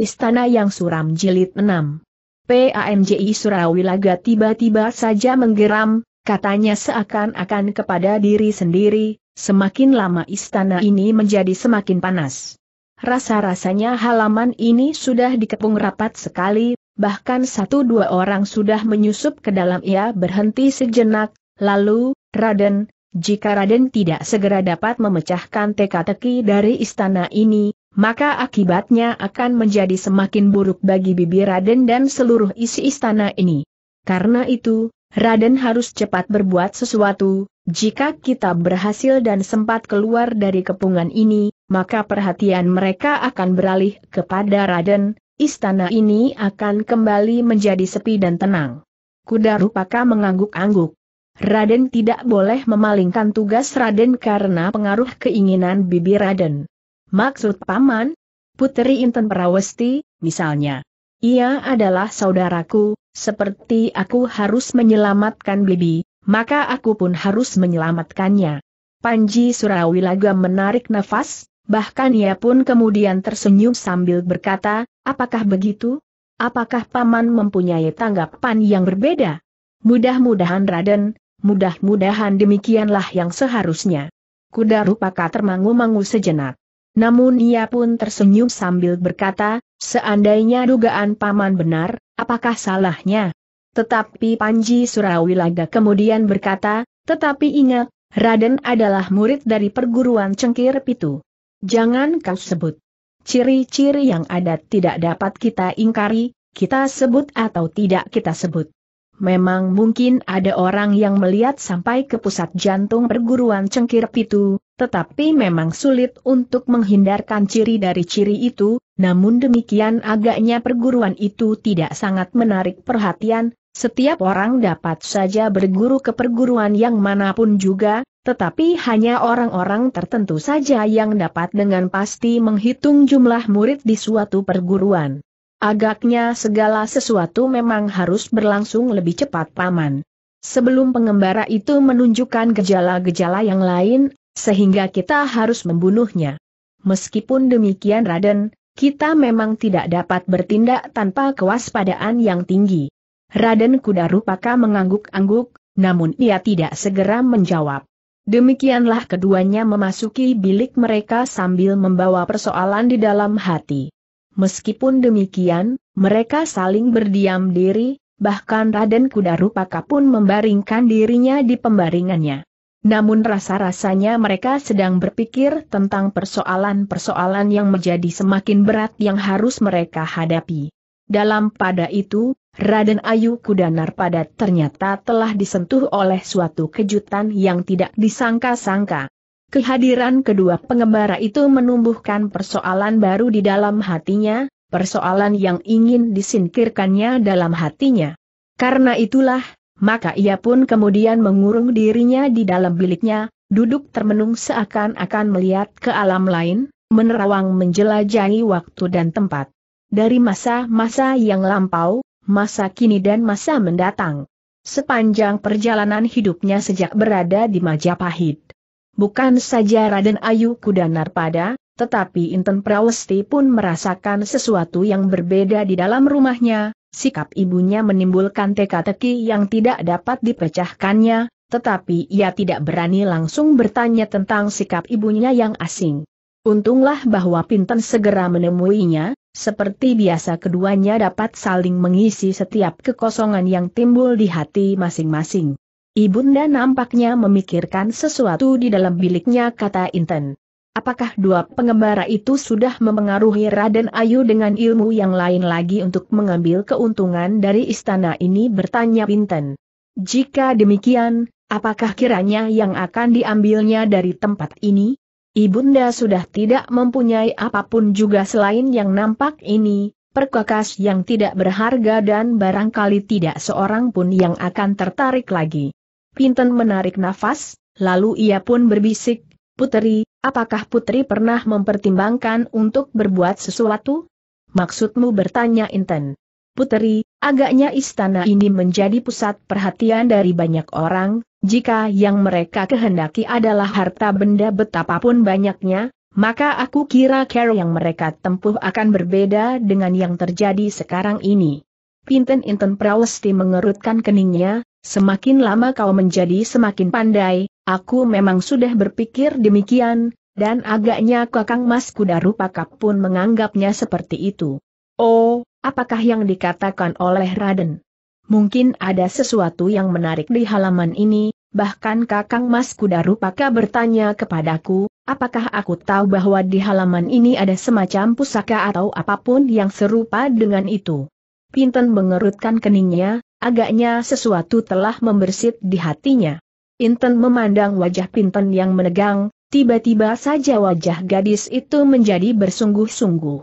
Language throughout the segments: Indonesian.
Istana yang suram jilid 6. PAMJI Surawilaga tiba-tiba saja menggeram, katanya seakan-akan kepada diri sendiri, semakin lama istana ini menjadi semakin panas. Rasa-rasanya halaman ini sudah dikepung rapat sekali, bahkan satu dua orang sudah menyusup ke dalam ia berhenti sejenak, lalu, Raden, jika Raden tidak segera dapat memecahkan teka-teki dari istana ini, maka akibatnya akan menjadi semakin buruk bagi bibi Raden dan seluruh isi istana ini. Karena itu, Raden harus cepat berbuat sesuatu, jika kita berhasil dan sempat keluar dari kepungan ini, maka perhatian mereka akan beralih kepada Raden, istana ini akan kembali menjadi sepi dan tenang. Kuda Rupaka mengangguk-angguk. Raden tidak boleh memalingkan tugas Raden karena pengaruh keinginan bibi Raden. Maksud paman? Puteri Inten Perawesti, misalnya. Ia adalah saudaraku, seperti aku harus menyelamatkan Bibi, maka aku pun harus menyelamatkannya. Panji Surawilaga menarik nafas, bahkan ia pun kemudian tersenyum sambil berkata, apakah begitu? Apakah Paman mempunyai tanggapan yang berbeda? Mudah-mudahan Raden, mudah-mudahan demikianlah yang seharusnya. Kuda Rupaka termangu-mangu sejenak. Namun ia pun tersenyum sambil berkata, seandainya dugaan paman benar, apakah salahnya? Tetapi Panji Surawilaga kemudian berkata, tetapi ingat, Raden adalah murid dari perguruan cengkir pitu. Jangan kau sebut. Ciri-ciri yang ada tidak dapat kita ingkari, kita sebut atau tidak kita sebut. Memang mungkin ada orang yang melihat sampai ke pusat jantung perguruan cengkir pitu, tetapi memang sulit untuk menghindarkan ciri dari ciri itu, namun demikian agaknya perguruan itu tidak sangat menarik perhatian, setiap orang dapat saja berguru ke perguruan yang manapun juga, tetapi hanya orang-orang tertentu saja yang dapat dengan pasti menghitung jumlah murid di suatu perguruan. Agaknya segala sesuatu memang harus berlangsung lebih cepat paman. Sebelum pengembara itu menunjukkan gejala-gejala yang lain, sehingga kita harus membunuhnya. Meskipun demikian Raden, kita memang tidak dapat bertindak tanpa kewaspadaan yang tinggi. Raden Kuda Rupaka mengangguk-angguk, namun ia tidak segera menjawab. Demikianlah keduanya memasuki bilik mereka sambil membawa persoalan di dalam hati. Meskipun demikian, mereka saling berdiam diri, bahkan Raden Kudarupaka pun membaringkan dirinya di pembaringannya. Namun rasa-rasanya mereka sedang berpikir tentang persoalan-persoalan yang menjadi semakin berat yang harus mereka hadapi. Dalam pada itu, Raden Ayu Kudanar pada ternyata telah disentuh oleh suatu kejutan yang tidak disangka-sangka. Kehadiran kedua pengembara itu menumbuhkan persoalan baru di dalam hatinya, persoalan yang ingin disingkirkannya dalam hatinya. Karena itulah, maka ia pun kemudian mengurung dirinya di dalam biliknya, duduk termenung seakan-akan melihat ke alam lain, menerawang menjelajahi waktu dan tempat. Dari masa-masa yang lampau, masa kini dan masa mendatang. Sepanjang perjalanan hidupnya sejak berada di Majapahit Bukan saja Raden Ayu Kudanar pada, tetapi Inten Prawesti pun merasakan sesuatu yang berbeda di dalam rumahnya, sikap ibunya menimbulkan teka-teki yang tidak dapat dipecahkannya, tetapi ia tidak berani langsung bertanya tentang sikap ibunya yang asing. Untunglah bahwa Pinten segera menemuinya, seperti biasa keduanya dapat saling mengisi setiap kekosongan yang timbul di hati masing-masing. Ibunda nampaknya memikirkan sesuatu di dalam biliknya kata Inten. Apakah dua pengembara itu sudah memengaruhi Raden Ayu dengan ilmu yang lain lagi untuk mengambil keuntungan dari istana ini bertanya Inten. Jika demikian, apakah kiranya yang akan diambilnya dari tempat ini? Ibunda sudah tidak mempunyai apapun juga selain yang nampak ini, perkakas yang tidak berharga dan barangkali tidak seorang pun yang akan tertarik lagi. Pinten menarik nafas, lalu ia pun berbisik, Putri, apakah Putri pernah mempertimbangkan untuk berbuat sesuatu? Maksudmu bertanya Inten. Putri, agaknya istana ini menjadi pusat perhatian dari banyak orang, jika yang mereka kehendaki adalah harta benda betapapun banyaknya, maka aku kira care yang mereka tempuh akan berbeda dengan yang terjadi sekarang ini. Pinten Inten Prawesti mengerutkan keningnya, Semakin lama kau menjadi semakin pandai, aku memang sudah berpikir demikian, dan agaknya kakang Mas Kuda Rupaka pun menganggapnya seperti itu. Oh, apakah yang dikatakan oleh Raden? Mungkin ada sesuatu yang menarik di halaman ini, bahkan kakang Mas Kuda Rupaka bertanya kepadaku, apakah aku tahu bahwa di halaman ini ada semacam pusaka atau apapun yang serupa dengan itu. Pinten mengerutkan keningnya, Agaknya sesuatu telah membersit di hatinya. Inten memandang wajah Pinten yang menegang, tiba-tiba saja wajah gadis itu menjadi bersungguh-sungguh.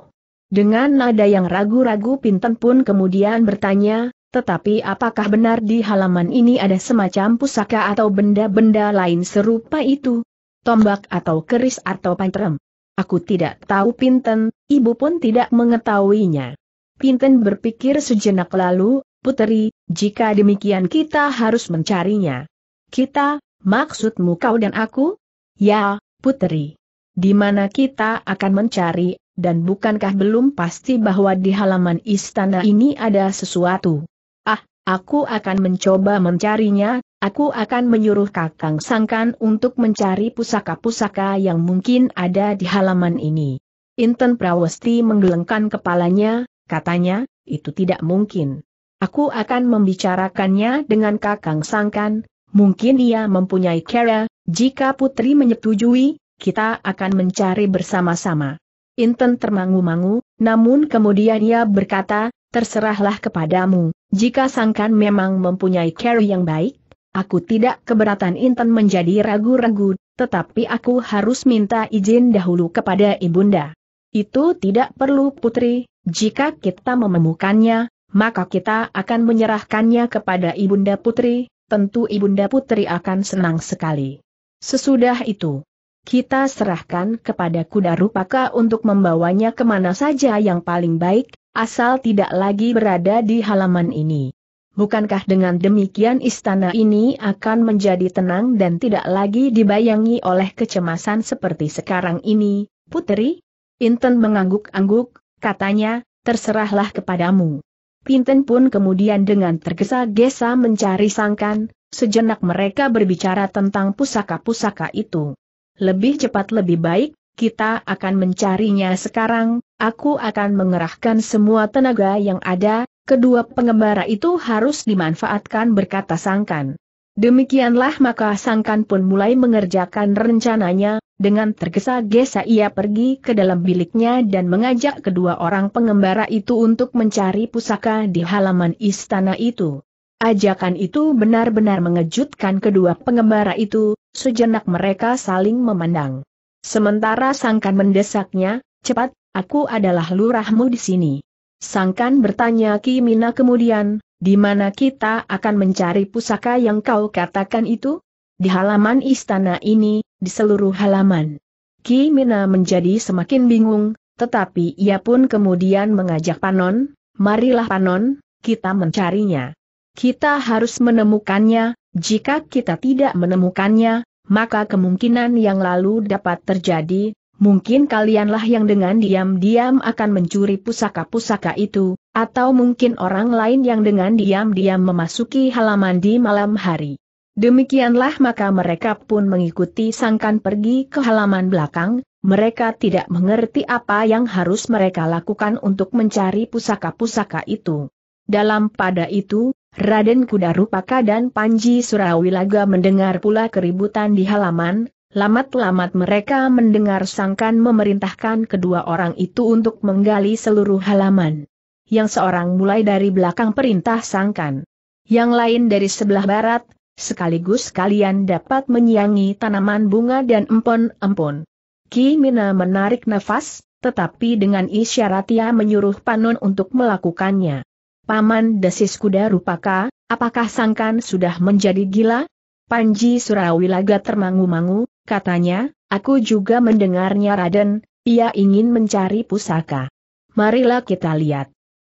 Dengan nada yang ragu-ragu Pinten pun kemudian bertanya, tetapi apakah benar di halaman ini ada semacam pusaka atau benda-benda lain serupa itu? Tombak atau keris atau pantrem? Aku tidak tahu Pinten, ibu pun tidak mengetahuinya. Pinten berpikir sejenak lalu, Puteri, jika demikian kita harus mencarinya. Kita, maksudmu kau dan aku? Ya, Puteri. Di mana kita akan mencari, dan bukankah belum pasti bahwa di halaman istana ini ada sesuatu? Ah, aku akan mencoba mencarinya, aku akan menyuruh Kakang Sangkan untuk mencari pusaka-pusaka yang mungkin ada di halaman ini. Inten Prawesti menggelengkan kepalanya, katanya, itu tidak mungkin. Aku akan membicarakannya dengan Kakang Sangkan, mungkin ia mempunyai cara, jika Putri menyetujui, kita akan mencari bersama-sama. Inten termangu-mangu, namun kemudian ia berkata, terserahlah kepadamu, jika Sangkan memang mempunyai cara yang baik, aku tidak keberatan Inten menjadi ragu-ragu, tetapi aku harus minta izin dahulu kepada Ibunda. Itu tidak perlu putri, jika kita menemukannya, maka kita akan menyerahkannya kepada Ibunda Putri, tentu Ibunda Putri akan senang sekali. Sesudah itu, kita serahkan kepada kuda rupaka untuk membawanya kemana saja yang paling baik, asal tidak lagi berada di halaman ini. Bukankah dengan demikian istana ini akan menjadi tenang dan tidak lagi dibayangi oleh kecemasan seperti sekarang ini, Putri? Inten mengangguk-angguk, katanya, terserahlah kepadamu. Pinten pun kemudian dengan tergesa-gesa mencari sangkan, sejenak mereka berbicara tentang pusaka-pusaka itu. Lebih cepat lebih baik, kita akan mencarinya sekarang, aku akan mengerahkan semua tenaga yang ada, kedua pengembara itu harus dimanfaatkan berkata sangkan. Demikianlah maka sangkan pun mulai mengerjakan rencananya, dengan tergesa-gesa ia pergi ke dalam biliknya dan mengajak kedua orang pengembara itu untuk mencari pusaka di halaman istana itu. Ajakan itu benar-benar mengejutkan kedua pengembara itu, sejenak mereka saling memandang. Sementara Sangkan mendesaknya, cepat, aku adalah lurahmu di sini. Sangkan bertanya Ki Mina kemudian, di mana kita akan mencari pusaka yang kau katakan itu? Di halaman istana ini, di seluruh halaman. Ki Mina menjadi semakin bingung, tetapi ia pun kemudian mengajak Panon, marilah Panon, kita mencarinya. Kita harus menemukannya, jika kita tidak menemukannya, maka kemungkinan yang lalu dapat terjadi, mungkin kalianlah yang dengan diam-diam akan mencuri pusaka-pusaka itu, atau mungkin orang lain yang dengan diam-diam memasuki halaman di malam hari. Demikianlah maka mereka pun mengikuti sangkan pergi ke halaman belakang, mereka tidak mengerti apa yang harus mereka lakukan untuk mencari pusaka-pusaka itu. Dalam pada itu, Raden Kudarupaka dan Panji Surawilaga mendengar pula keributan di halaman, lamat-lamat mereka mendengar sangkan memerintahkan kedua orang itu untuk menggali seluruh halaman. Yang seorang mulai dari belakang perintah sangkan. Yang lain dari sebelah barat, sekaligus kalian dapat menyiangi tanaman bunga dan empon-empon. Ki Mina menarik nafas, tetapi dengan isyarat ia menyuruh Panon untuk melakukannya. Paman desis kuda rupaka, apakah sangkan sudah menjadi gila? Panji Surawilaga termangu-mangu, katanya, aku juga mendengarnya Raden, ia ingin mencari pusaka. Marilah kita lihat.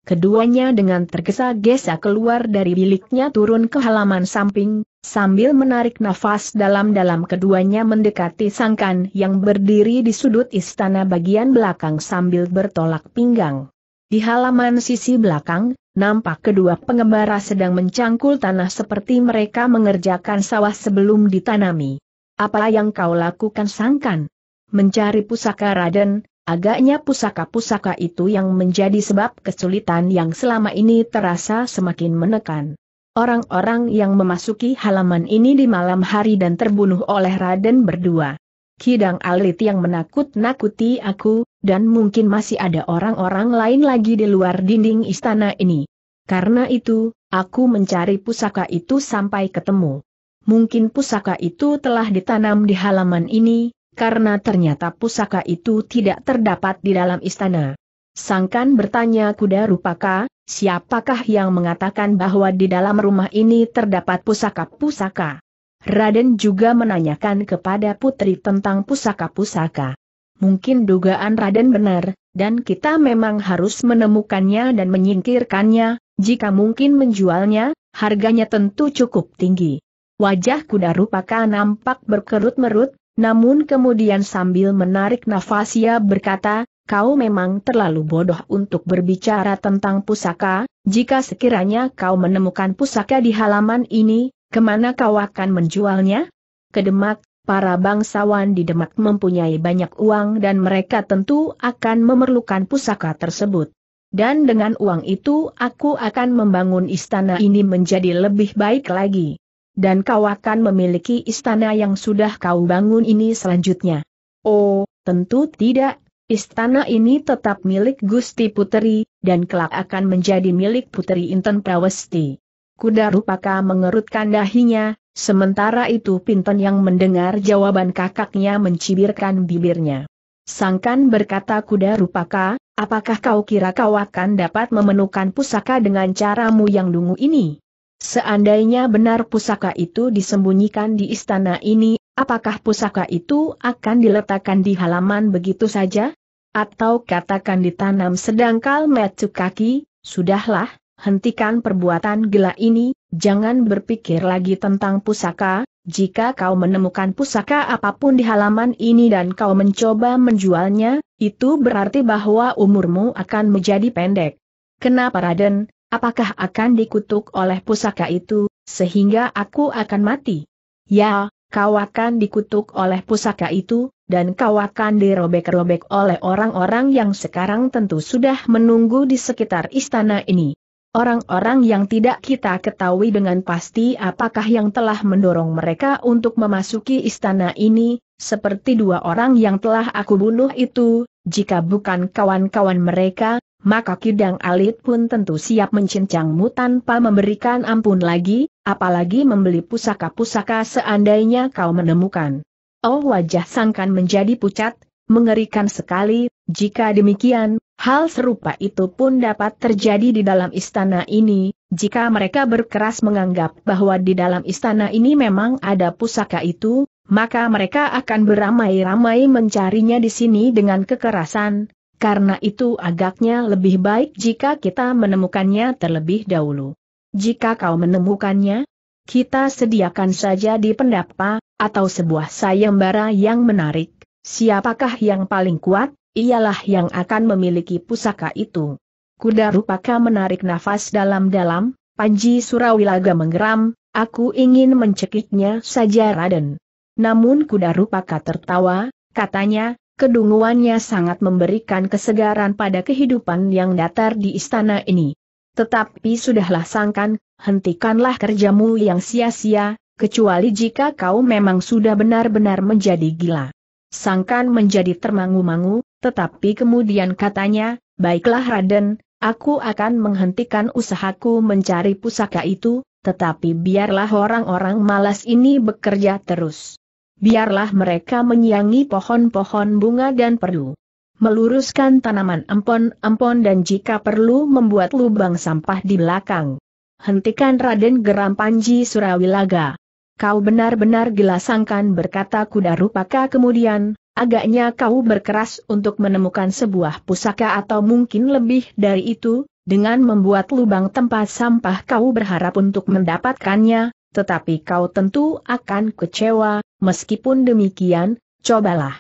Keduanya dengan tergesa-gesa keluar dari biliknya turun ke halaman samping, sambil menarik nafas dalam-dalam keduanya mendekati sangkan yang berdiri di sudut istana bagian belakang sambil bertolak pinggang. Di halaman sisi belakang, nampak kedua pengembara sedang mencangkul tanah seperti mereka mengerjakan sawah sebelum ditanami. Apa yang kau lakukan sangkan? Mencari pusaka Raden, Agaknya pusaka-pusaka itu yang menjadi sebab kesulitan yang selama ini terasa semakin menekan. Orang-orang yang memasuki halaman ini di malam hari dan terbunuh oleh Raden berdua. Kidang Alit yang menakut-nakuti aku, dan mungkin masih ada orang-orang lain lagi di luar dinding istana ini. Karena itu, aku mencari pusaka itu sampai ketemu. Mungkin pusaka itu telah ditanam di halaman ini, karena ternyata pusaka itu tidak terdapat di dalam istana. Sangkan bertanya kuda rupaka, siapakah yang mengatakan bahwa di dalam rumah ini terdapat pusaka-pusaka? Raden juga menanyakan kepada putri tentang pusaka-pusaka. Mungkin dugaan Raden benar, dan kita memang harus menemukannya dan menyingkirkannya, jika mungkin menjualnya, harganya tentu cukup tinggi. Wajah kuda rupaka nampak berkerut-merut, namun kemudian sambil menarik nafas ia berkata, kau memang terlalu bodoh untuk berbicara tentang pusaka, jika sekiranya kau menemukan pusaka di halaman ini, kemana kau akan menjualnya? Kedemak, para bangsawan di Demak mempunyai banyak uang dan mereka tentu akan memerlukan pusaka tersebut. Dan dengan uang itu aku akan membangun istana ini menjadi lebih baik lagi dan kau akan memiliki istana yang sudah kau bangun ini selanjutnya. Oh, tentu tidak, istana ini tetap milik Gusti Puteri, dan kelak akan menjadi milik Puteri Inten Prawesti. Kuda Rupaka mengerutkan dahinya, sementara itu Pinten yang mendengar jawaban kakaknya mencibirkan bibirnya. Sangkan berkata kuda Rupaka, apakah kau kira kau akan dapat memenukan pusaka dengan caramu yang dungu ini? Seandainya benar pusaka itu disembunyikan di istana ini, apakah pusaka itu akan diletakkan di halaman begitu saja? Atau katakan ditanam sedangkal metu kaki, sudahlah, hentikan perbuatan gila ini, jangan berpikir lagi tentang pusaka, jika kau menemukan pusaka apapun di halaman ini dan kau mencoba menjualnya, itu berarti bahwa umurmu akan menjadi pendek. Kenapa Raden, Apakah akan dikutuk oleh pusaka itu, sehingga aku akan mati? Ya, kau akan dikutuk oleh pusaka itu, dan kau akan dirobek-robek oleh orang-orang yang sekarang tentu sudah menunggu di sekitar istana ini. Orang-orang yang tidak kita ketahui dengan pasti apakah yang telah mendorong mereka untuk memasuki istana ini, seperti dua orang yang telah aku bunuh itu, jika bukan kawan-kawan mereka, maka Kidang Alit pun tentu siap mencincangmu tanpa memberikan ampun lagi, apalagi membeli pusaka-pusaka seandainya kau menemukan. Oh wajah sangkan menjadi pucat, mengerikan sekali, jika demikian, hal serupa itu pun dapat terjadi di dalam istana ini, jika mereka berkeras menganggap bahwa di dalam istana ini memang ada pusaka itu, maka mereka akan beramai-ramai mencarinya di sini dengan kekerasan, karena itu agaknya lebih baik jika kita menemukannya terlebih dahulu. Jika kau menemukannya, kita sediakan saja di pendapa, atau sebuah sayembara yang menarik, siapakah yang paling kuat, ialah yang akan memiliki pusaka itu. Kuda rupaka menarik nafas dalam-dalam, Panji Surawilaga menggeram, aku ingin mencekiknya saja Raden. Namun kuda rupaka tertawa, katanya, Kedunguannya sangat memberikan kesegaran pada kehidupan yang datar di istana ini. Tetapi sudahlah sangkan, hentikanlah kerjamu yang sia-sia, kecuali jika kau memang sudah benar-benar menjadi gila. Sangkan menjadi termangu-mangu, tetapi kemudian katanya, baiklah Raden, aku akan menghentikan usahaku mencari pusaka itu, tetapi biarlah orang-orang malas ini bekerja terus biarlah mereka menyiangi pohon-pohon bunga dan perlu. Meluruskan tanaman empon-empon dan jika perlu membuat lubang sampah di belakang. Hentikan Raden Geram Panji Surawilaga. Kau benar-benar gila sangkan berkata kuda rupaka kemudian, agaknya kau berkeras untuk menemukan sebuah pusaka atau mungkin lebih dari itu, dengan membuat lubang tempat sampah kau berharap untuk mendapatkannya, tetapi kau tentu akan kecewa, meskipun demikian, cobalah.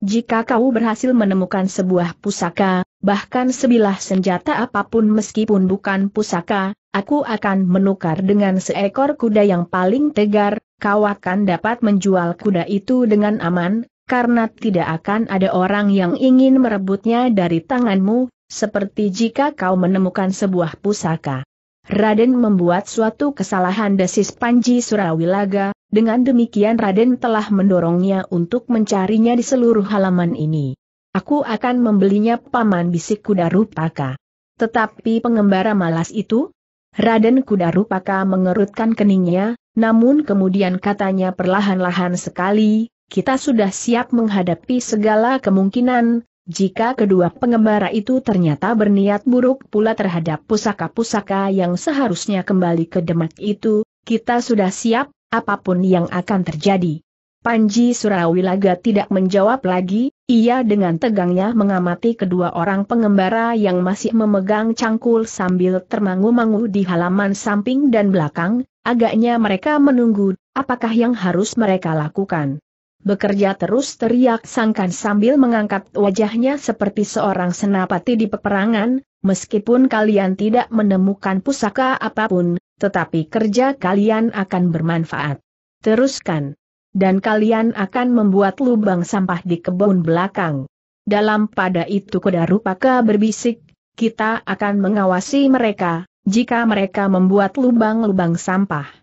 Jika kau berhasil menemukan sebuah pusaka, bahkan sebilah senjata apapun meskipun bukan pusaka, aku akan menukar dengan seekor kuda yang paling tegar, kau akan dapat menjual kuda itu dengan aman, karena tidak akan ada orang yang ingin merebutnya dari tanganmu, seperti jika kau menemukan sebuah pusaka. Raden membuat suatu kesalahan desis Panji Surawilaga, dengan demikian Raden telah mendorongnya untuk mencarinya di seluruh halaman ini. Aku akan membelinya paman bisik kuda rupaka. Tetapi pengembara malas itu? Raden kuda rupaka mengerutkan keningnya, namun kemudian katanya perlahan-lahan sekali, kita sudah siap menghadapi segala kemungkinan, jika kedua pengembara itu ternyata berniat buruk pula terhadap pusaka-pusaka yang seharusnya kembali ke Demak itu, kita sudah siap, apapun yang akan terjadi. Panji Surawilaga tidak menjawab lagi, ia dengan tegangnya mengamati kedua orang pengembara yang masih memegang cangkul sambil termangu-mangu di halaman samping dan belakang, agaknya mereka menunggu, apakah yang harus mereka lakukan bekerja terus teriak sangkan sambil mengangkat wajahnya seperti seorang senapati di peperangan, meskipun kalian tidak menemukan pusaka apapun, tetapi kerja kalian akan bermanfaat. Teruskan. Dan kalian akan membuat lubang sampah di kebun belakang. Dalam pada itu kuda rupaka berbisik, kita akan mengawasi mereka, jika mereka membuat lubang-lubang sampah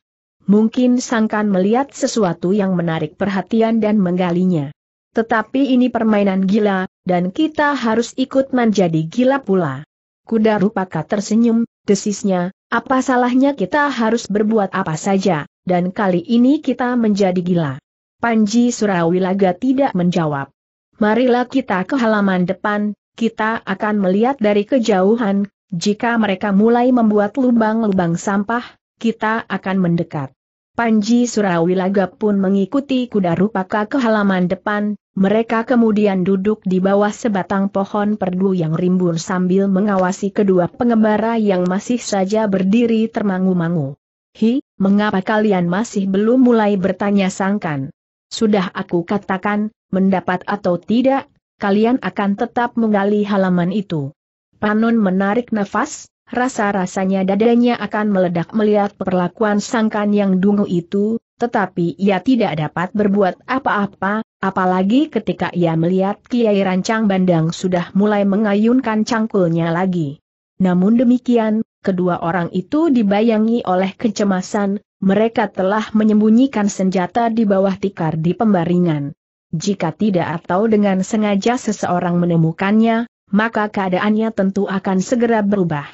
Mungkin sangkan melihat sesuatu yang menarik perhatian dan menggalinya. Tetapi ini permainan gila, dan kita harus ikut menjadi gila pula. Kuda rupaka tersenyum, desisnya, apa salahnya kita harus berbuat apa saja, dan kali ini kita menjadi gila. Panji Surawilaga tidak menjawab. Marilah kita ke halaman depan, kita akan melihat dari kejauhan, jika mereka mulai membuat lubang-lubang sampah, kita akan mendekat. Panji Surawilaga pun mengikuti kuda rupaka ke halaman depan, mereka kemudian duduk di bawah sebatang pohon perdu yang rimbun sambil mengawasi kedua pengembara yang masih saja berdiri termangu-mangu. Hi, mengapa kalian masih belum mulai bertanya sangkan? Sudah aku katakan, mendapat atau tidak, kalian akan tetap menggali halaman itu. Panon menarik nafas, Rasa-rasanya dadanya akan meledak melihat perlakuan sangkan yang dungu itu, tetapi ia tidak dapat berbuat apa-apa, apalagi ketika ia melihat Kiai Rancang Bandang sudah mulai mengayunkan cangkulnya lagi. Namun demikian, kedua orang itu dibayangi oleh kecemasan, mereka telah menyembunyikan senjata di bawah tikar di pembaringan. Jika tidak atau dengan sengaja seseorang menemukannya, maka keadaannya tentu akan segera berubah.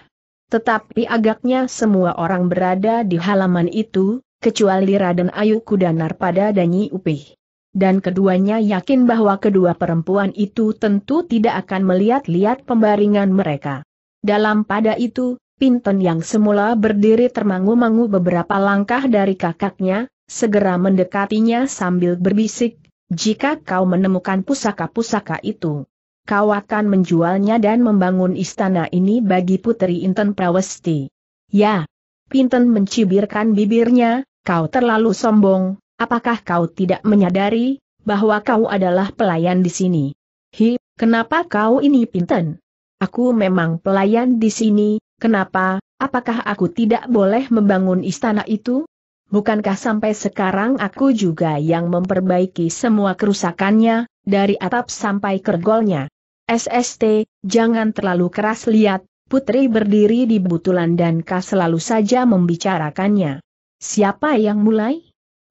Tetapi agaknya semua orang berada di halaman itu, kecuali Raden Ayu Kudanar pada Danyi Upih. Dan keduanya yakin bahwa kedua perempuan itu tentu tidak akan melihat-lihat pembaringan mereka. Dalam pada itu, Pinton yang semula berdiri termangu-mangu beberapa langkah dari kakaknya, segera mendekatinya sambil berbisik, jika kau menemukan pusaka-pusaka itu, kau akan menjualnya dan membangun istana ini bagi Putri Inten Prawesti. Ya. Pinten mencibirkan bibirnya, kau terlalu sombong, apakah kau tidak menyadari, bahwa kau adalah pelayan di sini? Hi, kenapa kau ini Pinten? Aku memang pelayan di sini, kenapa, apakah aku tidak boleh membangun istana itu? Bukankah sampai sekarang aku juga yang memperbaiki semua kerusakannya, dari atap sampai kergolnya. SST, jangan terlalu keras lihat, putri berdiri di butulan dan K selalu saja membicarakannya. Siapa yang mulai?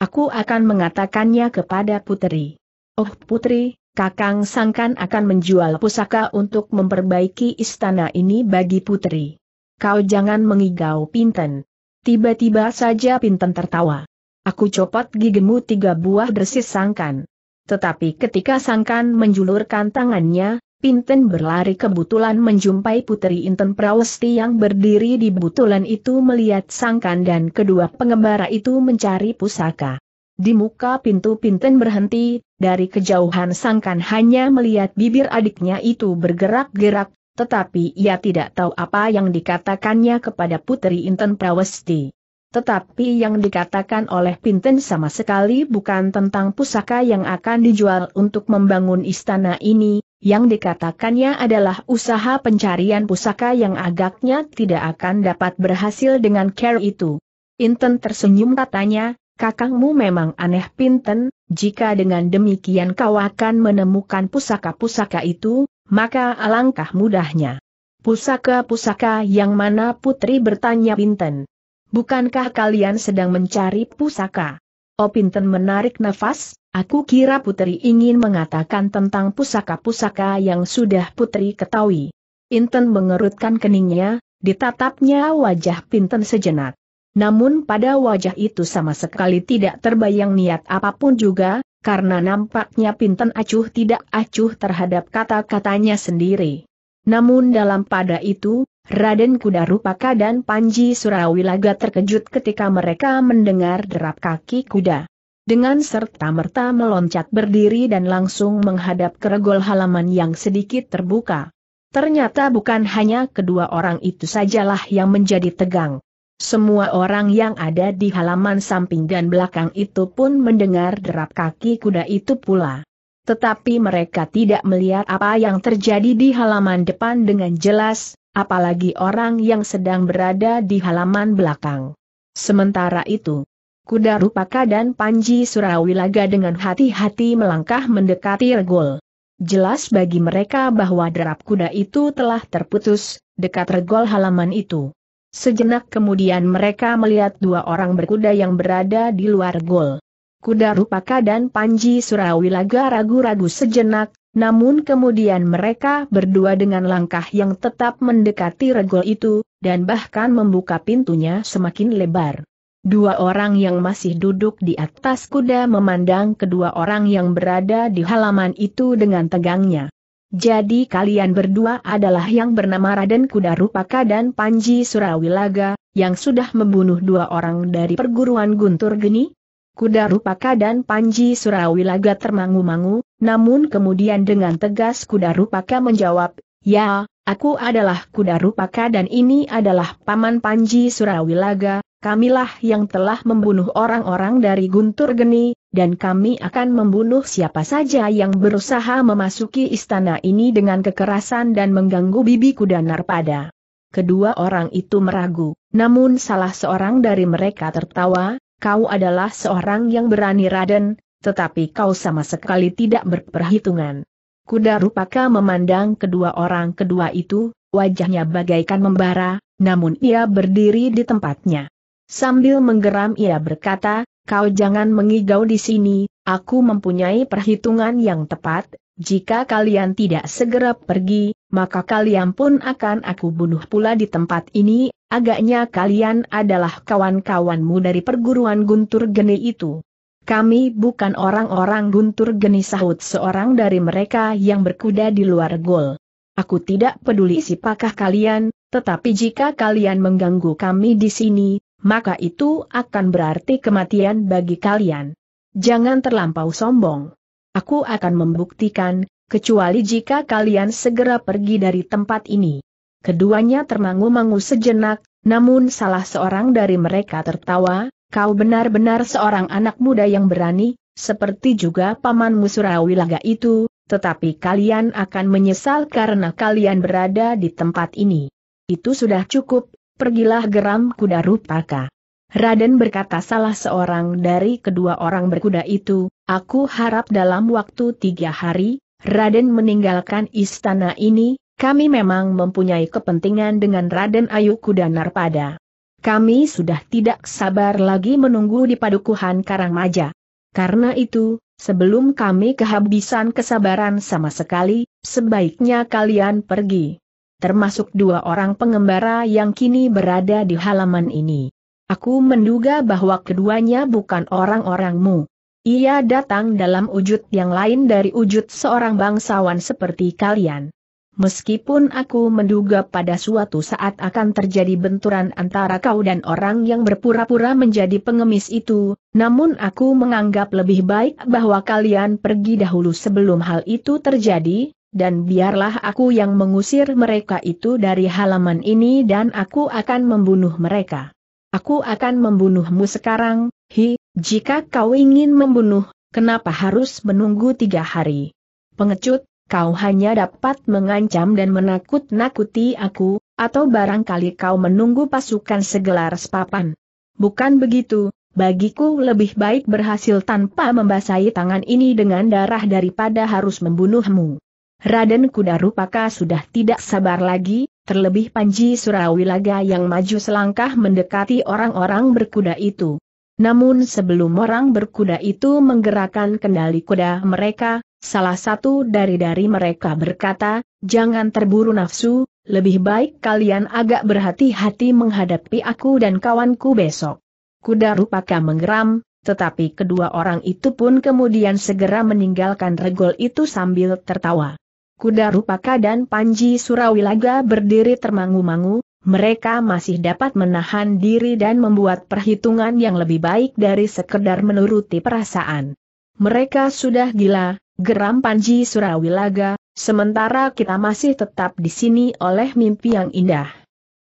Aku akan mengatakannya kepada putri. Oh putri, kakang sangkan akan menjual pusaka untuk memperbaiki istana ini bagi putri. Kau jangan mengigau Pinten. Tiba-tiba saja Pinten tertawa. Aku copot gigimu tiga buah dersis sangkan. Tetapi ketika Sangkan menjulurkan tangannya, Pinten berlari kebetulan menjumpai Putri Inten Prawesti yang berdiri di butulan itu melihat Sangkan dan kedua pengembara itu mencari pusaka. Di muka pintu Pinten berhenti, dari kejauhan Sangkan hanya melihat bibir adiknya itu bergerak-gerak, tetapi ia tidak tahu apa yang dikatakannya kepada Putri Inten Prawesti. Tetapi yang dikatakan oleh Pinten sama sekali bukan tentang pusaka yang akan dijual untuk membangun istana ini, yang dikatakannya adalah usaha pencarian pusaka yang agaknya tidak akan dapat berhasil dengan care itu. Inten tersenyum katanya, kakangmu memang aneh Pinten, jika dengan demikian kau akan menemukan pusaka-pusaka itu, maka alangkah mudahnya. Pusaka-pusaka yang mana putri bertanya Pinten. Bukankah kalian sedang mencari pusaka? Opinten oh, menarik nafas, aku kira putri ingin mengatakan tentang pusaka-pusaka yang sudah putri ketahui. Inten mengerutkan keningnya, ditatapnya wajah Pinten sejenak. Namun pada wajah itu sama sekali tidak terbayang niat apapun juga, karena nampaknya Pinten acuh tidak acuh terhadap kata-katanya sendiri. Namun dalam pada itu, Raden Kuda Rupaka dan Panji Surawilaga terkejut ketika mereka mendengar derap kaki kuda. Dengan serta-merta meloncat berdiri dan langsung menghadap keregol halaman yang sedikit terbuka. Ternyata bukan hanya kedua orang itu sajalah yang menjadi tegang. Semua orang yang ada di halaman samping dan belakang itu pun mendengar derap kaki kuda itu pula. Tetapi mereka tidak melihat apa yang terjadi di halaman depan dengan jelas, apalagi orang yang sedang berada di halaman belakang. Sementara itu, kuda Rupaka dan Panji Surawilaga dengan hati-hati melangkah mendekati regol. Jelas bagi mereka bahwa derap kuda itu telah terputus, dekat regol halaman itu. Sejenak kemudian mereka melihat dua orang berkuda yang berada di luar gol. Kuda Rupaka dan Panji Surawilaga ragu-ragu sejenak, namun kemudian mereka berdua dengan langkah yang tetap mendekati regol itu, dan bahkan membuka pintunya semakin lebar. Dua orang yang masih duduk di atas kuda memandang kedua orang yang berada di halaman itu dengan tegangnya. Jadi kalian berdua adalah yang bernama Raden Kuda Rupaka dan Panji Surawilaga, yang sudah membunuh dua orang dari perguruan Guntur Geni? Kuda Rupaka dan Panji Surawilaga termangu-mangu, namun kemudian dengan tegas Kuda Rupaka menjawab, Ya, aku adalah Kuda Rupaka dan ini adalah Paman Panji Surawilaga, kamilah yang telah membunuh orang-orang dari Guntur Geni, dan kami akan membunuh siapa saja yang berusaha memasuki istana ini dengan kekerasan dan mengganggu bibi kuda Narpada. Kedua orang itu meragu, namun salah seorang dari mereka tertawa, kau adalah seorang yang berani Raden, tetapi kau sama sekali tidak berperhitungan. Kuda Rupaka memandang kedua orang kedua itu, wajahnya bagaikan membara, namun ia berdiri di tempatnya. Sambil menggeram ia berkata, kau jangan mengigau di sini, aku mempunyai perhitungan yang tepat, jika kalian tidak segera pergi, maka kalian pun akan aku bunuh pula di tempat ini, Agaknya kalian adalah kawan-kawanmu dari perguruan Guntur Geni itu. Kami bukan orang-orang Guntur Geni sahut seorang dari mereka yang berkuda di luar gol. Aku tidak peduli siapakah kalian, tetapi jika kalian mengganggu kami di sini, maka itu akan berarti kematian bagi kalian. Jangan terlampau sombong. Aku akan membuktikan, kecuali jika kalian segera pergi dari tempat ini. Keduanya termangu-mangu sejenak, namun salah seorang dari mereka tertawa, kau benar-benar seorang anak muda yang berani, seperti juga pamanmu Surawilaga itu, tetapi kalian akan menyesal karena kalian berada di tempat ini. Itu sudah cukup, pergilah geram kuda rupaka. Raden berkata salah seorang dari kedua orang berkuda itu, aku harap dalam waktu tiga hari, Raden meninggalkan istana ini, kami memang mempunyai kepentingan dengan Raden Ayu Kudanar pada. Kami sudah tidak sabar lagi menunggu di padukuhan Karangmaja. Karena itu, sebelum kami kehabisan kesabaran sama sekali, sebaiknya kalian pergi. Termasuk dua orang pengembara yang kini berada di halaman ini. Aku menduga bahwa keduanya bukan orang-orangmu. Ia datang dalam wujud yang lain dari wujud seorang bangsawan seperti kalian. Meskipun aku menduga pada suatu saat akan terjadi benturan antara kau dan orang yang berpura-pura menjadi pengemis itu, namun aku menganggap lebih baik bahwa kalian pergi dahulu sebelum hal itu terjadi, dan biarlah aku yang mengusir mereka itu dari halaman ini dan aku akan membunuh mereka. Aku akan membunuhmu sekarang, hi, jika kau ingin membunuh, kenapa harus menunggu tiga hari? Pengecut, kau hanya dapat mengancam dan menakut-nakuti aku, atau barangkali kau menunggu pasukan segelar sepapan. Bukan begitu, bagiku lebih baik berhasil tanpa membasahi tangan ini dengan darah daripada harus membunuhmu. Raden Kuda Rupaka sudah tidak sabar lagi, terlebih Panji Surawilaga yang maju selangkah mendekati orang-orang berkuda itu. Namun sebelum orang berkuda itu menggerakkan kendali kuda mereka, Salah satu dari-dari mereka berkata, jangan terburu nafsu, lebih baik kalian agak berhati-hati menghadapi aku dan kawanku besok. Kuda rupaka menggeram, tetapi kedua orang itu pun kemudian segera meninggalkan regol itu sambil tertawa. Kuda rupaka dan Panji Surawilaga berdiri termangu-mangu, mereka masih dapat menahan diri dan membuat perhitungan yang lebih baik dari sekedar menuruti perasaan. Mereka sudah gila, geram Panji Surawilaga, sementara kita masih tetap di sini oleh mimpi yang indah.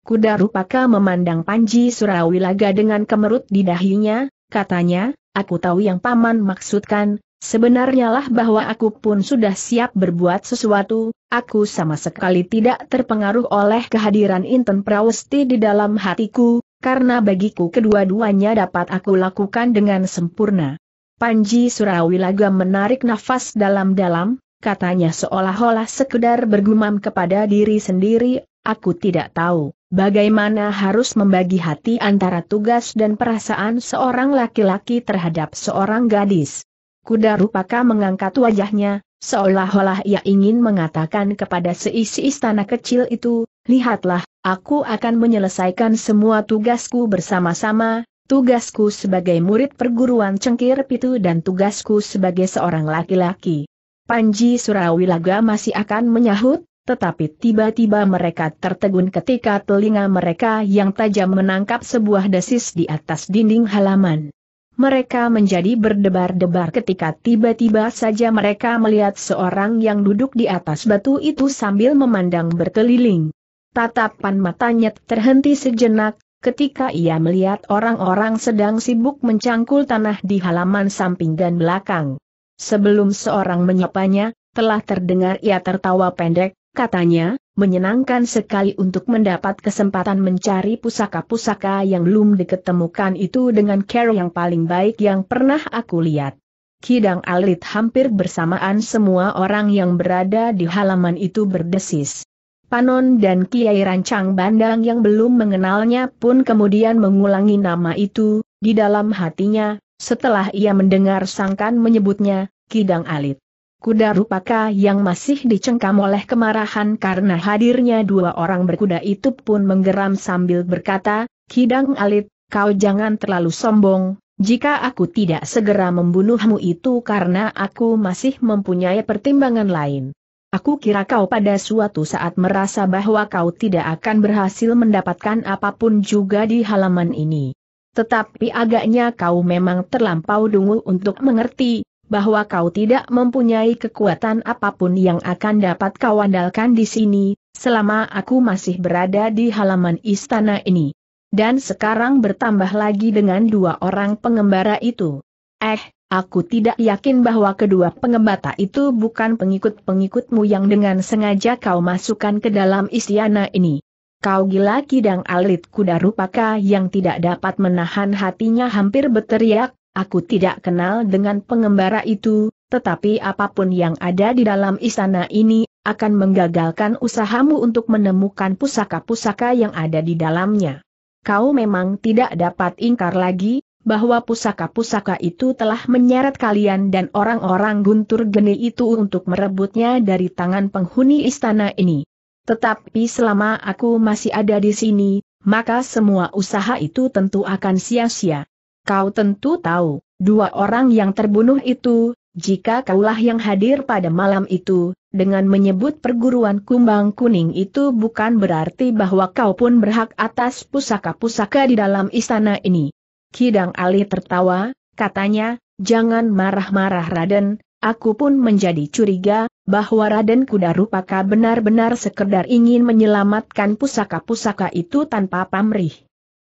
Kuda Rupaka memandang Panji Surawilaga dengan kemerut di dahinya, katanya, aku tahu yang paman maksudkan, sebenarnya lah bahwa aku pun sudah siap berbuat sesuatu, aku sama sekali tidak terpengaruh oleh kehadiran Inten Prawesti di dalam hatiku, karena bagiku kedua-duanya dapat aku lakukan dengan sempurna. Panji Surawilaga menarik nafas dalam-dalam, katanya seolah-olah sekedar bergumam kepada diri sendiri, aku tidak tahu bagaimana harus membagi hati antara tugas dan perasaan seorang laki-laki terhadap seorang gadis. Kuda rupaka mengangkat wajahnya, seolah-olah ia ingin mengatakan kepada seisi istana kecil itu, lihatlah, aku akan menyelesaikan semua tugasku bersama-sama, tugasku sebagai murid perguruan cengkir pitu dan tugasku sebagai seorang laki-laki. Panji Surawilaga masih akan menyahut, tetapi tiba-tiba mereka tertegun ketika telinga mereka yang tajam menangkap sebuah desis di atas dinding halaman. Mereka menjadi berdebar-debar ketika tiba-tiba saja mereka melihat seorang yang duduk di atas batu itu sambil memandang berkeliling. Tatapan matanya terhenti sejenak, ketika ia melihat orang-orang sedang sibuk mencangkul tanah di halaman samping dan belakang. Sebelum seorang menyapanya, telah terdengar ia tertawa pendek, katanya, menyenangkan sekali untuk mendapat kesempatan mencari pusaka-pusaka yang belum diketemukan itu dengan care yang paling baik yang pernah aku lihat. Kidang alit hampir bersamaan semua orang yang berada di halaman itu berdesis. Panon dan Kiai Rancang Bandang yang belum mengenalnya pun kemudian mengulangi nama itu, di dalam hatinya, setelah ia mendengar sangkan menyebutnya, Kidang Alit. Kuda Rupaka yang masih dicengkam oleh kemarahan karena hadirnya dua orang berkuda itu pun menggeram sambil berkata, Kidang Alit, kau jangan terlalu sombong, jika aku tidak segera membunuhmu itu karena aku masih mempunyai pertimbangan lain. Aku kira kau pada suatu saat merasa bahwa kau tidak akan berhasil mendapatkan apapun juga di halaman ini. Tetapi agaknya kau memang terlampau dungu untuk mengerti bahwa kau tidak mempunyai kekuatan apapun yang akan dapat kau andalkan di sini, selama aku masih berada di halaman istana ini. Dan sekarang bertambah lagi dengan dua orang pengembara itu. Eh, Aku tidak yakin bahwa kedua pengembata itu bukan pengikut-pengikutmu yang dengan sengaja kau masukkan ke dalam istiana ini. Kau gila kidang alit kuda rupaka yang tidak dapat menahan hatinya hampir berteriak, aku tidak kenal dengan pengembara itu, tetapi apapun yang ada di dalam istana ini, akan menggagalkan usahamu untuk menemukan pusaka-pusaka yang ada di dalamnya. Kau memang tidak dapat ingkar lagi, bahwa pusaka-pusaka itu telah menyeret kalian dan orang-orang guntur geni itu untuk merebutnya dari tangan penghuni istana ini. Tetapi selama aku masih ada di sini, maka semua usaha itu tentu akan sia-sia. Kau tentu tahu, dua orang yang terbunuh itu, jika kaulah yang hadir pada malam itu, dengan menyebut perguruan kumbang kuning itu bukan berarti bahwa kau pun berhak atas pusaka-pusaka di dalam istana ini. Kidang Ali tertawa, katanya, jangan marah-marah Raden, aku pun menjadi curiga, bahwa Raden Kuda Rupaka benar-benar sekedar ingin menyelamatkan pusaka-pusaka itu tanpa pamrih.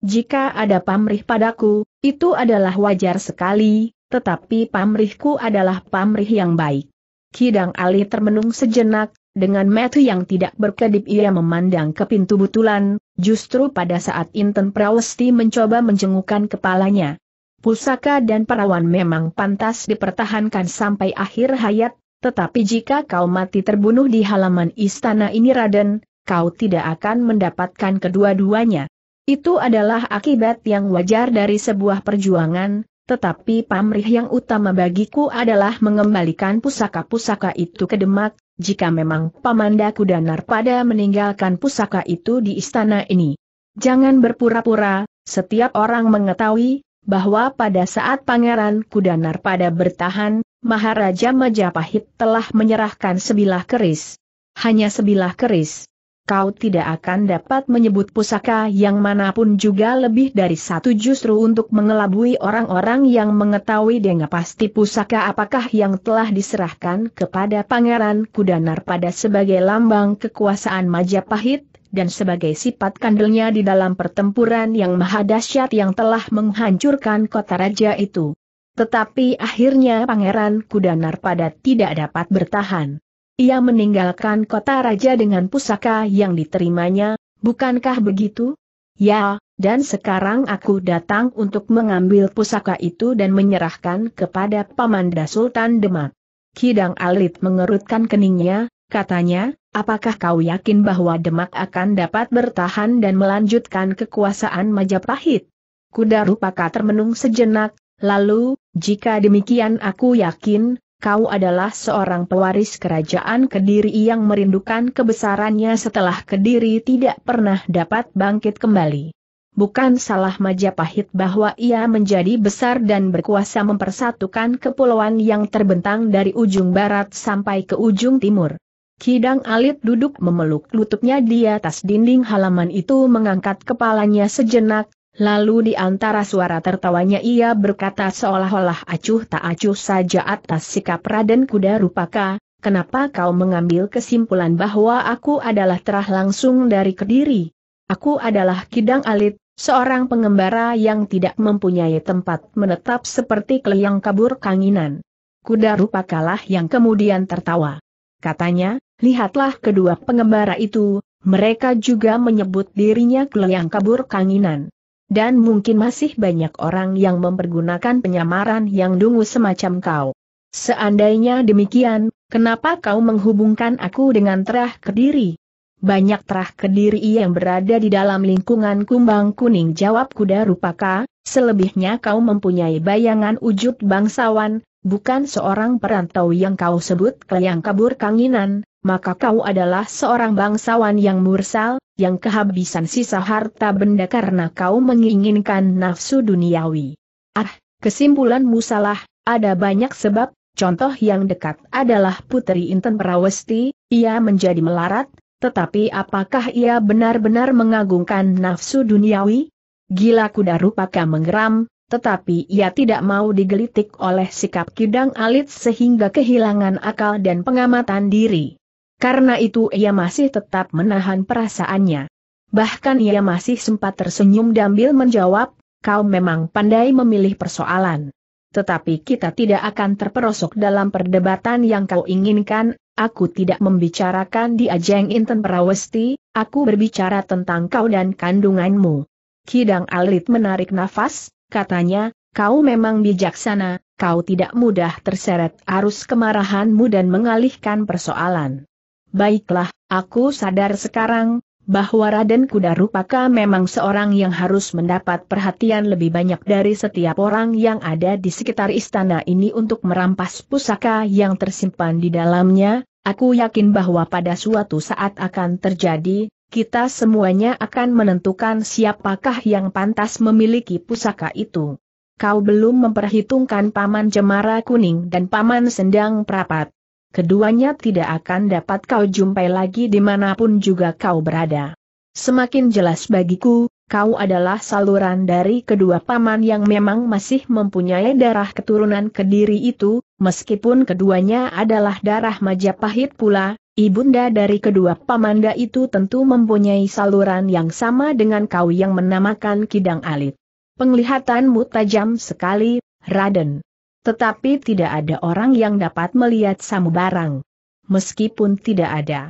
Jika ada pamrih padaku, itu adalah wajar sekali, tetapi pamrihku adalah pamrih yang baik. Kidang Ali termenung sejenak, dengan metu yang tidak berkedip ia memandang ke pintu butulan, justru pada saat Inten Prawesti mencoba menjengukkan kepalanya. Pusaka dan perawan memang pantas dipertahankan sampai akhir hayat, tetapi jika kau mati terbunuh di halaman istana ini Raden, kau tidak akan mendapatkan kedua-duanya. Itu adalah akibat yang wajar dari sebuah perjuangan, tetapi pamrih yang utama bagiku adalah mengembalikan pusaka-pusaka itu ke Demak, jika memang Pamanda Kudanar pada meninggalkan pusaka itu di istana ini. Jangan berpura-pura, setiap orang mengetahui, bahwa pada saat Pangeran Kudanar pada bertahan, Maharaja Majapahit telah menyerahkan sebilah keris. Hanya sebilah keris kau tidak akan dapat menyebut pusaka yang manapun juga lebih dari satu justru untuk mengelabui orang-orang yang mengetahui dengan pasti pusaka apakah yang telah diserahkan kepada Pangeran Kudanar pada sebagai lambang kekuasaan Majapahit, dan sebagai sifat kandelnya di dalam pertempuran yang mahadasyat yang telah menghancurkan kota raja itu. Tetapi akhirnya Pangeran Kudanar pada tidak dapat bertahan. Ia meninggalkan kota raja dengan pusaka yang diterimanya, bukankah begitu? Ya, dan sekarang aku datang untuk mengambil pusaka itu dan menyerahkan kepada Pamanda Sultan Demak. Kidang Alit mengerutkan keningnya, katanya, apakah kau yakin bahwa Demak akan dapat bertahan dan melanjutkan kekuasaan Majapahit? Kuda Rupaka termenung sejenak, lalu, jika demikian aku yakin, kau adalah seorang pewaris kerajaan Kediri yang merindukan kebesarannya setelah Kediri tidak pernah dapat bangkit kembali. Bukan salah Majapahit bahwa ia menjadi besar dan berkuasa mempersatukan kepulauan yang terbentang dari ujung barat sampai ke ujung timur. Kidang Alit duduk memeluk lututnya di atas dinding halaman itu mengangkat kepalanya sejenak, Lalu di antara suara tertawanya ia berkata seolah-olah acuh tak acuh saja atas sikap Raden Kuda Rupaka, kenapa kau mengambil kesimpulan bahwa aku adalah terah langsung dari Kediri? Aku adalah Kidang Alit, seorang pengembara yang tidak mempunyai tempat menetap seperti keliang kabur kanginan. Kuda Rupakalah yang kemudian tertawa. Katanya, lihatlah kedua pengembara itu, mereka juga menyebut dirinya keliang kabur kanginan. Dan mungkin masih banyak orang yang mempergunakan penyamaran yang dungu semacam kau. Seandainya demikian, kenapa kau menghubungkan aku dengan terah kediri? Banyak terah kediri yang berada di dalam lingkungan kumbang kuning jawab kuda rupaka, selebihnya kau mempunyai bayangan wujud bangsawan, bukan seorang perantau yang kau sebut keliang kabur kanginan, maka kau adalah seorang bangsawan yang mursal, yang kehabisan sisa harta benda karena kau menginginkan nafsu duniawi. Ah, kesimpulanmu salah, ada banyak sebab, contoh yang dekat adalah Putri Inten Perawesti, ia menjadi melarat, tetapi apakah ia benar-benar mengagungkan nafsu duniawi? Gila kuda rupaka menggeram, tetapi ia tidak mau digelitik oleh sikap kidang alit sehingga kehilangan akal dan pengamatan diri. Karena itu ia masih tetap menahan perasaannya. Bahkan ia masih sempat tersenyum dambil menjawab, kau memang pandai memilih persoalan. Tetapi kita tidak akan terperosok dalam perdebatan yang kau inginkan, aku tidak membicarakan di ajeng Inten Prawesti. aku berbicara tentang kau dan kandunganmu. Kidang Alit menarik nafas, katanya, kau memang bijaksana, kau tidak mudah terseret arus kemarahanmu dan mengalihkan persoalan. Baiklah, aku sadar sekarang, bahwa Raden Kuda Rupaka memang seorang yang harus mendapat perhatian lebih banyak dari setiap orang yang ada di sekitar istana ini untuk merampas pusaka yang tersimpan di dalamnya, aku yakin bahwa pada suatu saat akan terjadi, kita semuanya akan menentukan siapakah yang pantas memiliki pusaka itu. Kau belum memperhitungkan Paman Jemara Kuning dan Paman Sendang Prapat keduanya tidak akan dapat kau jumpai lagi dimanapun juga kau berada. Semakin jelas bagiku, kau adalah saluran dari kedua paman yang memang masih mempunyai darah keturunan Kediri itu, meskipun keduanya adalah darah Majapahit pula, ibunda dari kedua pamanda itu tentu mempunyai saluran yang sama dengan kau yang menamakan Kidang Alit. Penglihatanmu tajam sekali, Raden. Tetapi tidak ada orang yang dapat melihat samu barang. Meskipun tidak ada.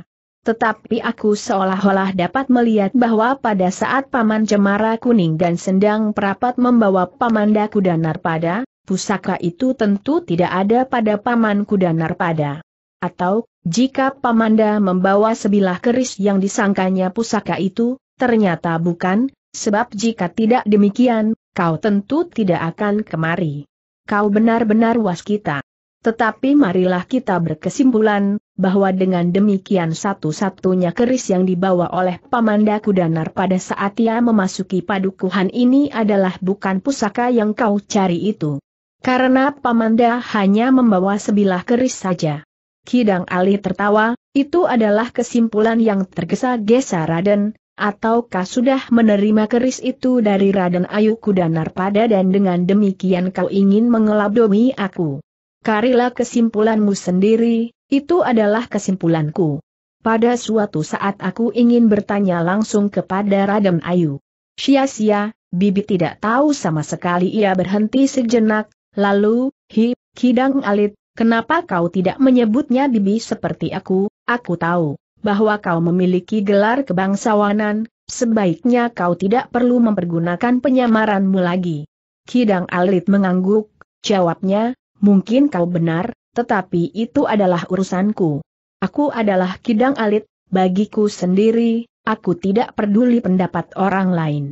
Tetapi aku seolah-olah dapat melihat bahwa pada saat Paman Cemara Kuning dan Sendang Perapat membawa Paman Daku dan Narpada, pusaka itu tentu tidak ada pada Paman Kuda Narpada. Atau, jika Pamanda membawa sebilah keris yang disangkanya pusaka itu, ternyata bukan, sebab jika tidak demikian, kau tentu tidak akan kemari kau benar-benar was kita. Tetapi marilah kita berkesimpulan, bahwa dengan demikian satu-satunya keris yang dibawa oleh Pamanda Kudanar pada saat ia memasuki padukuhan ini adalah bukan pusaka yang kau cari itu. Karena Pamanda hanya membawa sebilah keris saja. Kidang Ali tertawa, itu adalah kesimpulan yang tergesa-gesa Raden, Ataukah sudah menerima keris itu dari Raden Ayu Kudanar pada dan dengan demikian kau ingin mengelabdomi aku? Karilah kesimpulanmu sendiri, itu adalah kesimpulanku. Pada suatu saat aku ingin bertanya langsung kepada Raden Ayu. Sia-sia, Bibi tidak tahu sama sekali ia berhenti sejenak, lalu, hi, kidang alit, kenapa kau tidak menyebutnya Bibi seperti aku, aku tahu bahwa kau memiliki gelar kebangsawanan, sebaiknya kau tidak perlu mempergunakan penyamaranmu lagi. Kidang Alit mengangguk, jawabnya, mungkin kau benar, tetapi itu adalah urusanku. Aku adalah Kidang Alit, bagiku sendiri, aku tidak peduli pendapat orang lain.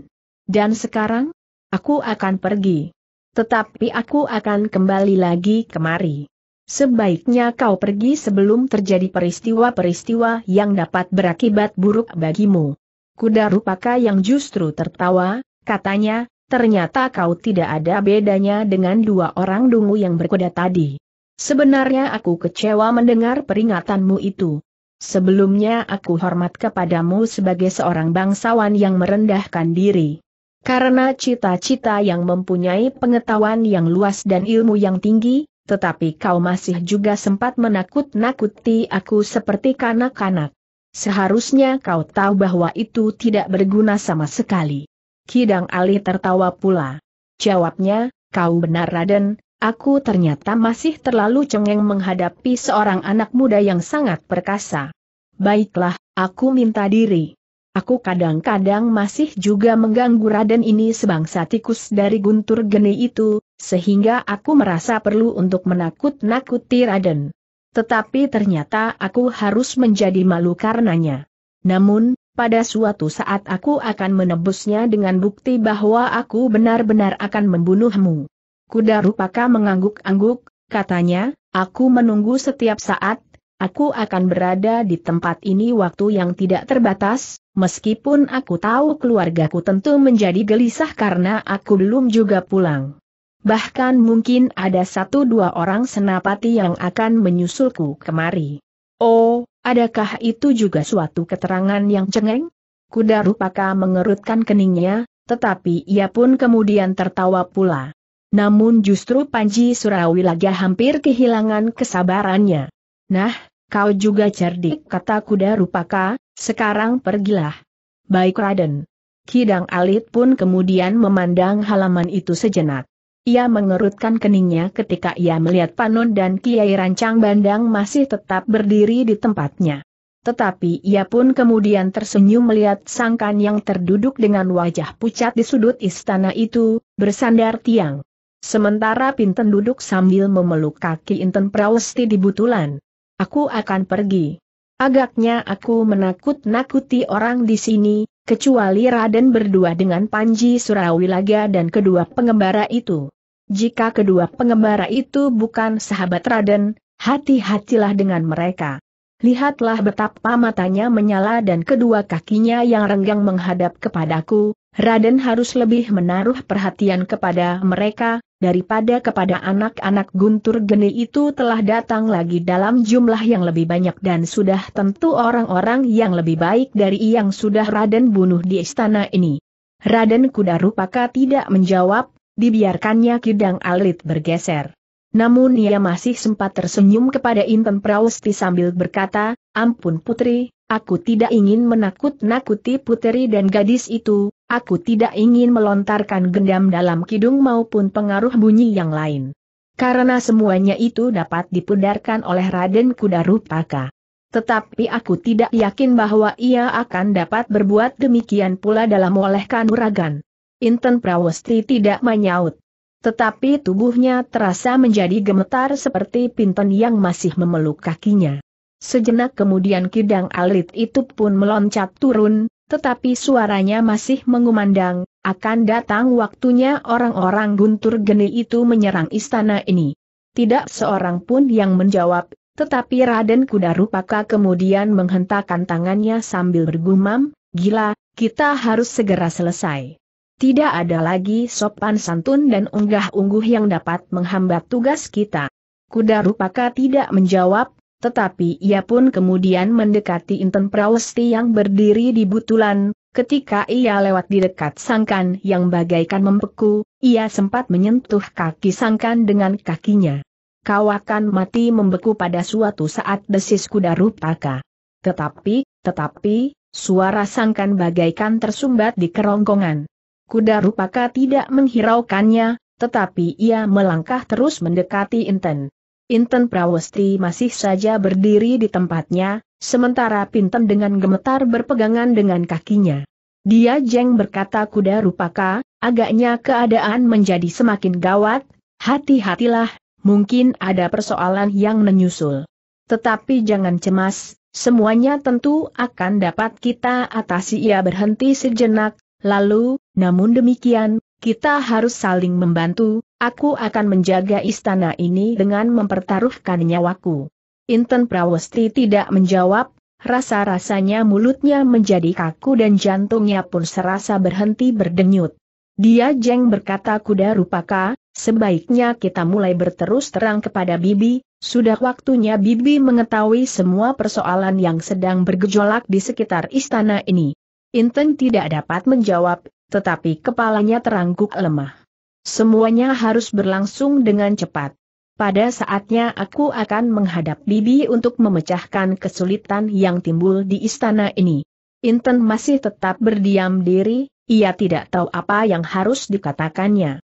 Dan sekarang, aku akan pergi. Tetapi aku akan kembali lagi kemari. Sebaiknya kau pergi sebelum terjadi peristiwa-peristiwa yang dapat berakibat buruk bagimu. Kuda rupaka yang justru tertawa, katanya, ternyata kau tidak ada bedanya dengan dua orang dungu yang berkuda tadi. Sebenarnya aku kecewa mendengar peringatanmu itu. Sebelumnya aku hormat kepadamu sebagai seorang bangsawan yang merendahkan diri. Karena cita-cita yang mempunyai pengetahuan yang luas dan ilmu yang tinggi, tetapi kau masih juga sempat menakut-nakuti aku seperti kanak-kanak. Seharusnya kau tahu bahwa itu tidak berguna sama sekali. Kidang Ali tertawa pula. Jawabnya, kau benar Raden, aku ternyata masih terlalu cengeng menghadapi seorang anak muda yang sangat perkasa. Baiklah, aku minta diri. Aku kadang-kadang masih juga mengganggu Raden ini sebangsa tikus dari guntur geni itu, sehingga aku merasa perlu untuk menakut-nakuti Raden. Tetapi ternyata aku harus menjadi malu karenanya. Namun, pada suatu saat aku akan menebusnya dengan bukti bahwa aku benar-benar akan membunuhmu. Kuda Rupaka mengangguk-angguk, katanya, aku menunggu setiap saat, aku akan berada di tempat ini waktu yang tidak terbatas, meskipun aku tahu keluargaku tentu menjadi gelisah karena aku belum juga pulang bahkan mungkin ada satu dua orang senapati yang akan menyusulku kemari. Oh, adakah itu juga suatu keterangan yang cengeng? Kuda Rupaka mengerutkan keningnya, tetapi ia pun kemudian tertawa pula. Namun justru Panji Surawilaga hampir kehilangan kesabarannya. Nah, kau juga cerdik kata kuda rupaka, sekarang pergilah. Baik Raden. Kidang Alit pun kemudian memandang halaman itu sejenak. Ia mengerutkan keningnya ketika ia melihat Panon dan Kiai Rancang Bandang masih tetap berdiri di tempatnya. Tetapi ia pun kemudian tersenyum melihat sangkan yang terduduk dengan wajah pucat di sudut istana itu, bersandar tiang. Sementara Pinten duduk sambil memeluk kaki Inten Prawesti di butulan. Aku akan pergi. Agaknya aku menakut-nakuti orang di sini, kecuali Raden berdua dengan Panji Surawilaga dan kedua pengembara itu. Jika kedua pengembara itu bukan sahabat Raden, hati-hatilah dengan mereka. Lihatlah betapa matanya menyala dan kedua kakinya yang renggang menghadap kepadaku, Raden harus lebih menaruh perhatian kepada mereka, daripada kepada anak-anak guntur geni itu telah datang lagi dalam jumlah yang lebih banyak dan sudah tentu orang-orang yang lebih baik dari yang sudah Raden bunuh di istana ini. Raden Kudarupaka tidak menjawab, dibiarkannya kidang alit bergeser. Namun ia masih sempat tersenyum kepada Inten Prausti sambil berkata, Ampun putri, aku tidak ingin menakut-nakuti putri dan gadis itu, aku tidak ingin melontarkan gendam dalam kidung maupun pengaruh bunyi yang lain. Karena semuanya itu dapat dipudarkan oleh Raden Kudarupaka. Tetapi aku tidak yakin bahwa ia akan dapat berbuat demikian pula dalam oleh kanuragan. Inten Prawesti tidak menyaut. Tetapi tubuhnya terasa menjadi gemetar seperti Pinten yang masih memeluk kakinya. Sejenak kemudian kidang alit itu pun meloncat turun, tetapi suaranya masih mengumandang, akan datang waktunya orang-orang guntur geni itu menyerang istana ini. Tidak seorang pun yang menjawab, tetapi Raden Kudarupaka kemudian menghentakkan tangannya sambil bergumam, gila, kita harus segera selesai. Tidak ada lagi sopan santun dan unggah-ungguh yang dapat menghambat tugas kita. Kuda Rupaka tidak menjawab, tetapi ia pun kemudian mendekati Inten Prawesti yang berdiri di butulan, ketika ia lewat di dekat sangkan yang bagaikan membeku, ia sempat menyentuh kaki sangkan dengan kakinya. Kau akan mati membeku pada suatu saat desis kuda rupaka. Tetapi, tetapi, suara sangkan bagaikan tersumbat di kerongkongan. Kuda rupaka tidak menghiraukannya, tetapi ia melangkah terus mendekati Inten. Inten Prawesti masih saja berdiri di tempatnya, sementara Pinten dengan gemetar berpegangan dengan kakinya. Dia jeng berkata kuda rupaka, agaknya keadaan menjadi semakin gawat, hati-hatilah, mungkin ada persoalan yang menyusul. Tetapi jangan cemas, semuanya tentu akan dapat kita atasi ia berhenti sejenak, Lalu, namun demikian, kita harus saling membantu, aku akan menjaga istana ini dengan mempertaruhkan nyawaku. Inten Prawesti tidak menjawab, rasa-rasanya mulutnya menjadi kaku dan jantungnya pun serasa berhenti berdenyut. Dia jeng berkata kuda rupaka, sebaiknya kita mulai berterus terang kepada Bibi, sudah waktunya Bibi mengetahui semua persoalan yang sedang bergejolak di sekitar istana ini. Inten tidak dapat menjawab, tetapi kepalanya terangguk lemah. Semuanya harus berlangsung dengan cepat. Pada saatnya aku akan menghadap Bibi untuk memecahkan kesulitan yang timbul di istana ini. Inten masih tetap berdiam diri, ia tidak tahu apa yang harus dikatakannya.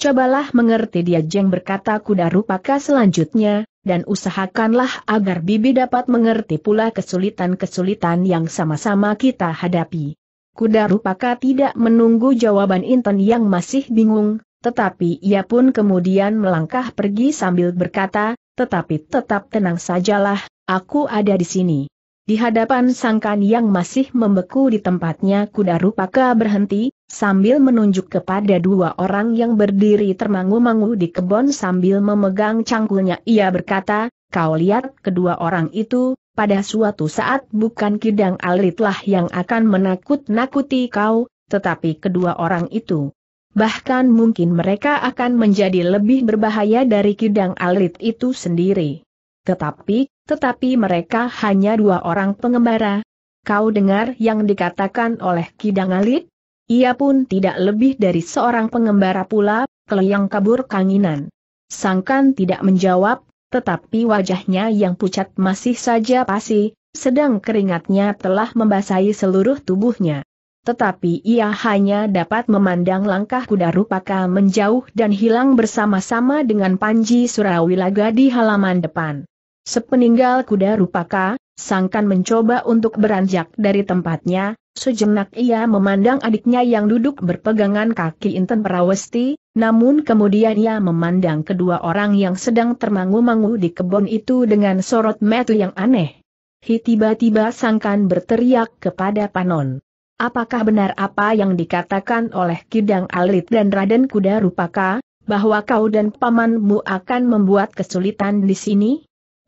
Cobalah mengerti dia jeng berkata kuda rupaka selanjutnya, dan usahakanlah agar bibi dapat mengerti pula kesulitan-kesulitan yang sama-sama kita hadapi. Kuda rupaka tidak menunggu jawaban Inten yang masih bingung, tetapi ia pun kemudian melangkah pergi sambil berkata, tetapi tetap tenang sajalah, aku ada di sini. Di hadapan sangkan yang masih membeku di tempatnya kuda rupaka berhenti, sambil menunjuk kepada dua orang yang berdiri termangu-mangu di kebun sambil memegang cangkulnya ia berkata, kau lihat kedua orang itu, pada suatu saat bukan kidang alitlah yang akan menakut-nakuti kau, tetapi kedua orang itu. Bahkan mungkin mereka akan menjadi lebih berbahaya dari kidang alit itu sendiri. Tetapi, tetapi mereka hanya dua orang pengembara. Kau dengar yang dikatakan oleh kidang alit? Ia pun tidak lebih dari seorang pengembara pula, keleyang kabur kanginan. Sangkan tidak menjawab, tetapi wajahnya yang pucat masih saja pasi, sedang keringatnya telah membasahi seluruh tubuhnya. Tetapi ia hanya dapat memandang langkah kuda rupaka menjauh dan hilang bersama-sama dengan Panji Surawilaga di halaman depan. Sepeninggal kuda rupaka, sangkan mencoba untuk beranjak dari tempatnya, sejenak ia memandang adiknya yang duduk berpegangan kaki Inten Perawesti, namun kemudian ia memandang kedua orang yang sedang termangu-mangu di kebun itu dengan sorot metu yang aneh. Hi tiba-tiba sangkan berteriak kepada Panon. Apakah benar apa yang dikatakan oleh Kidang Alit dan Raden Kuda Rupaka, bahwa kau dan pamanmu akan membuat kesulitan di sini?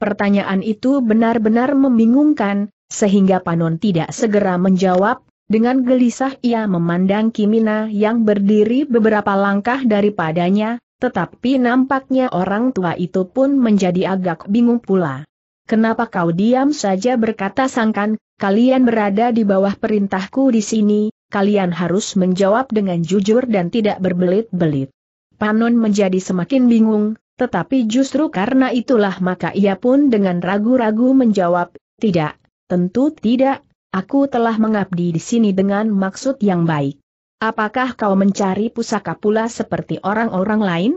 Pertanyaan itu benar-benar membingungkan, sehingga Panon tidak segera menjawab, dengan gelisah ia memandang Kimina yang berdiri beberapa langkah daripadanya, tetapi nampaknya orang tua itu pun menjadi agak bingung pula. Kenapa kau diam saja berkata sangkan, kalian berada di bawah perintahku di sini, kalian harus menjawab dengan jujur dan tidak berbelit-belit. Panon menjadi semakin bingung, tetapi justru karena itulah maka ia pun dengan ragu-ragu menjawab, tidak, tentu tidak, aku telah mengabdi di sini dengan maksud yang baik. Apakah kau mencari pusaka pula seperti orang-orang lain?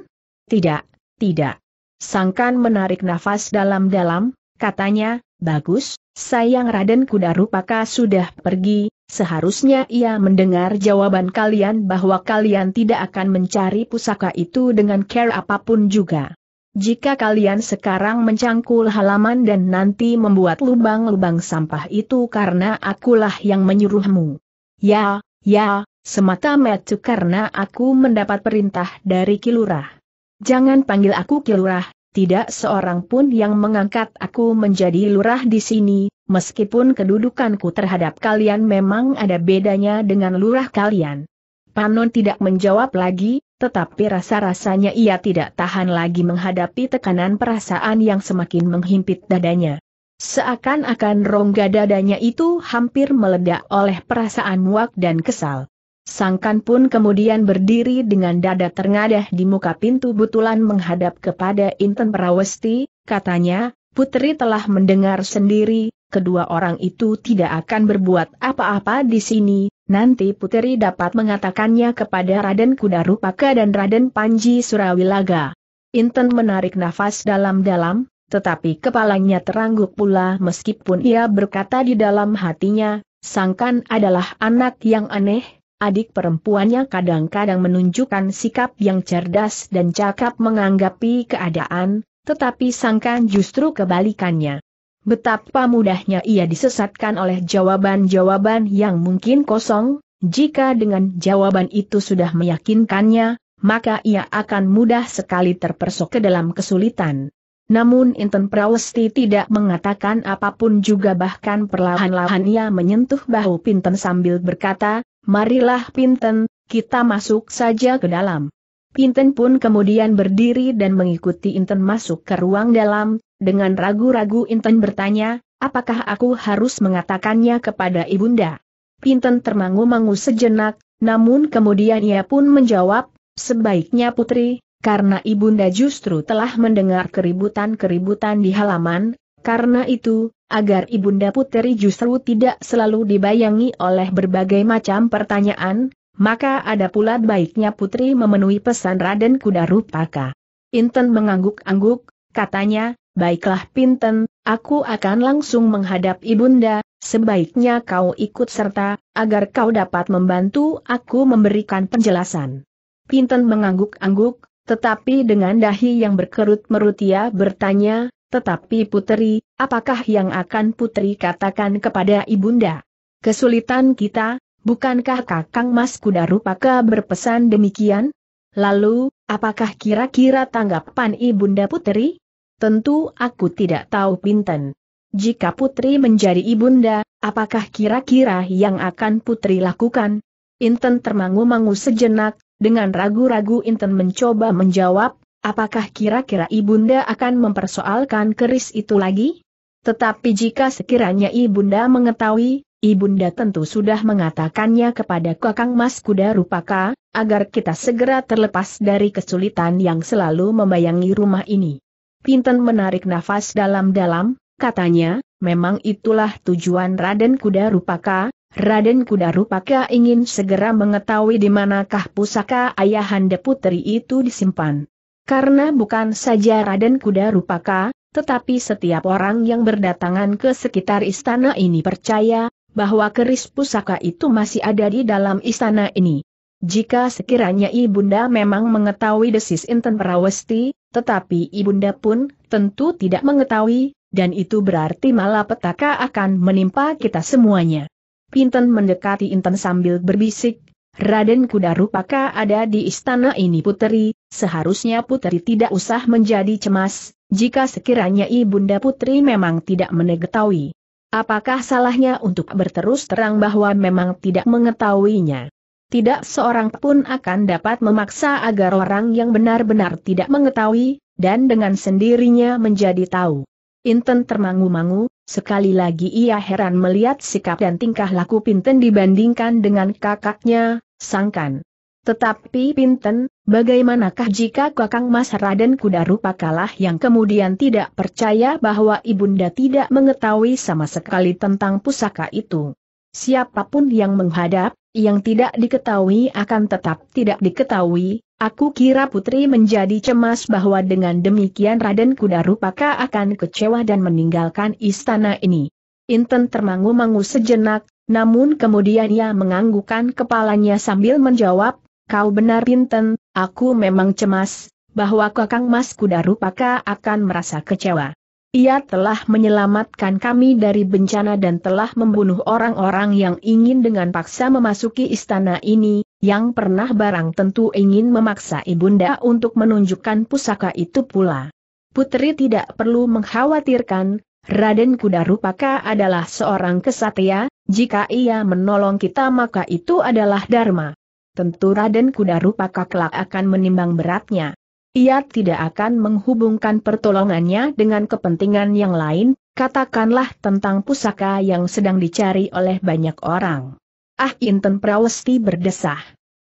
Tidak, tidak. Sangkan menarik nafas dalam-dalam, katanya, bagus, sayang Raden Kuda Rupaka sudah pergi, Seharusnya ia mendengar jawaban kalian bahwa kalian tidak akan mencari pusaka itu dengan care apapun juga. Jika kalian sekarang mencangkul halaman dan nanti membuat lubang-lubang sampah itu karena akulah yang menyuruhmu. Ya, ya, semata-mata karena aku mendapat perintah dari Kilurah. Jangan panggil aku Kilurah, tidak seorang pun yang mengangkat aku menjadi lurah di sini, meskipun kedudukanku terhadap kalian memang ada bedanya dengan lurah kalian. Panon tidak menjawab lagi, tetapi rasa-rasanya ia tidak tahan lagi menghadapi tekanan perasaan yang semakin menghimpit dadanya. Seakan-akan rongga dadanya itu hampir meledak oleh perasaan muak dan kesal. Sangkan pun kemudian berdiri dengan dada terngadah di muka pintu butulan menghadap kepada Inten Prawesti, katanya, Putri telah mendengar sendiri, kedua orang itu tidak akan berbuat apa-apa di sini, nanti Puteri dapat mengatakannya kepada Raden Kudarupaka dan Raden Panji Surawilaga. Inten menarik nafas dalam-dalam, tetapi kepalanya terangguk pula meskipun ia berkata di dalam hatinya, Sangkan adalah anak yang aneh, adik perempuannya kadang-kadang menunjukkan sikap yang cerdas dan cakap menganggapi keadaan, tetapi Sangkan justru kebalikannya. Betapa mudahnya ia disesatkan oleh jawaban-jawaban yang mungkin kosong, jika dengan jawaban itu sudah meyakinkannya, maka ia akan mudah sekali terpersok ke dalam kesulitan. Namun Inten Prawesti tidak mengatakan apapun juga bahkan perlahan-lahan ia menyentuh bahu Pinten sambil berkata, Marilah Pinten, kita masuk saja ke dalam. Pinten pun kemudian berdiri dan mengikuti Inten masuk ke ruang dalam, dengan ragu-ragu Inten bertanya, apakah aku harus mengatakannya kepada ibunda? Pinten termangu-mangu sejenak, namun kemudian ia pun menjawab, sebaiknya putri, karena ibunda justru telah mendengar keributan-keributan di halaman, karena itu, agar ibunda putri justru tidak selalu dibayangi oleh berbagai macam pertanyaan, maka ada pula baiknya putri memenuhi pesan Raden Kudarupaka. Inten mengangguk-angguk, katanya, Baiklah Pinten, aku akan langsung menghadap Ibunda, sebaiknya kau ikut serta, agar kau dapat membantu aku memberikan penjelasan. Pinten mengangguk-angguk, tetapi dengan dahi yang berkerut merut ia bertanya, tetapi putri, apakah yang akan putri katakan kepada Ibunda? Kesulitan kita, bukankah kakang Mas Kuda Rupaka berpesan demikian? Lalu, apakah kira-kira tanggapan Ibunda putri? Tentu aku tidak tahu Binten. Jika putri menjadi ibunda, apakah kira-kira yang akan putri lakukan? Inten termangu-mangu sejenak, dengan ragu-ragu Inten mencoba menjawab, apakah kira-kira ibunda akan mempersoalkan keris itu lagi? Tetapi jika sekiranya ibunda mengetahui, ibunda tentu sudah mengatakannya kepada kakang mas kuda rupaka, agar kita segera terlepas dari kesulitan yang selalu membayangi rumah ini. Pinten menarik nafas dalam-dalam, katanya, memang itulah tujuan Raden Kuda Rupaka, Raden Kuda Rupaka ingin segera mengetahui di manakah pusaka ayahanda putri itu disimpan. Karena bukan saja Raden Kuda Rupaka, tetapi setiap orang yang berdatangan ke sekitar istana ini percaya, bahwa keris pusaka itu masih ada di dalam istana ini. Jika sekiranya Ibunda memang mengetahui desis Inten Prawesti, tetapi ibunda pun, tentu tidak mengetahui, dan itu berarti malapetaka akan menimpa kita semuanya. Pinten mendekati Intan sambil berbisik, Raden Kuda Rupaka ada di istana ini puteri, seharusnya puteri tidak usah menjadi cemas, jika sekiranya ibunda putri memang tidak mengetahui. Apakah salahnya untuk berterus terang bahwa memang tidak mengetahuinya? tidak seorang pun akan dapat memaksa agar orang yang benar-benar tidak mengetahui, dan dengan sendirinya menjadi tahu. Inten termangu-mangu, sekali lagi ia heran melihat sikap dan tingkah laku Pinten dibandingkan dengan kakaknya, Sangkan. Tetapi Pinten, bagaimanakah jika kakang Mas Raden Kuda Rupa kalah yang kemudian tidak percaya bahwa ibunda tidak mengetahui sama sekali tentang pusaka itu? Siapapun yang menghadap, yang tidak diketahui akan tetap tidak diketahui, aku kira putri menjadi cemas bahwa dengan demikian Raden Kudarupaka paka akan kecewa dan meninggalkan istana ini. Inten termangu-mangu sejenak, namun kemudian ia menganggukkan kepalanya sambil menjawab, Kau benar Inten, aku memang cemas, bahwa kakang mas Kudarupaka paka akan merasa kecewa. Ia telah menyelamatkan kami dari bencana dan telah membunuh orang-orang yang ingin dengan paksa memasuki istana ini, yang pernah barang tentu ingin memaksa Ibunda untuk menunjukkan pusaka itu pula. Putri tidak perlu mengkhawatirkan, Raden Kuda Rupaka adalah seorang kesatria, jika ia menolong kita maka itu adalah Dharma. Tentu Raden Kuda Rupaka kelak akan menimbang beratnya. Ia tidak akan menghubungkan pertolongannya dengan kepentingan yang lain, katakanlah tentang pusaka yang sedang dicari oleh banyak orang. Ah Inten Prawesti berdesah.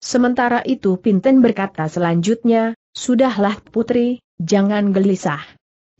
Sementara itu Pinten berkata selanjutnya, Sudahlah putri, jangan gelisah.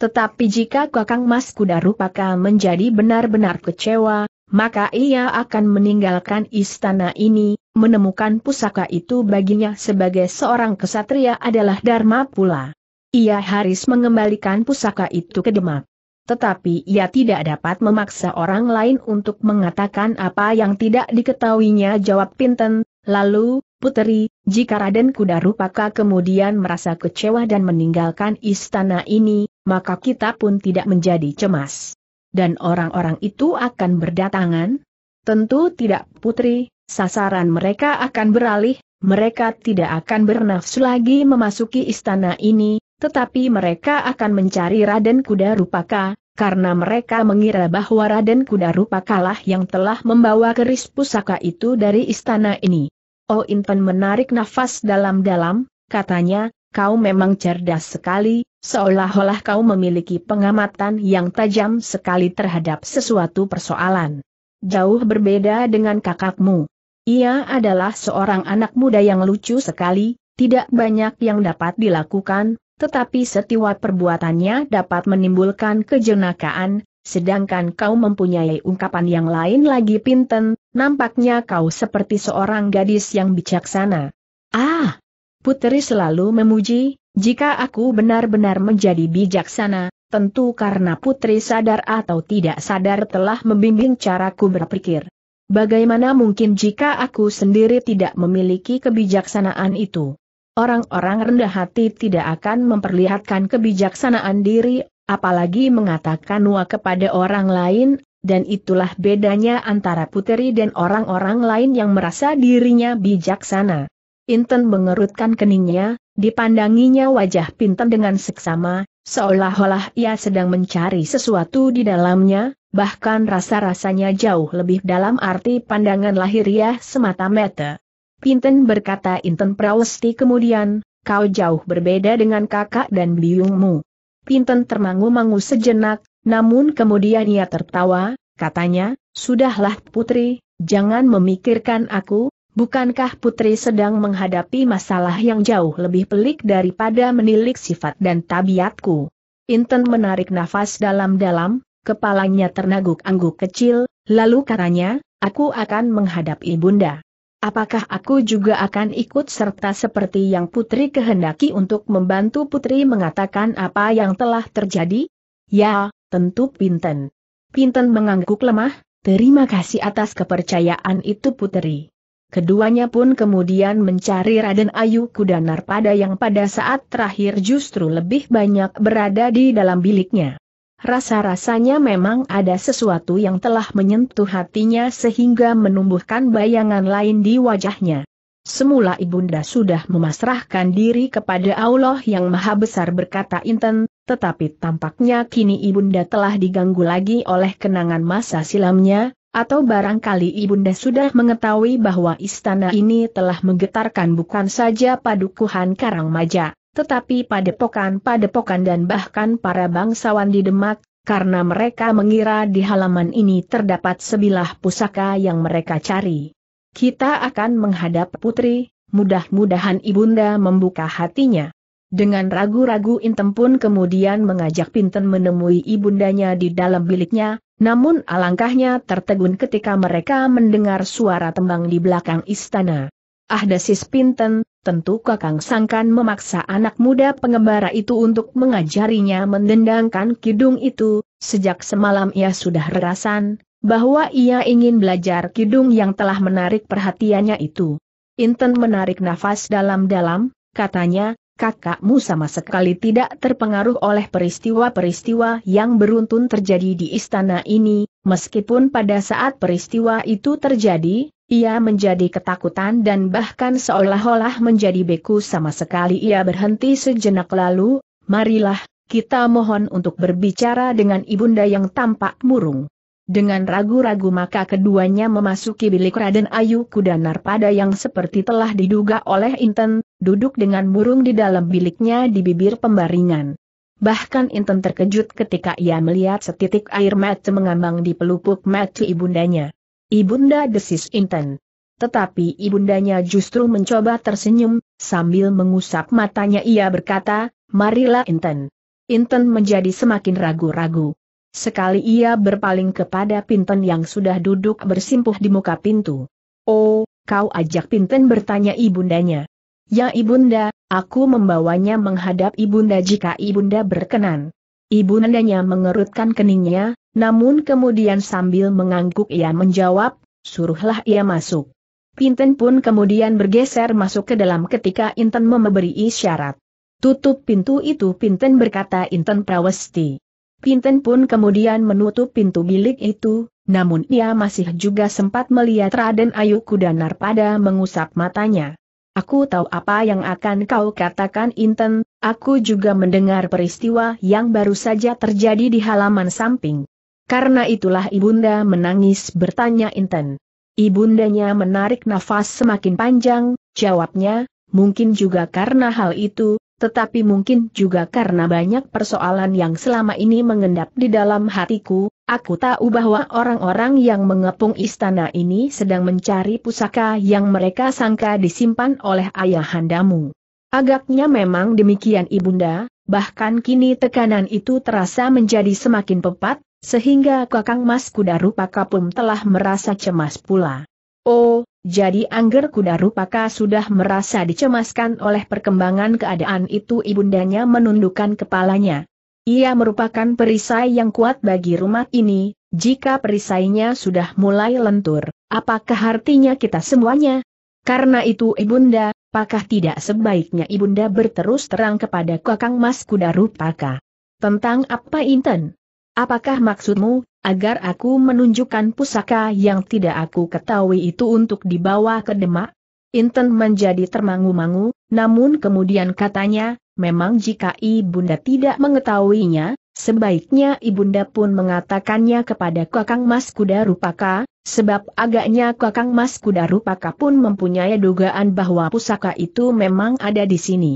Tetapi jika kakang mas kuda rupaka menjadi benar-benar kecewa, maka ia akan meninggalkan istana ini, menemukan pusaka itu baginya sebagai seorang kesatria adalah Dharma pula. Ia harus mengembalikan pusaka itu ke Demak. Tetapi ia tidak dapat memaksa orang lain untuk mengatakan apa yang tidak diketahuinya jawab Pinten, lalu, Puteri, jika Raden Kuda Rupaka kemudian merasa kecewa dan meninggalkan istana ini, maka kita pun tidak menjadi cemas dan orang-orang itu akan berdatangan? Tentu tidak, Putri, sasaran mereka akan beralih, mereka tidak akan bernafsu lagi memasuki istana ini, tetapi mereka akan mencari Raden Kuda Rupaka, karena mereka mengira bahwa Raden Kuda Rupakalah yang telah membawa keris pusaka itu dari istana ini. Oh Inten menarik nafas dalam-dalam, katanya, kau memang cerdas sekali, Seolah-olah kau memiliki pengamatan yang tajam sekali terhadap sesuatu persoalan. Jauh berbeda dengan kakakmu. Ia adalah seorang anak muda yang lucu sekali, tidak banyak yang dapat dilakukan, tetapi setiap perbuatannya dapat menimbulkan kejenakaan, sedangkan kau mempunyai ungkapan yang lain lagi pinten, nampaknya kau seperti seorang gadis yang bijaksana. Ah, Putri selalu memuji, jika aku benar-benar menjadi bijaksana, tentu karena putri sadar atau tidak sadar telah membimbing caraku berpikir. Bagaimana mungkin jika aku sendiri tidak memiliki kebijaksanaan itu? Orang-orang rendah hati tidak akan memperlihatkan kebijaksanaan diri, apalagi mengatakan wa kepada orang lain, dan itulah bedanya antara puteri dan orang-orang lain yang merasa dirinya bijaksana. Inten mengerutkan keningnya, dipandanginya wajah Pinten dengan seksama, seolah-olah ia sedang mencari sesuatu di dalamnya, bahkan rasa-rasanya jauh lebih dalam arti pandangan lahiriah semata-mata. Pinten berkata Inten Prawesti kemudian, kau jauh berbeda dengan kakak dan biungmu. Pinten termangu-mangu sejenak, namun kemudian ia tertawa, katanya, Sudahlah putri, jangan memikirkan aku, Bukankah putri sedang menghadapi masalah yang jauh lebih pelik daripada menilik sifat dan tabiatku? Inten menarik nafas dalam-dalam, kepalanya ternaguk-angguk kecil, lalu katanya, aku akan menghadapi bunda. Apakah aku juga akan ikut serta seperti yang putri kehendaki untuk membantu putri mengatakan apa yang telah terjadi? Ya, tentu Pinten. Pinten mengangguk lemah, terima kasih atas kepercayaan itu putri. Keduanya pun kemudian mencari Raden Ayu Kudanar pada yang pada saat terakhir justru lebih banyak berada di dalam biliknya. Rasa-rasanya memang ada sesuatu yang telah menyentuh hatinya sehingga menumbuhkan bayangan lain di wajahnya. Semula Ibunda sudah memasrahkan diri kepada Allah yang Maha Besar berkata Inten, tetapi tampaknya kini Ibunda telah diganggu lagi oleh kenangan masa silamnya, atau barangkali Ibunda sudah mengetahui bahwa istana ini telah menggetarkan bukan saja padukuhan Karangmaja, tetapi padepokan-padepokan dan bahkan para bangsawan di Demak, karena mereka mengira di halaman ini terdapat sebilah pusaka yang mereka cari. Kita akan menghadap putri, mudah-mudahan Ibunda membuka hatinya. Dengan ragu-ragu Intem pun kemudian mengajak Pinten menemui ibundanya di dalam biliknya, namun alangkahnya tertegun ketika mereka mendengar suara tembang di belakang istana. Ah desis Pinten, tentu Kakang Sangkan memaksa anak muda pengembara itu untuk mengajarinya mendendangkan kidung itu, sejak semalam ia sudah rerasan, bahwa ia ingin belajar kidung yang telah menarik perhatiannya itu. Inten menarik nafas dalam-dalam, katanya, kakakmu sama sekali tidak terpengaruh oleh peristiwa-peristiwa yang beruntun terjadi di istana ini, meskipun pada saat peristiwa itu terjadi, ia menjadi ketakutan dan bahkan seolah-olah menjadi beku sama sekali ia berhenti sejenak lalu, marilah, kita mohon untuk berbicara dengan ibunda yang tampak murung. Dengan ragu-ragu maka keduanya memasuki bilik Raden Ayu Kudanar pada yang seperti telah diduga oleh Inten, duduk dengan burung di dalam biliknya di bibir pembaringan. Bahkan Inten terkejut ketika ia melihat setitik air mata mengambang di pelupuk mata ibundanya. Ibunda desis Inten. Tetapi ibundanya justru mencoba tersenyum, sambil mengusap matanya ia berkata, marilah Inten. Inten menjadi semakin ragu-ragu. Sekali ia berpaling kepada Pinten yang sudah duduk bersimpuh di muka pintu. Oh, kau ajak Pinten bertanya ibundanya. Ya ibunda, aku membawanya menghadap ibunda jika ibunda berkenan. Ibundanya mengerutkan keningnya, namun kemudian sambil mengangguk ia menjawab, suruhlah ia masuk. Pinten pun kemudian bergeser masuk ke dalam ketika Inten memberi isyarat. Tutup pintu itu Pinten berkata Inten Prawesti. Pinten pun kemudian menutup pintu bilik itu, namun ia masih juga sempat melihat Raden Ayu Kudanar pada mengusap matanya. Aku tahu apa yang akan kau katakan Inten, aku juga mendengar peristiwa yang baru saja terjadi di halaman samping. Karena itulah Ibunda menangis bertanya Inten. Ibundanya menarik nafas semakin panjang, jawabnya, mungkin juga karena hal itu, tetapi mungkin juga karena banyak persoalan yang selama ini mengendap di dalam hatiku, aku tahu bahwa orang-orang yang mengepung istana ini sedang mencari pusaka yang mereka sangka disimpan oleh ayahandamu. Agaknya memang demikian ibunda, bahkan kini tekanan itu terasa menjadi semakin pepat, sehingga kakang mas kuda rupa kapum telah merasa cemas pula. Oh, jadi Angger Kuda rupaka sudah merasa dicemaskan oleh perkembangan keadaan itu ibundanya menundukkan kepalanya. Ia merupakan perisai yang kuat bagi rumah ini, jika perisainya sudah mulai lentur, apakah artinya kita semuanya? Karena itu ibunda, apakah tidak sebaiknya ibunda berterus terang kepada kakang mas kuda rupaka? Tentang apa Inten? Apakah maksudmu, agar aku menunjukkan pusaka yang tidak aku ketahui itu untuk dibawa ke Demak? Inten menjadi termangu-mangu, namun kemudian katanya, memang jika ibunda tidak mengetahuinya, sebaiknya ibunda pun mengatakannya kepada kakang mas kuda rupaka, sebab agaknya kakang mas kuda rupaka pun mempunyai dugaan bahwa pusaka itu memang ada di sini.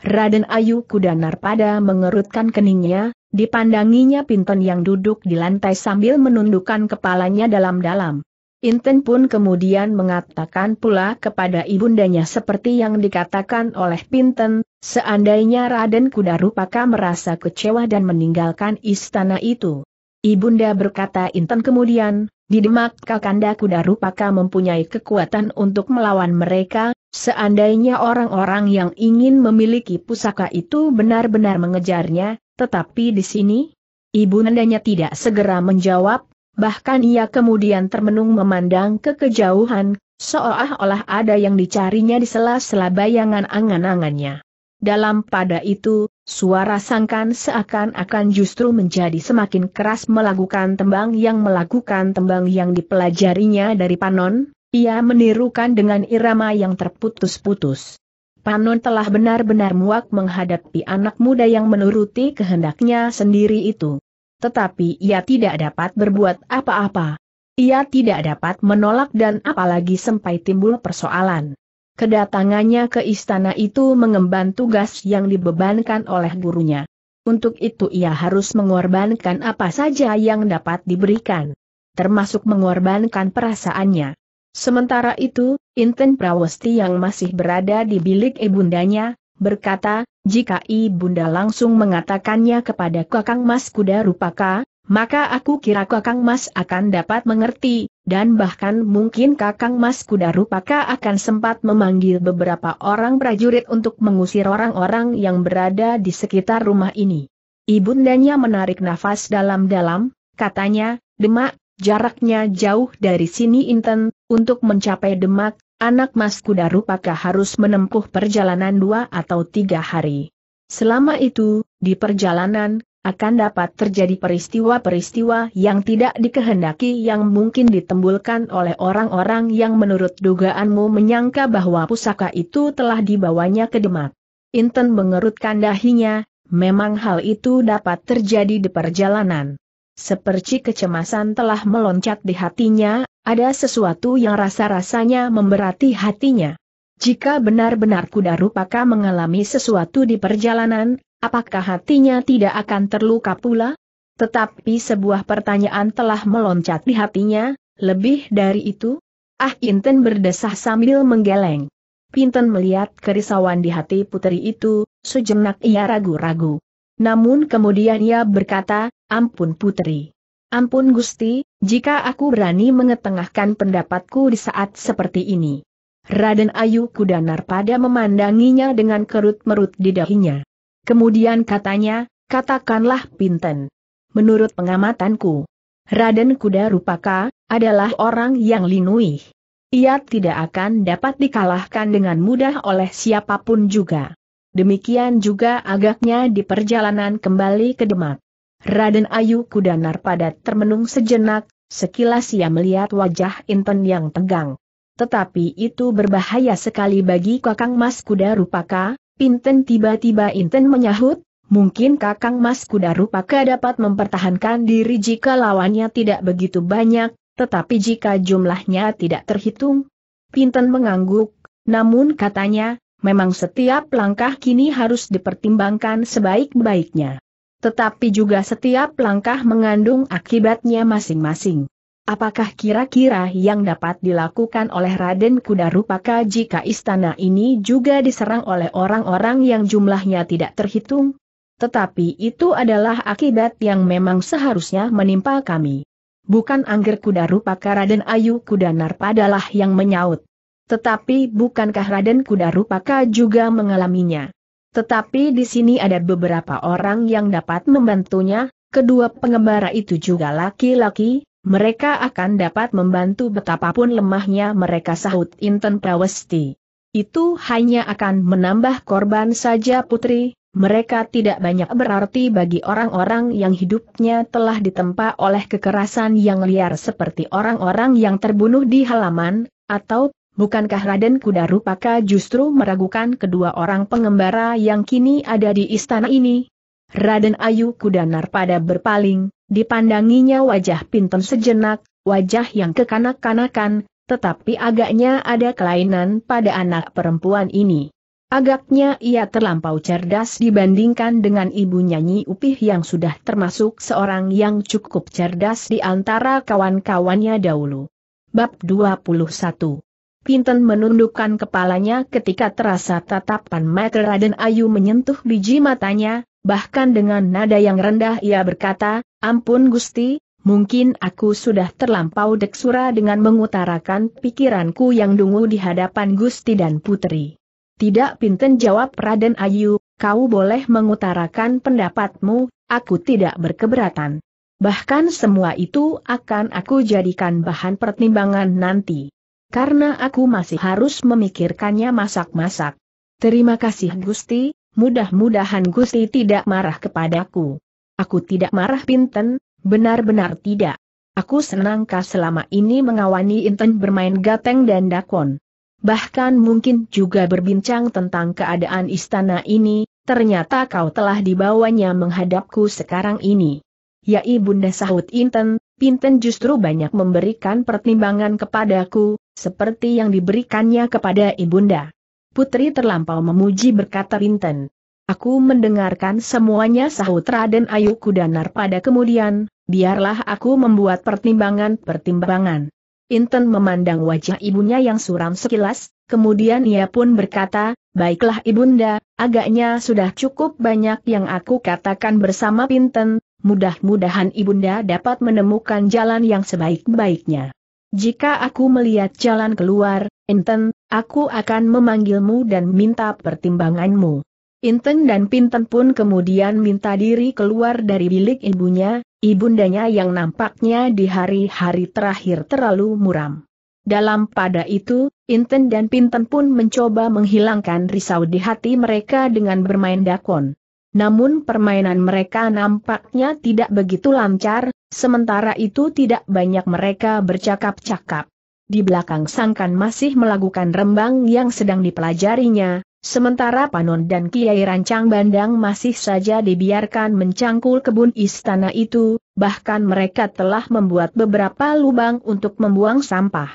Raden Ayu Kudanar pada mengerutkan keningnya, Dipandanginya Pinton yang duduk di lantai sambil menundukkan kepalanya dalam-dalam. Inten pun kemudian mengatakan pula kepada ibundanya seperti yang dikatakan oleh Pinten, seandainya Raden Kuda Rupaka merasa kecewa dan meninggalkan istana itu. Ibunda berkata Inten kemudian, di Demak Kakanda Kuda Rupaka mempunyai kekuatan untuk melawan mereka, seandainya orang-orang yang ingin memiliki pusaka itu benar-benar mengejarnya, tetapi di sini, ibu nandanya tidak segera menjawab, bahkan ia kemudian termenung memandang ke kejauhan, seolah-olah ada yang dicarinya di sela-sela bayangan angan-angannya. Dalam pada itu, suara sangkan seakan-akan justru menjadi semakin keras melakukan tembang yang melakukan tembang yang dipelajarinya dari Panon, ia menirukan dengan irama yang terputus-putus. Panun telah benar-benar muak menghadapi anak muda yang menuruti kehendaknya sendiri itu. Tetapi ia tidak dapat berbuat apa-apa. Ia tidak dapat menolak dan apalagi sampai timbul persoalan. Kedatangannya ke istana itu mengemban tugas yang dibebankan oleh gurunya. Untuk itu ia harus mengorbankan apa saja yang dapat diberikan. Termasuk mengorbankan perasaannya. Sementara itu, Inten Prawesti yang masih berada di bilik ibundanya, berkata, jika ibunda langsung mengatakannya kepada kakang mas kuda rupaka, maka aku kira kakang mas akan dapat mengerti, dan bahkan mungkin kakang mas kuda rupaka akan sempat memanggil beberapa orang prajurit untuk mengusir orang-orang yang berada di sekitar rumah ini. Ibundanya menarik nafas dalam-dalam, katanya, Demak, Jaraknya jauh dari sini Inten, untuk mencapai Demak, anak mas kuda rupaka harus menempuh perjalanan dua atau tiga hari. Selama itu, di perjalanan, akan dapat terjadi peristiwa-peristiwa yang tidak dikehendaki yang mungkin ditembulkan oleh orang-orang yang menurut dugaanmu menyangka bahwa pusaka itu telah dibawanya ke Demak. Inten mengerutkan dahinya, memang hal itu dapat terjadi di perjalanan. Seperti kecemasan telah meloncat di hatinya, ada sesuatu yang rasa-rasanya memberati hatinya. Jika benar-benar kuda rupaka mengalami sesuatu di perjalanan, apakah hatinya tidak akan terluka pula? Tetapi sebuah pertanyaan telah meloncat di hatinya, lebih dari itu? Ah Inten berdesah sambil menggeleng. Pinten melihat kerisauan di hati putri itu, sejenak ia ragu-ragu. Namun kemudian ia berkata, ampun putri. Ampun Gusti, jika aku berani mengetengahkan pendapatku di saat seperti ini. Raden Ayu Kudanar pada memandanginya dengan kerut merut di dahinya. Kemudian katanya, katakanlah Pinten. Menurut pengamatanku, Raden Kuda Rupaka adalah orang yang linuih. Ia tidak akan dapat dikalahkan dengan mudah oleh siapapun juga. Demikian juga agaknya di perjalanan kembali ke Demak. Raden Ayu Kudanar padat termenung sejenak, sekilas ia melihat wajah Inten yang tegang. Tetapi itu berbahaya sekali bagi Kakang Mas Kuda Rupaka, Inten tiba-tiba Inten menyahut, mungkin Kakang Mas Kuda Rupaka dapat mempertahankan diri jika lawannya tidak begitu banyak, tetapi jika jumlahnya tidak terhitung. Pinten mengangguk, namun katanya, memang setiap langkah kini harus dipertimbangkan sebaik-baiknya. Tetapi juga setiap langkah mengandung akibatnya masing-masing. Apakah kira-kira yang dapat dilakukan oleh Raden Kuda Rupaka jika istana ini juga diserang oleh orang-orang yang jumlahnya tidak terhitung? Tetapi itu adalah akibat yang memang seharusnya menimpa kami. Bukan Angger Kuda Rupaka Raden Ayu Kudanar Narpadalah yang menyaut. Tetapi bukankah Raden Kuda Rupaka juga mengalaminya? Tetapi di sini ada beberapa orang yang dapat membantunya, kedua pengembara itu juga laki-laki, mereka akan dapat membantu betapapun lemahnya mereka sahut Inten Prawesti. Itu hanya akan menambah korban saja putri, mereka tidak banyak berarti bagi orang-orang yang hidupnya telah ditempa oleh kekerasan yang liar seperti orang-orang yang terbunuh di halaman, atau Bukankah Raden Kudarupaka justru meragukan kedua orang pengembara yang kini ada di istana ini? Raden Ayu Kudanar pada berpaling, dipandanginya wajah Pinten sejenak, wajah yang kekanak-kanakan, tetapi agaknya ada kelainan pada anak perempuan ini. Agaknya ia terlampau cerdas dibandingkan dengan ibu nyanyi Upih yang sudah termasuk seorang yang cukup cerdas di antara kawan-kawannya dahulu. Bab 21 Pinten menundukkan kepalanya ketika terasa tatapan mata Raden Ayu menyentuh biji matanya, bahkan dengan nada yang rendah ia berkata, Ampun Gusti, mungkin aku sudah terlampau deksura dengan mengutarakan pikiranku yang dungu di hadapan Gusti dan Putri. Tidak Pinten jawab Raden Ayu, kau boleh mengutarakan pendapatmu, aku tidak berkeberatan. Bahkan semua itu akan aku jadikan bahan pertimbangan nanti karena aku masih harus memikirkannya masak-masak. Terima kasih Gusti, mudah-mudahan Gusti tidak marah kepadaku. Aku tidak marah Pinten, benar-benar tidak. Aku senangkah selama ini mengawani Inten bermain gateng dan dakon. Bahkan mungkin juga berbincang tentang keadaan istana ini, ternyata kau telah dibawanya menghadapku sekarang ini. Ya Ibunda sahut Inten, Pinten justru banyak memberikan pertimbangan kepadaku, seperti yang diberikannya kepada ibunda. Putri terlampau memuji berkata Rinten. Aku mendengarkan semuanya sahut Raden Ayu Kudanar pada kemudian, biarlah aku membuat pertimbangan-pertimbangan. Inten memandang wajah ibunya yang suram sekilas, kemudian ia pun berkata, Baiklah ibunda, agaknya sudah cukup banyak yang aku katakan bersama Pinten, mudah-mudahan ibunda dapat menemukan jalan yang sebaik-baiknya. Jika aku melihat jalan keluar, Inten, aku akan memanggilmu dan minta pertimbanganmu. Inten dan Pinten pun kemudian minta diri keluar dari bilik ibunya, ibundanya yang nampaknya di hari-hari terakhir terlalu muram. Dalam pada itu, Inten dan Pinten pun mencoba menghilangkan risau di hati mereka dengan bermain dakon. Namun permainan mereka nampaknya tidak begitu lancar, sementara itu tidak banyak mereka bercakap-cakap. Di belakang Sangkan masih melakukan rembang yang sedang dipelajarinya, sementara Panon dan Kiai Rancang Bandang masih saja dibiarkan mencangkul kebun istana itu, bahkan mereka telah membuat beberapa lubang untuk membuang sampah.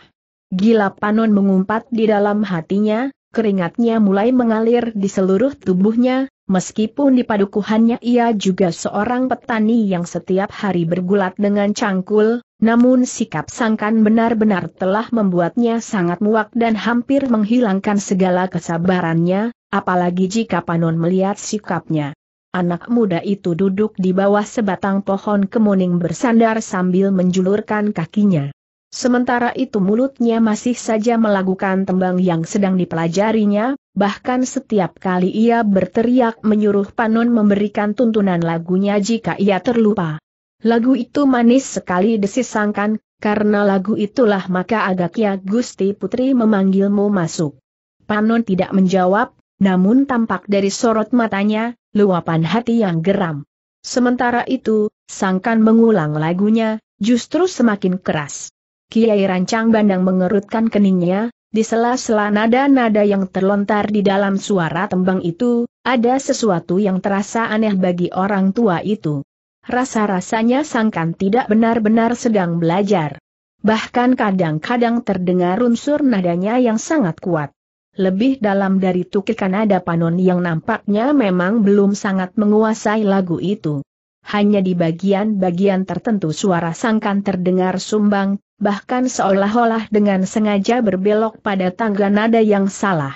Gila Panon mengumpat di dalam hatinya, keringatnya mulai mengalir di seluruh tubuhnya, Meskipun di padukuhannya ia juga seorang petani yang setiap hari bergulat dengan cangkul, namun sikap sangkan benar-benar telah membuatnya sangat muak dan hampir menghilangkan segala kesabarannya, apalagi jika Panon melihat sikapnya. Anak muda itu duduk di bawah sebatang pohon kemuning bersandar sambil menjulurkan kakinya. Sementara itu mulutnya masih saja melakukan tembang yang sedang dipelajarinya, bahkan setiap kali ia berteriak menyuruh Panon memberikan tuntunan lagunya jika ia terlupa. Lagu itu manis sekali desisangkan, karena lagu itulah maka agaknya Gusti Putri memanggilmu masuk. Panon tidak menjawab, namun tampak dari sorot matanya, luapan hati yang geram. Sementara itu, sangkan mengulang lagunya, justru semakin keras. Kiai Rancang Bandang mengerutkan keningnya, di sela-sela nada-nada yang terlontar di dalam suara tembang itu, ada sesuatu yang terasa aneh bagi orang tua itu. Rasa-rasanya sangkan tidak benar-benar sedang belajar. Bahkan kadang-kadang terdengar unsur nadanya yang sangat kuat. Lebih dalam dari tukikan ada panon yang nampaknya memang belum sangat menguasai lagu itu hanya di bagian-bagian tertentu suara sangkan terdengar sumbang, bahkan seolah-olah dengan sengaja berbelok pada tangga nada yang salah.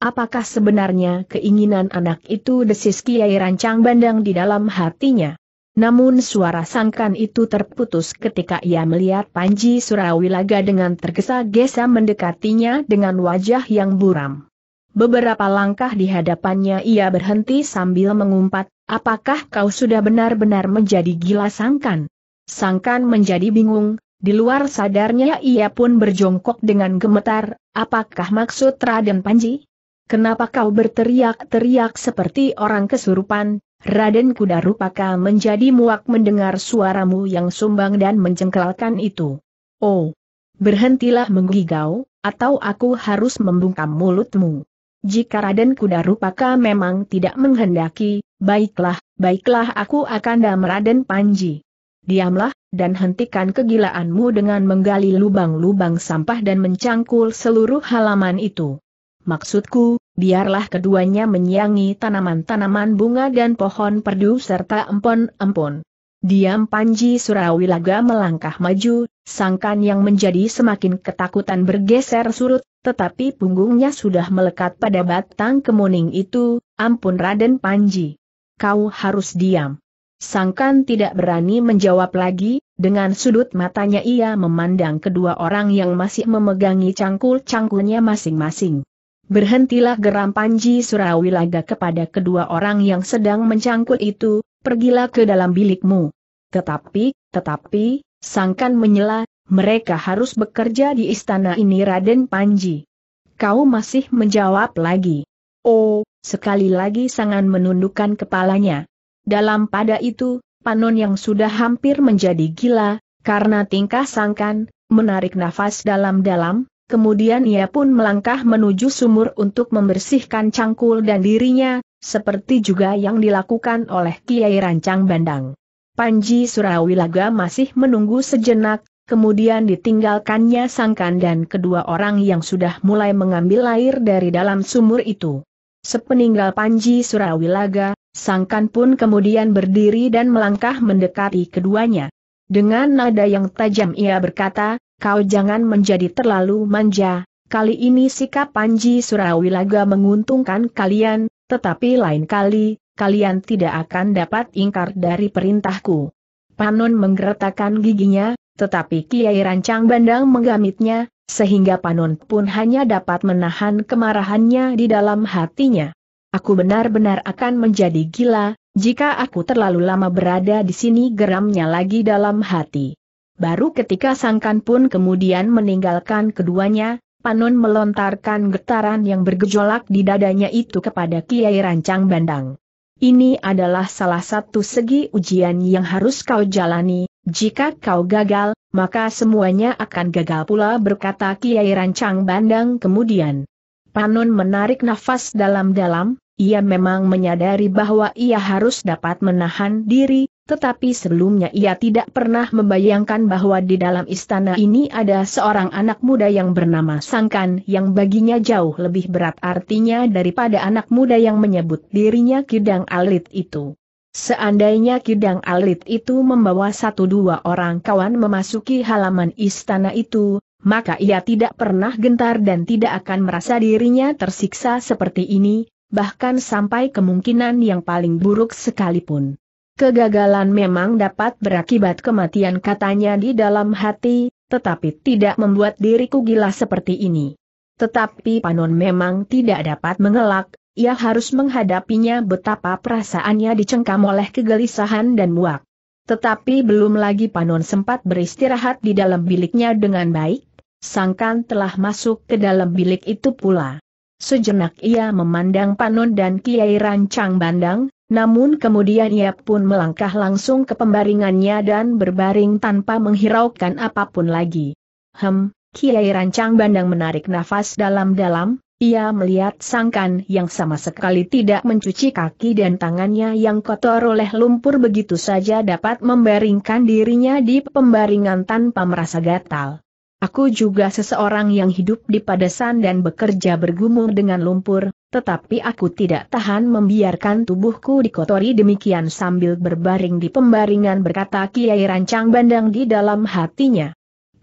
Apakah sebenarnya keinginan anak itu desis Kiai Rancang Bandang di dalam hatinya? Namun suara sangkan itu terputus ketika ia melihat Panji Surawilaga dengan tergesa-gesa mendekatinya dengan wajah yang buram. Beberapa langkah di hadapannya ia berhenti sambil mengumpat, Apakah kau sudah benar-benar menjadi gila sangkan? Sangkan menjadi bingung, di luar sadarnya ia pun berjongkok dengan gemetar, apakah maksud Raden Panji? Kenapa kau berteriak-teriak seperti orang kesurupan, Raden Kuda Rupaka menjadi muak mendengar suaramu yang sumbang dan menjengkelkan itu. Oh! Berhentilah menggigau, atau aku harus membungkam mulutmu. Jika Raden Kuda Rupaka memang tidak menghendaki, Baiklah, baiklah aku akan damraden Panji. Diamlah, dan hentikan kegilaanmu dengan menggali lubang-lubang sampah dan mencangkul seluruh halaman itu. Maksudku, biarlah keduanya menyiangi tanaman-tanaman bunga dan pohon perdu serta empon-empon. Diam Panji Surawilaga melangkah maju, sangkan yang menjadi semakin ketakutan bergeser surut, tetapi punggungnya sudah melekat pada batang kemuning itu, ampun Raden Panji kau harus diam. Sangkan tidak berani menjawab lagi, dengan sudut matanya ia memandang kedua orang yang masih memegangi cangkul-cangkulnya masing-masing. Berhentilah geram Panji Surawilaga kepada kedua orang yang sedang mencangkul itu, pergilah ke dalam bilikmu. Tetapi, tetapi, sangkan menyela, mereka harus bekerja di istana ini Raden Panji. Kau masih menjawab lagi. Oh, Sekali lagi Sangan menundukkan kepalanya. Dalam pada itu, Panon yang sudah hampir menjadi gila, karena tingkah sangkan, menarik nafas dalam-dalam, kemudian ia pun melangkah menuju sumur untuk membersihkan cangkul dan dirinya, seperti juga yang dilakukan oleh Kiai Rancang Bandang. Panji Surawilaga masih menunggu sejenak, kemudian ditinggalkannya sangkan dan kedua orang yang sudah mulai mengambil air dari dalam sumur itu. Sepeninggal Panji Surawilaga, Sangkan pun kemudian berdiri dan melangkah mendekati keduanya. Dengan nada yang tajam ia berkata, kau jangan menjadi terlalu manja, kali ini sikap Panji Surawilaga menguntungkan kalian, tetapi lain kali, kalian tidak akan dapat ingkar dari perintahku. Panon menggeretakkan giginya, tetapi Kiai Rancang Bandang menggamitnya, sehingga Panon pun hanya dapat menahan kemarahannya di dalam hatinya. Aku benar-benar akan menjadi gila, jika aku terlalu lama berada di sini geramnya lagi dalam hati. Baru ketika Sangkan pun kemudian meninggalkan keduanya, Panon melontarkan getaran yang bergejolak di dadanya itu kepada Kiai Rancang Bandang. Ini adalah salah satu segi ujian yang harus kau jalani, jika kau gagal, maka semuanya akan gagal pula berkata Kiai Rancang Bandang kemudian. Panon menarik nafas dalam-dalam, ia memang menyadari bahwa ia harus dapat menahan diri, tetapi sebelumnya ia tidak pernah membayangkan bahwa di dalam istana ini ada seorang anak muda yang bernama Sangkan yang baginya jauh lebih berat artinya daripada anak muda yang menyebut dirinya Kidang Alit itu. Seandainya Kidang Alit itu membawa satu dua orang kawan memasuki halaman istana itu, maka ia tidak pernah gentar dan tidak akan merasa dirinya tersiksa seperti ini, bahkan sampai kemungkinan yang paling buruk sekalipun. Kegagalan memang dapat berakibat kematian katanya di dalam hati, tetapi tidak membuat diriku gila seperti ini. Tetapi Panon memang tidak dapat mengelak, ia harus menghadapinya betapa perasaannya dicengkam oleh kegelisahan dan muak. Tetapi belum lagi Panon sempat beristirahat di dalam biliknya dengan baik, sangkan telah masuk ke dalam bilik itu pula. Sejenak ia memandang Panon dan Kiai Rancang Bandang, namun kemudian ia pun melangkah langsung ke pembaringannya dan berbaring tanpa menghiraukan apapun lagi. Hem, Kiai Rancang Bandang menarik nafas dalam-dalam, ia melihat sangkan yang sama sekali tidak mencuci kaki dan tangannya yang kotor oleh lumpur begitu saja dapat membaringkan dirinya di pembaringan tanpa merasa gatal. Aku juga seseorang yang hidup di padasan dan bekerja bergumur dengan lumpur, tetapi aku tidak tahan membiarkan tubuhku dikotori demikian sambil berbaring di pembaringan berkata Kiai Rancang Bandang di dalam hatinya.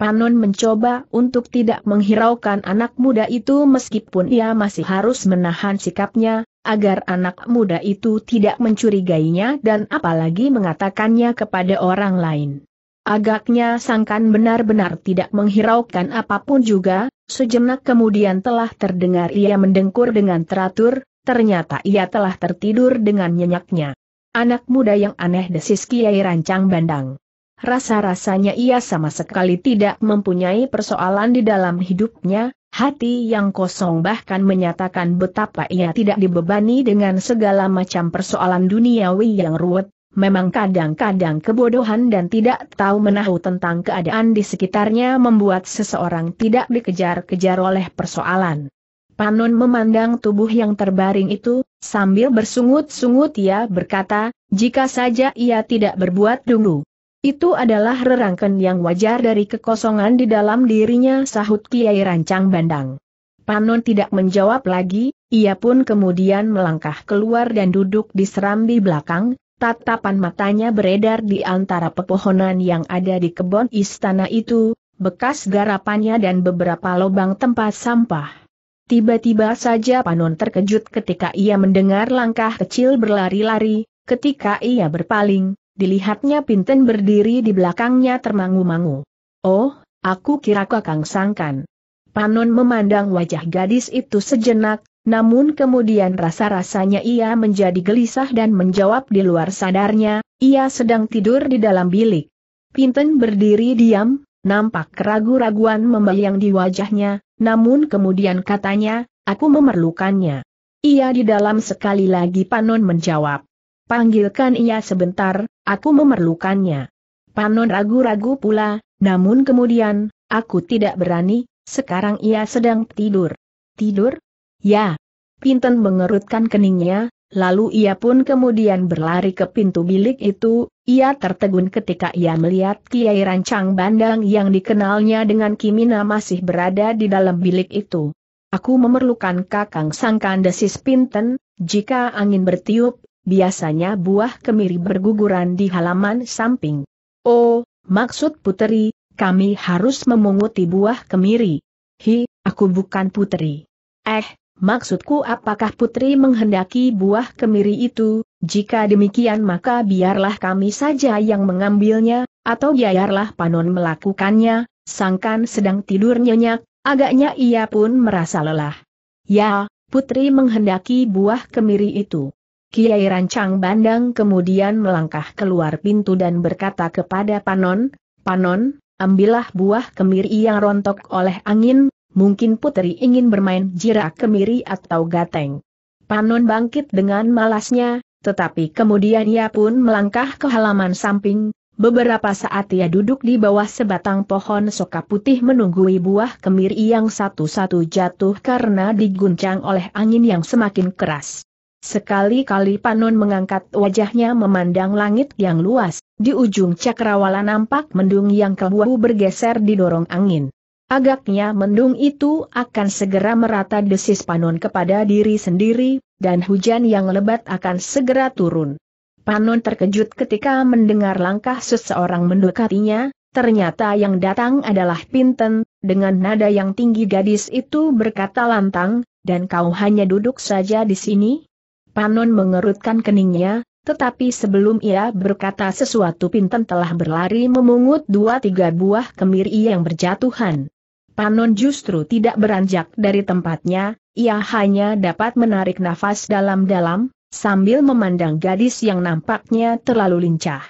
Panun mencoba untuk tidak menghiraukan anak muda itu meskipun ia masih harus menahan sikapnya, agar anak muda itu tidak mencurigainya dan apalagi mengatakannya kepada orang lain. Agaknya sangkan benar-benar tidak menghiraukan apapun juga, sejenak kemudian telah terdengar ia mendengkur dengan teratur, ternyata ia telah tertidur dengan nyenyaknya. Anak muda yang aneh desis Kiai Rancang Bandang. Rasa-rasanya ia sama sekali tidak mempunyai persoalan di dalam hidupnya, hati yang kosong bahkan menyatakan betapa ia tidak dibebani dengan segala macam persoalan duniawi yang ruwet, memang kadang-kadang kebodohan dan tidak tahu menahu tentang keadaan di sekitarnya membuat seseorang tidak dikejar-kejar oleh persoalan. Panon memandang tubuh yang terbaring itu, sambil bersungut-sungut ia berkata, jika saja ia tidak berbuat dulu. Itu adalah rerangken yang wajar dari kekosongan di dalam dirinya sahut Kiai Rancang Bandang. Panon tidak menjawab lagi, ia pun kemudian melangkah keluar dan duduk di serambi belakang, tatapan matanya beredar di antara pepohonan yang ada di kebun istana itu, bekas garapannya dan beberapa lubang tempat sampah. Tiba-tiba saja Panon terkejut ketika ia mendengar langkah kecil berlari-lari, ketika ia berpaling, dilihatnya Pinten berdiri di belakangnya termangu-mangu. Oh, aku kira kakang sangkan. Panon memandang wajah gadis itu sejenak, namun kemudian rasa-rasanya ia menjadi gelisah dan menjawab di luar sadarnya, ia sedang tidur di dalam bilik. Pinten berdiri diam, nampak keragu-raguan membayang di wajahnya, namun kemudian katanya, aku memerlukannya. Ia di dalam sekali lagi Panon menjawab. Panggilkan ia sebentar, aku memerlukannya. Panon ragu-ragu pula, namun kemudian, aku tidak berani, sekarang ia sedang tidur. Tidur? Ya. Pinten mengerutkan keningnya, lalu ia pun kemudian berlari ke pintu bilik itu, ia tertegun ketika ia melihat Kiai Rancang Bandang yang dikenalnya dengan Kimina masih berada di dalam bilik itu. Aku memerlukan kakang sangkan desis Pinten, jika angin bertiup, biasanya buah kemiri berguguran di halaman samping. Oh, maksud putri, kami harus memunguti buah kemiri. Hi, aku bukan putri. Eh, maksudku apakah putri menghendaki buah kemiri itu, jika demikian maka biarlah kami saja yang mengambilnya, atau biarlah panon melakukannya, sangkan sedang tidur nyenyak, agaknya ia pun merasa lelah. Ya, putri menghendaki buah kemiri itu. Kiai Rancang Bandang kemudian melangkah keluar pintu dan berkata kepada Panon, Panon, ambillah buah kemiri yang rontok oleh angin, mungkin putri ingin bermain jirak kemiri atau gateng. Panon bangkit dengan malasnya, tetapi kemudian ia pun melangkah ke halaman samping, beberapa saat ia duduk di bawah sebatang pohon soka putih menunggui buah kemiri yang satu-satu jatuh karena diguncang oleh angin yang semakin keras. Sekali-kali Panon mengangkat wajahnya memandang langit yang luas, di ujung cakrawala nampak mendung yang kelabu bergeser didorong angin. Agaknya mendung itu akan segera merata desis Panon kepada diri sendiri, dan hujan yang lebat akan segera turun. Panon terkejut ketika mendengar langkah seseorang mendekatinya, Ternyata yang datang adalah Pinten, dengan nada yang tinggi gadis itu berkata lantang, dan kau hanya duduk saja di sini, Panon mengerutkan keningnya, tetapi sebelum ia berkata sesuatu Pinten telah berlari memungut dua tiga buah kemiri yang berjatuhan. Panon justru tidak beranjak dari tempatnya, ia hanya dapat menarik nafas dalam-dalam, sambil memandang gadis yang nampaknya terlalu lincah.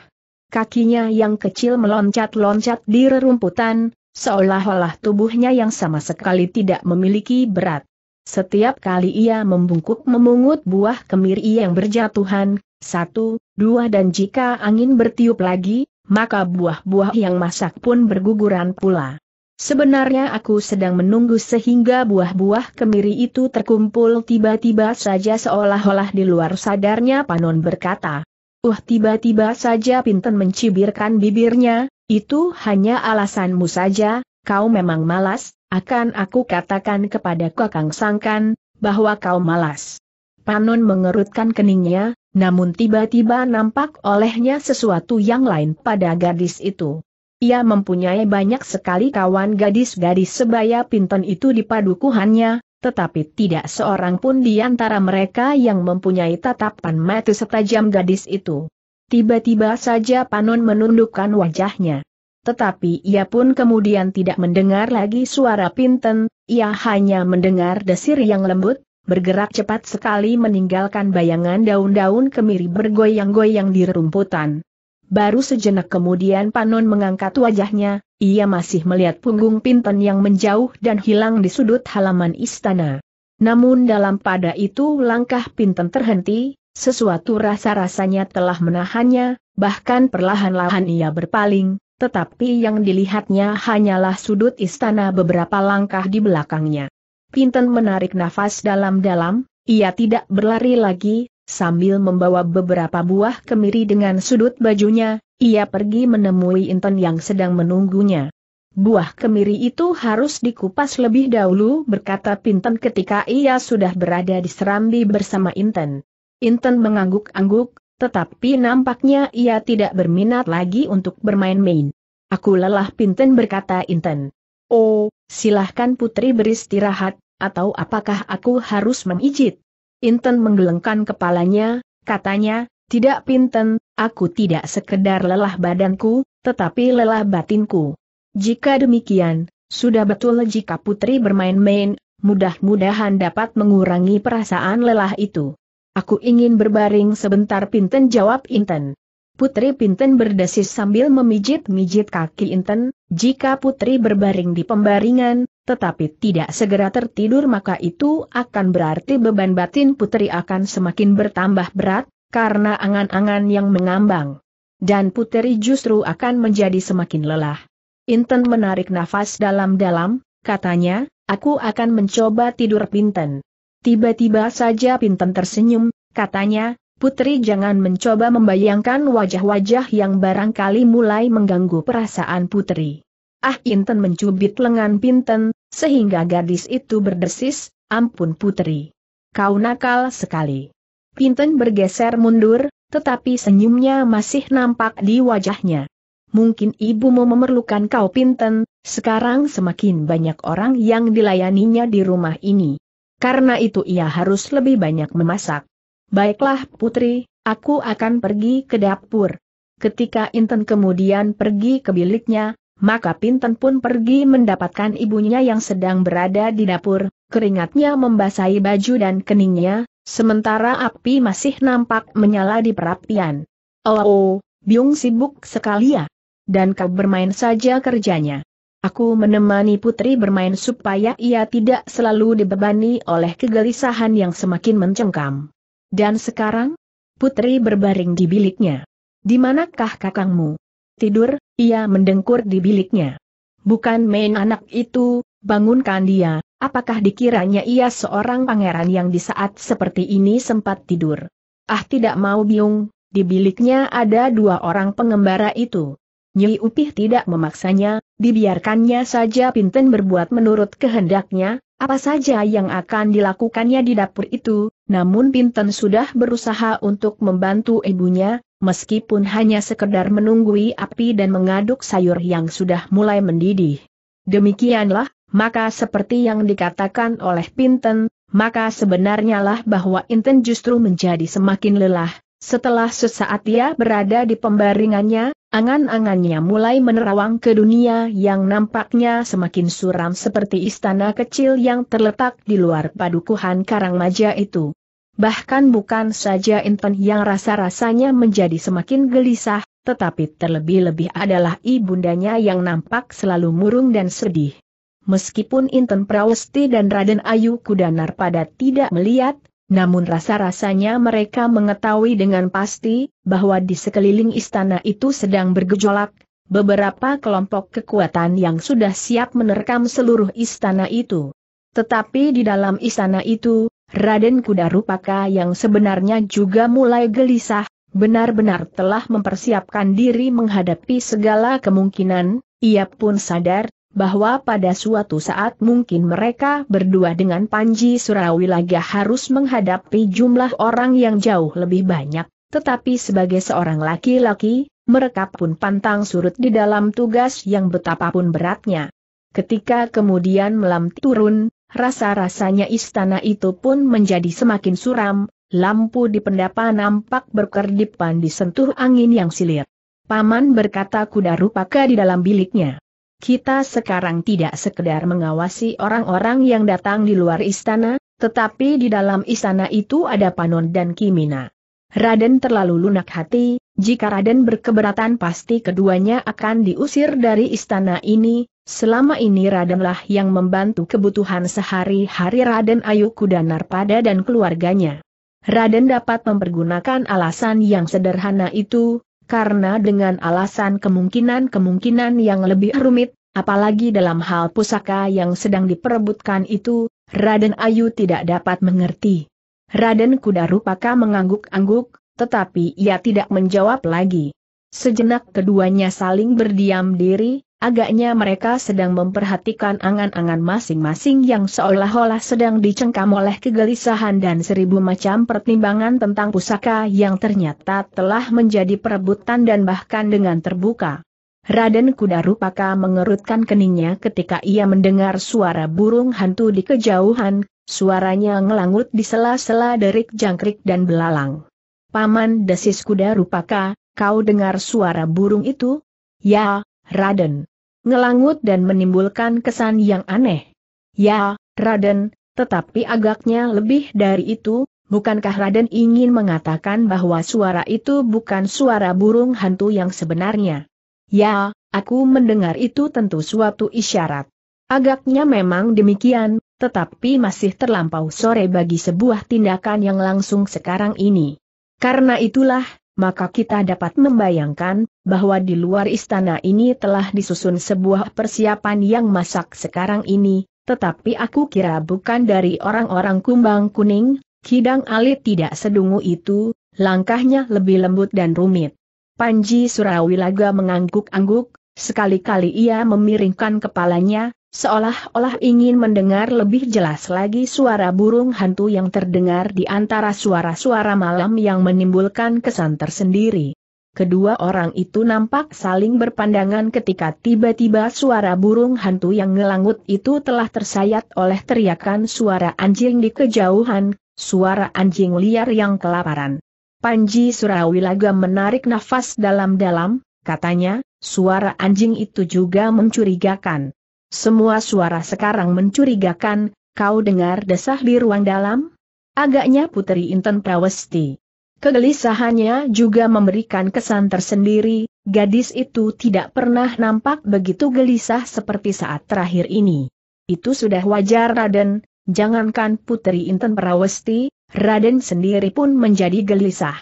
Kakinya yang kecil meloncat-loncat di rerumputan, seolah-olah tubuhnya yang sama sekali tidak memiliki berat. Setiap kali ia membungkuk memungut buah kemiri yang berjatuhan, satu, dua dan jika angin bertiup lagi, maka buah-buah yang masak pun berguguran pula. Sebenarnya aku sedang menunggu sehingga buah-buah kemiri itu terkumpul tiba-tiba saja seolah-olah di luar sadarnya Panon berkata. Uh tiba-tiba saja Pinten mencibirkan bibirnya, itu hanya alasanmu saja, kau memang malas, akan aku katakan kepada Kakang Sangkan, bahwa kau malas. Panon mengerutkan keningnya, namun tiba-tiba nampak olehnya sesuatu yang lain pada gadis itu. Ia mempunyai banyak sekali kawan gadis-gadis sebaya pinton itu di padukuhannya, tetapi tidak seorang pun di antara mereka yang mempunyai tatapan mata setajam gadis itu. Tiba-tiba saja Panon menundukkan wajahnya. Tetapi ia pun kemudian tidak mendengar lagi suara Pinten, ia hanya mendengar desir yang lembut, bergerak cepat sekali meninggalkan bayangan daun-daun kemiri bergoyang-goyang di rerumputan. Baru sejenak kemudian Panon mengangkat wajahnya, ia masih melihat punggung Pinten yang menjauh dan hilang di sudut halaman istana. Namun dalam pada itu langkah Pinten terhenti, sesuatu rasa-rasanya telah menahannya, bahkan perlahan-lahan ia berpaling, tetapi yang dilihatnya hanyalah sudut istana beberapa langkah di belakangnya. Pinten menarik nafas dalam-dalam, ia tidak berlari lagi, sambil membawa beberapa buah kemiri dengan sudut bajunya, ia pergi menemui Inten yang sedang menunggunya. Buah kemiri itu harus dikupas lebih dahulu berkata Pinten ketika ia sudah berada di Serambi bersama Inten. Inten mengangguk-angguk, tetapi nampaknya ia tidak berminat lagi untuk bermain-main. Aku lelah Pinten berkata Inten. Oh, silahkan putri beristirahat, atau apakah aku harus memijit? Inten menggelengkan kepalanya, katanya, tidak Pinten, aku tidak sekedar lelah badanku, tetapi lelah batinku. Jika demikian, sudah betul jika putri bermain-main, mudah-mudahan dapat mengurangi perasaan lelah itu. Aku ingin berbaring sebentar Pinten jawab Inten. Putri Pinten berdesis sambil memijit-mijit kaki Inten, jika putri berbaring di pembaringan, tetapi tidak segera tertidur maka itu akan berarti beban batin putri akan semakin bertambah berat, karena angan-angan yang mengambang. Dan putri justru akan menjadi semakin lelah. Inten menarik nafas dalam-dalam, katanya, aku akan mencoba tidur Pinten. Tiba-tiba saja Pinten tersenyum, katanya, Putri jangan mencoba membayangkan wajah-wajah yang barangkali mulai mengganggu perasaan Putri. Ah Inten mencubit lengan Pinten, sehingga gadis itu berdesis, ampun Putri. Kau nakal sekali. Pinten bergeser mundur, tetapi senyumnya masih nampak di wajahnya. Mungkin ibumu memerlukan kau Pinten, sekarang semakin banyak orang yang dilayaninya di rumah ini. Karena itu ia harus lebih banyak memasak. Baiklah putri, aku akan pergi ke dapur. Ketika Inten kemudian pergi ke biliknya, maka Pinten pun pergi mendapatkan ibunya yang sedang berada di dapur, keringatnya membasahi baju dan keningnya, sementara api masih nampak menyala di perapian. Oh, oh Byung sibuk sekali ya. Dan kau bermain saja kerjanya. Aku menemani putri bermain supaya ia tidak selalu dibebani oleh kegelisahan yang semakin mencengkam. Dan sekarang? Putri berbaring di biliknya. Di manakah kakangmu? Tidur, ia mendengkur di biliknya. Bukan main anak itu, bangunkan dia, apakah dikiranya ia seorang pangeran yang di saat seperti ini sempat tidur? Ah tidak mau biung, di biliknya ada dua orang pengembara itu. Nyi Upih tidak memaksanya, dibiarkannya saja Pinten berbuat menurut kehendaknya, apa saja yang akan dilakukannya di dapur itu, namun Pinten sudah berusaha untuk membantu ibunya, meskipun hanya sekedar menunggui api dan mengaduk sayur yang sudah mulai mendidih. Demikianlah, maka seperti yang dikatakan oleh Pinten, maka sebenarnya lah bahwa Inten justru menjadi semakin lelah, setelah sesaat ia berada di pembaringannya, Angan-angannya mulai menerawang ke dunia yang nampaknya semakin suram seperti istana kecil yang terletak di luar padukuhan Karang Maja itu. Bahkan bukan saja Inten yang rasa-rasanya menjadi semakin gelisah, tetapi terlebih-lebih adalah ibundanya yang nampak selalu murung dan sedih. Meskipun Inten Prawesti dan Raden Ayu Kudanar pada tidak melihat, namun rasa-rasanya mereka mengetahui dengan pasti, bahwa di sekeliling istana itu sedang bergejolak, beberapa kelompok kekuatan yang sudah siap menerkam seluruh istana itu. Tetapi di dalam istana itu, Raden Kuda Rupaka yang sebenarnya juga mulai gelisah, benar-benar telah mempersiapkan diri menghadapi segala kemungkinan, ia pun sadar, bahwa pada suatu saat mungkin mereka berdua dengan Panji Surawilaga harus menghadapi jumlah orang yang jauh lebih banyak, tetapi sebagai seorang laki-laki, mereka pun pantang surut di dalam tugas yang betapapun beratnya. Ketika kemudian melam turun, rasa-rasanya istana itu pun menjadi semakin suram, lampu di pendapa nampak berkerdipan disentuh angin yang silir. Paman berkata kuda rupaka di dalam biliknya kita sekarang tidak sekedar mengawasi orang-orang yang datang di luar istana, tetapi di dalam istana itu ada Panon dan Kimina. Raden terlalu lunak hati, jika Raden berkeberatan pasti keduanya akan diusir dari istana ini, selama ini Radenlah yang membantu kebutuhan sehari-hari Raden Ayu Kudanar pada dan keluarganya. Raden dapat mempergunakan alasan yang sederhana itu, karena dengan alasan kemungkinan-kemungkinan yang lebih rumit, apalagi dalam hal pusaka yang sedang diperebutkan itu, Raden Ayu tidak dapat mengerti. Raden Kuda Rupaka mengangguk-angguk, tetapi ia tidak menjawab lagi. Sejenak keduanya saling berdiam diri, Agaknya mereka sedang memperhatikan angan-angan masing-masing yang seolah-olah sedang dicengkam oleh kegelisahan dan seribu macam pertimbangan tentang pusaka yang ternyata telah menjadi perebutan dan bahkan dengan terbuka. Raden Kuda Rupaka mengerutkan keningnya ketika ia mendengar suara burung hantu di kejauhan, suaranya ngelangut di sela-sela derik jangkrik dan belalang. Paman desis Kuda Rupaka, kau dengar suara burung itu? Ya, Raden ngelangut dan menimbulkan kesan yang aneh. Ya, Raden, tetapi agaknya lebih dari itu, bukankah Raden ingin mengatakan bahwa suara itu bukan suara burung hantu yang sebenarnya? Ya, aku mendengar itu tentu suatu isyarat. Agaknya memang demikian, tetapi masih terlampau sore bagi sebuah tindakan yang langsung sekarang ini. Karena itulah, maka kita dapat membayangkan bahwa di luar istana ini telah disusun sebuah persiapan yang masak sekarang ini, tetapi aku kira bukan dari orang-orang kumbang kuning, Kidang Alit tidak sedungu itu, langkahnya lebih lembut dan rumit. Panji Surawilaga mengangguk-angguk, sekali-kali ia memiringkan kepalanya, seolah-olah ingin mendengar lebih jelas lagi suara burung hantu yang terdengar di antara suara-suara malam yang menimbulkan kesan tersendiri. Kedua orang itu nampak saling berpandangan ketika tiba-tiba suara burung hantu yang ngelangut itu telah tersayat oleh teriakan suara anjing di kejauhan, suara anjing liar yang kelaparan. Panji Surawilaga menarik nafas dalam-dalam, katanya, suara anjing itu juga mencurigakan. Semua suara sekarang mencurigakan, kau dengar desah di ruang dalam? Agaknya Putri Inten Prawesti. Kegelisahannya juga memberikan kesan tersendiri, gadis itu tidak pernah nampak begitu gelisah seperti saat terakhir ini. Itu sudah wajar Raden, jangankan Putri Inten Prawesti, Raden sendiri pun menjadi gelisah.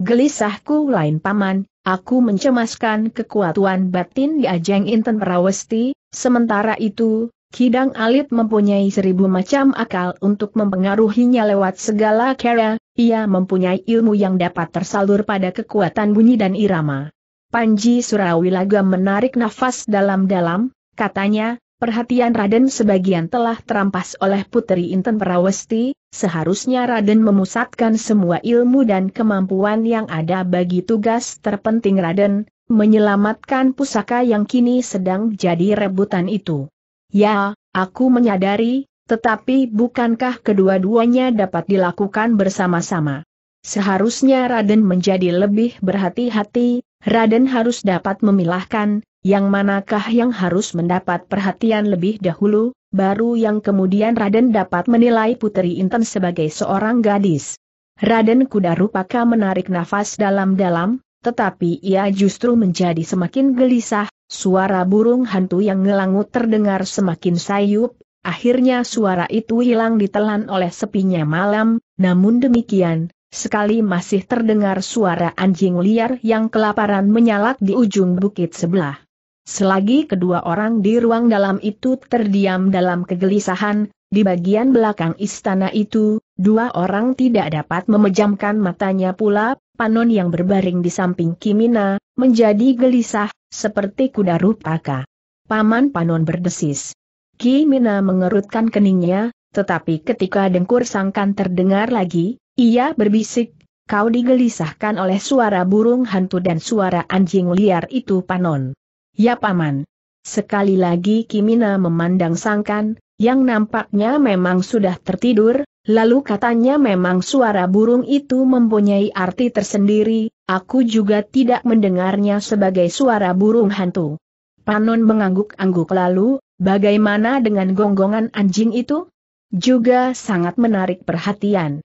Gelisahku lain paman, Aku mencemaskan kekuatan batin di Ajeng Inten Prawesti, sementara itu, Kidang Alit mempunyai seribu macam akal untuk mempengaruhinya lewat segala cara, ia mempunyai ilmu yang dapat tersalur pada kekuatan bunyi dan irama. Panji Surawilaga menarik nafas dalam-dalam, katanya, Perhatian Raden sebagian telah terampas oleh Putri Inten Perawesti, seharusnya Raden memusatkan semua ilmu dan kemampuan yang ada bagi tugas terpenting Raden, menyelamatkan pusaka yang kini sedang jadi rebutan itu. Ya, aku menyadari, tetapi bukankah kedua-duanya dapat dilakukan bersama-sama? Seharusnya Raden menjadi lebih berhati-hati, Raden harus dapat memilahkan, yang manakah yang harus mendapat perhatian lebih dahulu, baru yang kemudian Raden dapat menilai Putri Intan sebagai seorang gadis. Raden Kuda Rupaka menarik nafas dalam-dalam, tetapi ia justru menjadi semakin gelisah, suara burung hantu yang ngelangut terdengar semakin sayup, akhirnya suara itu hilang ditelan oleh sepinya malam, namun demikian, sekali masih terdengar suara anjing liar yang kelaparan menyalak di ujung bukit sebelah. Selagi kedua orang di ruang dalam itu terdiam dalam kegelisahan, di bagian belakang istana itu, dua orang tidak dapat memejamkan matanya pula, Panon yang berbaring di samping Kimina, menjadi gelisah, seperti kuda rupaka. Paman Panon berdesis. Kimina mengerutkan keningnya, tetapi ketika dengkur sangkan terdengar lagi, ia berbisik, kau digelisahkan oleh suara burung hantu dan suara anjing liar itu Panon. Ya Paman. Sekali lagi Kimina memandang sangkan, yang nampaknya memang sudah tertidur, lalu katanya memang suara burung itu mempunyai arti tersendiri, aku juga tidak mendengarnya sebagai suara burung hantu. Panon mengangguk-angguk lalu, bagaimana dengan gonggongan anjing itu? Juga sangat menarik perhatian.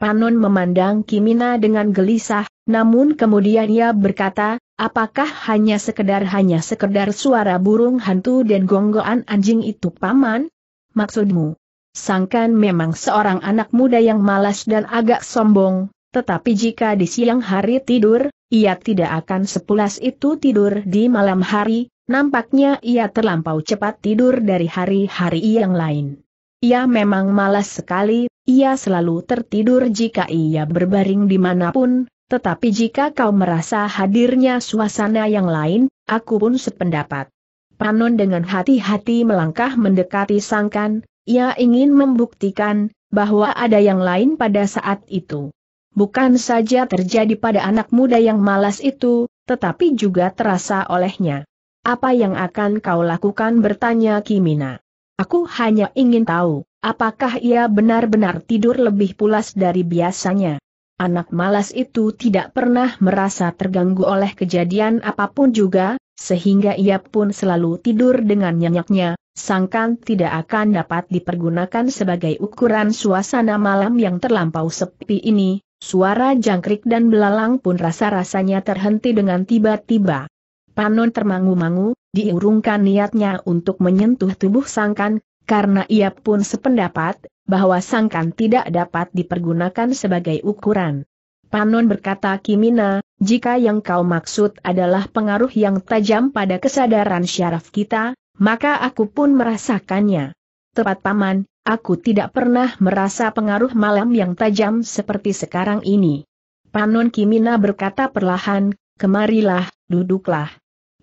Panon memandang Kimina dengan gelisah, namun kemudian ia berkata, Apakah hanya sekedar hanya sekedar suara burung hantu dan gonggoan anjing itu paman? Maksudmu? Sangkan memang seorang anak muda yang malas dan agak sombong, tetapi jika di siang hari tidur, ia tidak akan sepulas itu tidur di malam hari, nampaknya ia terlampau cepat tidur dari hari-hari yang lain. Ia memang malas sekali, ia selalu tertidur jika ia berbaring dimanapun, tetapi jika kau merasa hadirnya suasana yang lain, aku pun sependapat. Panon dengan hati-hati melangkah mendekati sangkan, ia ingin membuktikan, bahwa ada yang lain pada saat itu. Bukan saja terjadi pada anak muda yang malas itu, tetapi juga terasa olehnya. Apa yang akan kau lakukan bertanya Kimina. Aku hanya ingin tahu, apakah ia benar-benar tidur lebih pulas dari biasanya. Anak malas itu tidak pernah merasa terganggu oleh kejadian apapun juga, sehingga ia pun selalu tidur dengan nyenyaknya, sangkan tidak akan dapat dipergunakan sebagai ukuran suasana malam yang terlampau sepi ini, suara jangkrik dan belalang pun rasa-rasanya terhenti dengan tiba-tiba. Panon termangu-mangu, diurungkan niatnya untuk menyentuh tubuh sangkan, karena ia pun sependapat, bahwa sangkan tidak dapat dipergunakan sebagai ukuran. Panon berkata Kimina, jika yang kau maksud adalah pengaruh yang tajam pada kesadaran syaraf kita, maka aku pun merasakannya. Tepat paman, aku tidak pernah merasa pengaruh malam yang tajam seperti sekarang ini. Panon Kimina berkata perlahan, kemarilah, duduklah.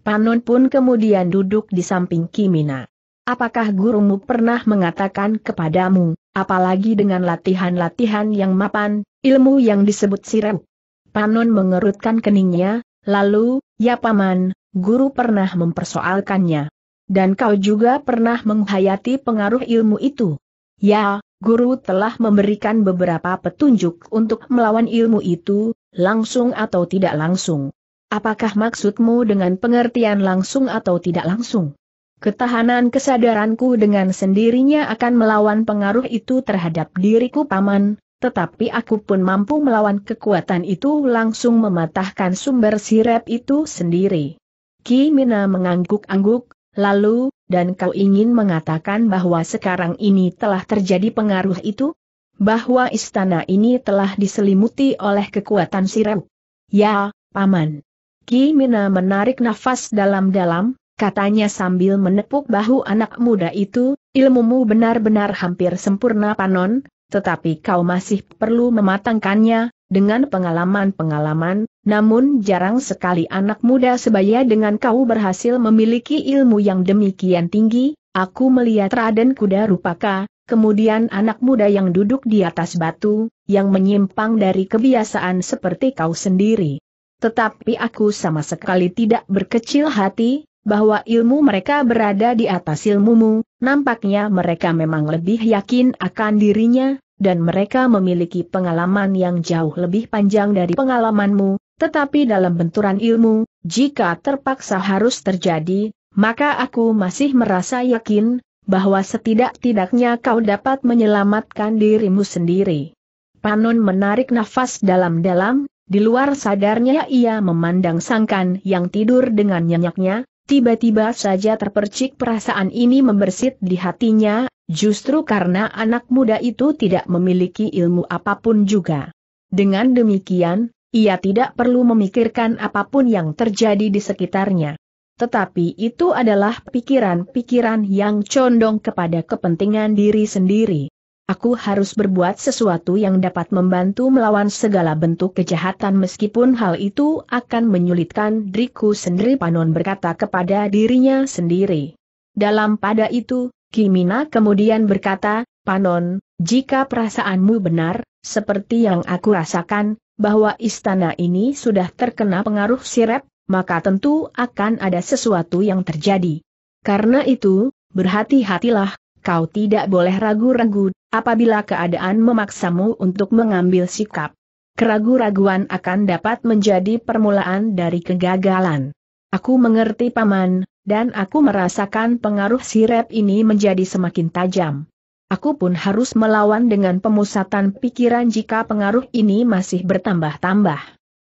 Panon pun kemudian duduk di samping Kimina. Apakah gurumu pernah mengatakan kepadamu, apalagi dengan latihan-latihan yang mapan, ilmu yang disebut sirep? Panon mengerutkan keningnya, lalu, ya paman, guru pernah mempersoalkannya. Dan kau juga pernah menghayati pengaruh ilmu itu. Ya, guru telah memberikan beberapa petunjuk untuk melawan ilmu itu, langsung atau tidak langsung. Apakah maksudmu dengan pengertian langsung atau tidak langsung? Ketahanan kesadaranku dengan sendirinya akan melawan pengaruh itu terhadap diriku paman, tetapi aku pun mampu melawan kekuatan itu langsung mematahkan sumber sirep itu sendiri. Ki Mina mengangguk-angguk, lalu, dan kau ingin mengatakan bahwa sekarang ini telah terjadi pengaruh itu? Bahwa istana ini telah diselimuti oleh kekuatan sirep? Ya, Paman. Ki Mina menarik nafas dalam-dalam, katanya sambil menepuk bahu anak muda itu, ilmumu benar-benar hampir sempurna panon, tetapi kau masih perlu mematangkannya, dengan pengalaman-pengalaman, namun jarang sekali anak muda sebaya dengan kau berhasil memiliki ilmu yang demikian tinggi, aku melihat Raden Kuda Rupaka, kemudian anak muda yang duduk di atas batu, yang menyimpang dari kebiasaan seperti kau sendiri. Tetapi aku sama sekali tidak berkecil hati, bahwa ilmu mereka berada di atas ilmumu, nampaknya mereka memang lebih yakin akan dirinya, dan mereka memiliki pengalaman yang jauh lebih panjang dari pengalamanmu, tetapi dalam benturan ilmu, jika terpaksa harus terjadi, maka aku masih merasa yakin, bahwa setidak-tidaknya kau dapat menyelamatkan dirimu sendiri. Panon menarik nafas dalam-dalam, di luar sadarnya ia memandang sangkan yang tidur dengan nyenyaknya, Tiba-tiba saja terpercik perasaan ini membersit di hatinya, justru karena anak muda itu tidak memiliki ilmu apapun juga. Dengan demikian, ia tidak perlu memikirkan apapun yang terjadi di sekitarnya. Tetapi itu adalah pikiran-pikiran yang condong kepada kepentingan diri sendiri. Aku harus berbuat sesuatu yang dapat membantu melawan segala bentuk kejahatan meskipun hal itu akan menyulitkan diriku sendiri Panon berkata kepada dirinya sendiri. Dalam pada itu, Kimina kemudian berkata, Panon, jika perasaanmu benar, seperti yang aku rasakan, bahwa istana ini sudah terkena pengaruh sirep, maka tentu akan ada sesuatu yang terjadi. Karena itu, berhati-hatilah, kau tidak boleh ragu-ragu, apabila keadaan memaksamu untuk mengambil sikap. Keragu-raguan akan dapat menjadi permulaan dari kegagalan. Aku mengerti paman, dan aku merasakan pengaruh sirep ini menjadi semakin tajam. Aku pun harus melawan dengan pemusatan pikiran jika pengaruh ini masih bertambah-tambah.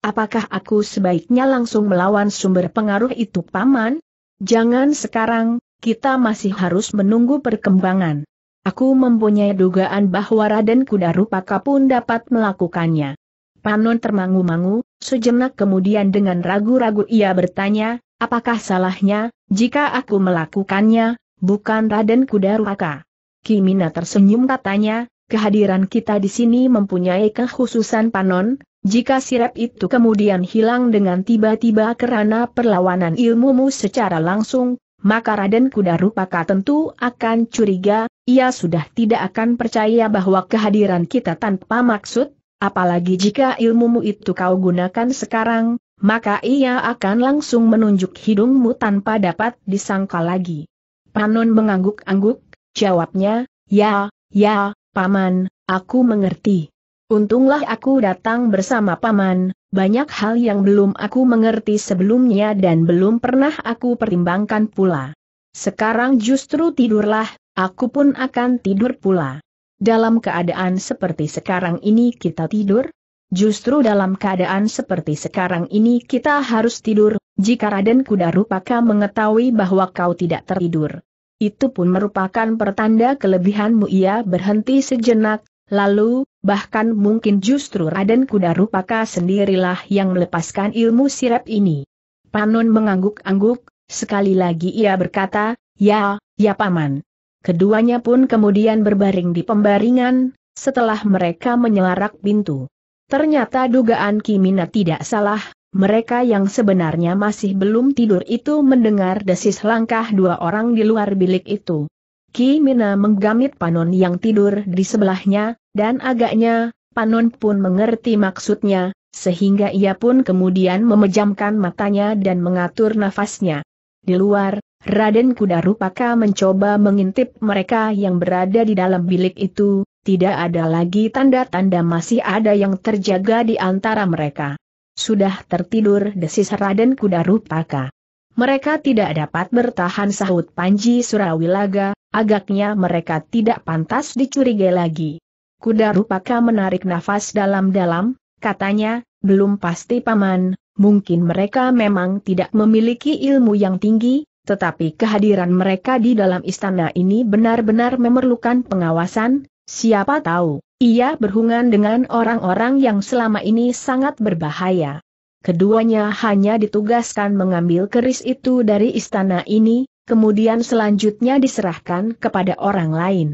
Apakah aku sebaiknya langsung melawan sumber pengaruh itu paman? Jangan sekarang, kita masih harus menunggu perkembangan. Aku mempunyai dugaan bahwa Raden Kuda Rupaka pun dapat melakukannya. Panon termangu-mangu, sejenak kemudian dengan ragu-ragu ia bertanya, apakah salahnya, jika aku melakukannya, bukan Raden Kuda Rupaka? Kimina tersenyum katanya, kehadiran kita di sini mempunyai kekhususan Panon, jika sirap itu kemudian hilang dengan tiba-tiba kerana perlawanan ilmumu secara langsung, maka Raden Kuda Rupaka tentu akan curiga, ia sudah tidak akan percaya bahwa kehadiran kita tanpa maksud, apalagi jika ilmumu itu kau gunakan sekarang, maka ia akan langsung menunjuk hidungmu tanpa dapat disangka lagi. Panon mengangguk-angguk, jawabnya, ya, ya, paman, aku mengerti. Untunglah aku datang bersama paman, banyak hal yang belum aku mengerti sebelumnya dan belum pernah aku pertimbangkan pula. Sekarang justru tidurlah, aku pun akan tidur pula. Dalam keadaan seperti sekarang ini kita tidur? Justru dalam keadaan seperti sekarang ini kita harus tidur, jika Raden Kuda Rupaka mengetahui bahwa kau tidak tertidur. Itu pun merupakan pertanda kelebihanmu ia berhenti sejenak, Lalu, bahkan mungkin justru Raden Kuda Rupaka sendirilah yang melepaskan ilmu sirap ini. Panon mengangguk-angguk, sekali lagi ia berkata, ya, ya paman. Keduanya pun kemudian berbaring di pembaringan, setelah mereka menyelarak pintu. Ternyata dugaan Kimina tidak salah, mereka yang sebenarnya masih belum tidur itu mendengar desis langkah dua orang di luar bilik itu. Ki Mina menggamit Panon yang tidur di sebelahnya, dan agaknya, Panon pun mengerti maksudnya, sehingga ia pun kemudian memejamkan matanya dan mengatur nafasnya. Di luar, Raden Kuda Rupaka mencoba mengintip mereka yang berada di dalam bilik itu, tidak ada lagi tanda-tanda masih ada yang terjaga di antara mereka. Sudah tertidur desis Raden Kuda Rupaka. Mereka tidak dapat bertahan sahut Panji Surawilaga, Agaknya mereka tidak pantas dicurigai lagi. Kuda rupaka menarik nafas dalam-dalam, katanya, belum pasti paman, mungkin mereka memang tidak memiliki ilmu yang tinggi, tetapi kehadiran mereka di dalam istana ini benar-benar memerlukan pengawasan, siapa tahu, ia berhubungan dengan orang-orang yang selama ini sangat berbahaya. Keduanya hanya ditugaskan mengambil keris itu dari istana ini, kemudian selanjutnya diserahkan kepada orang lain.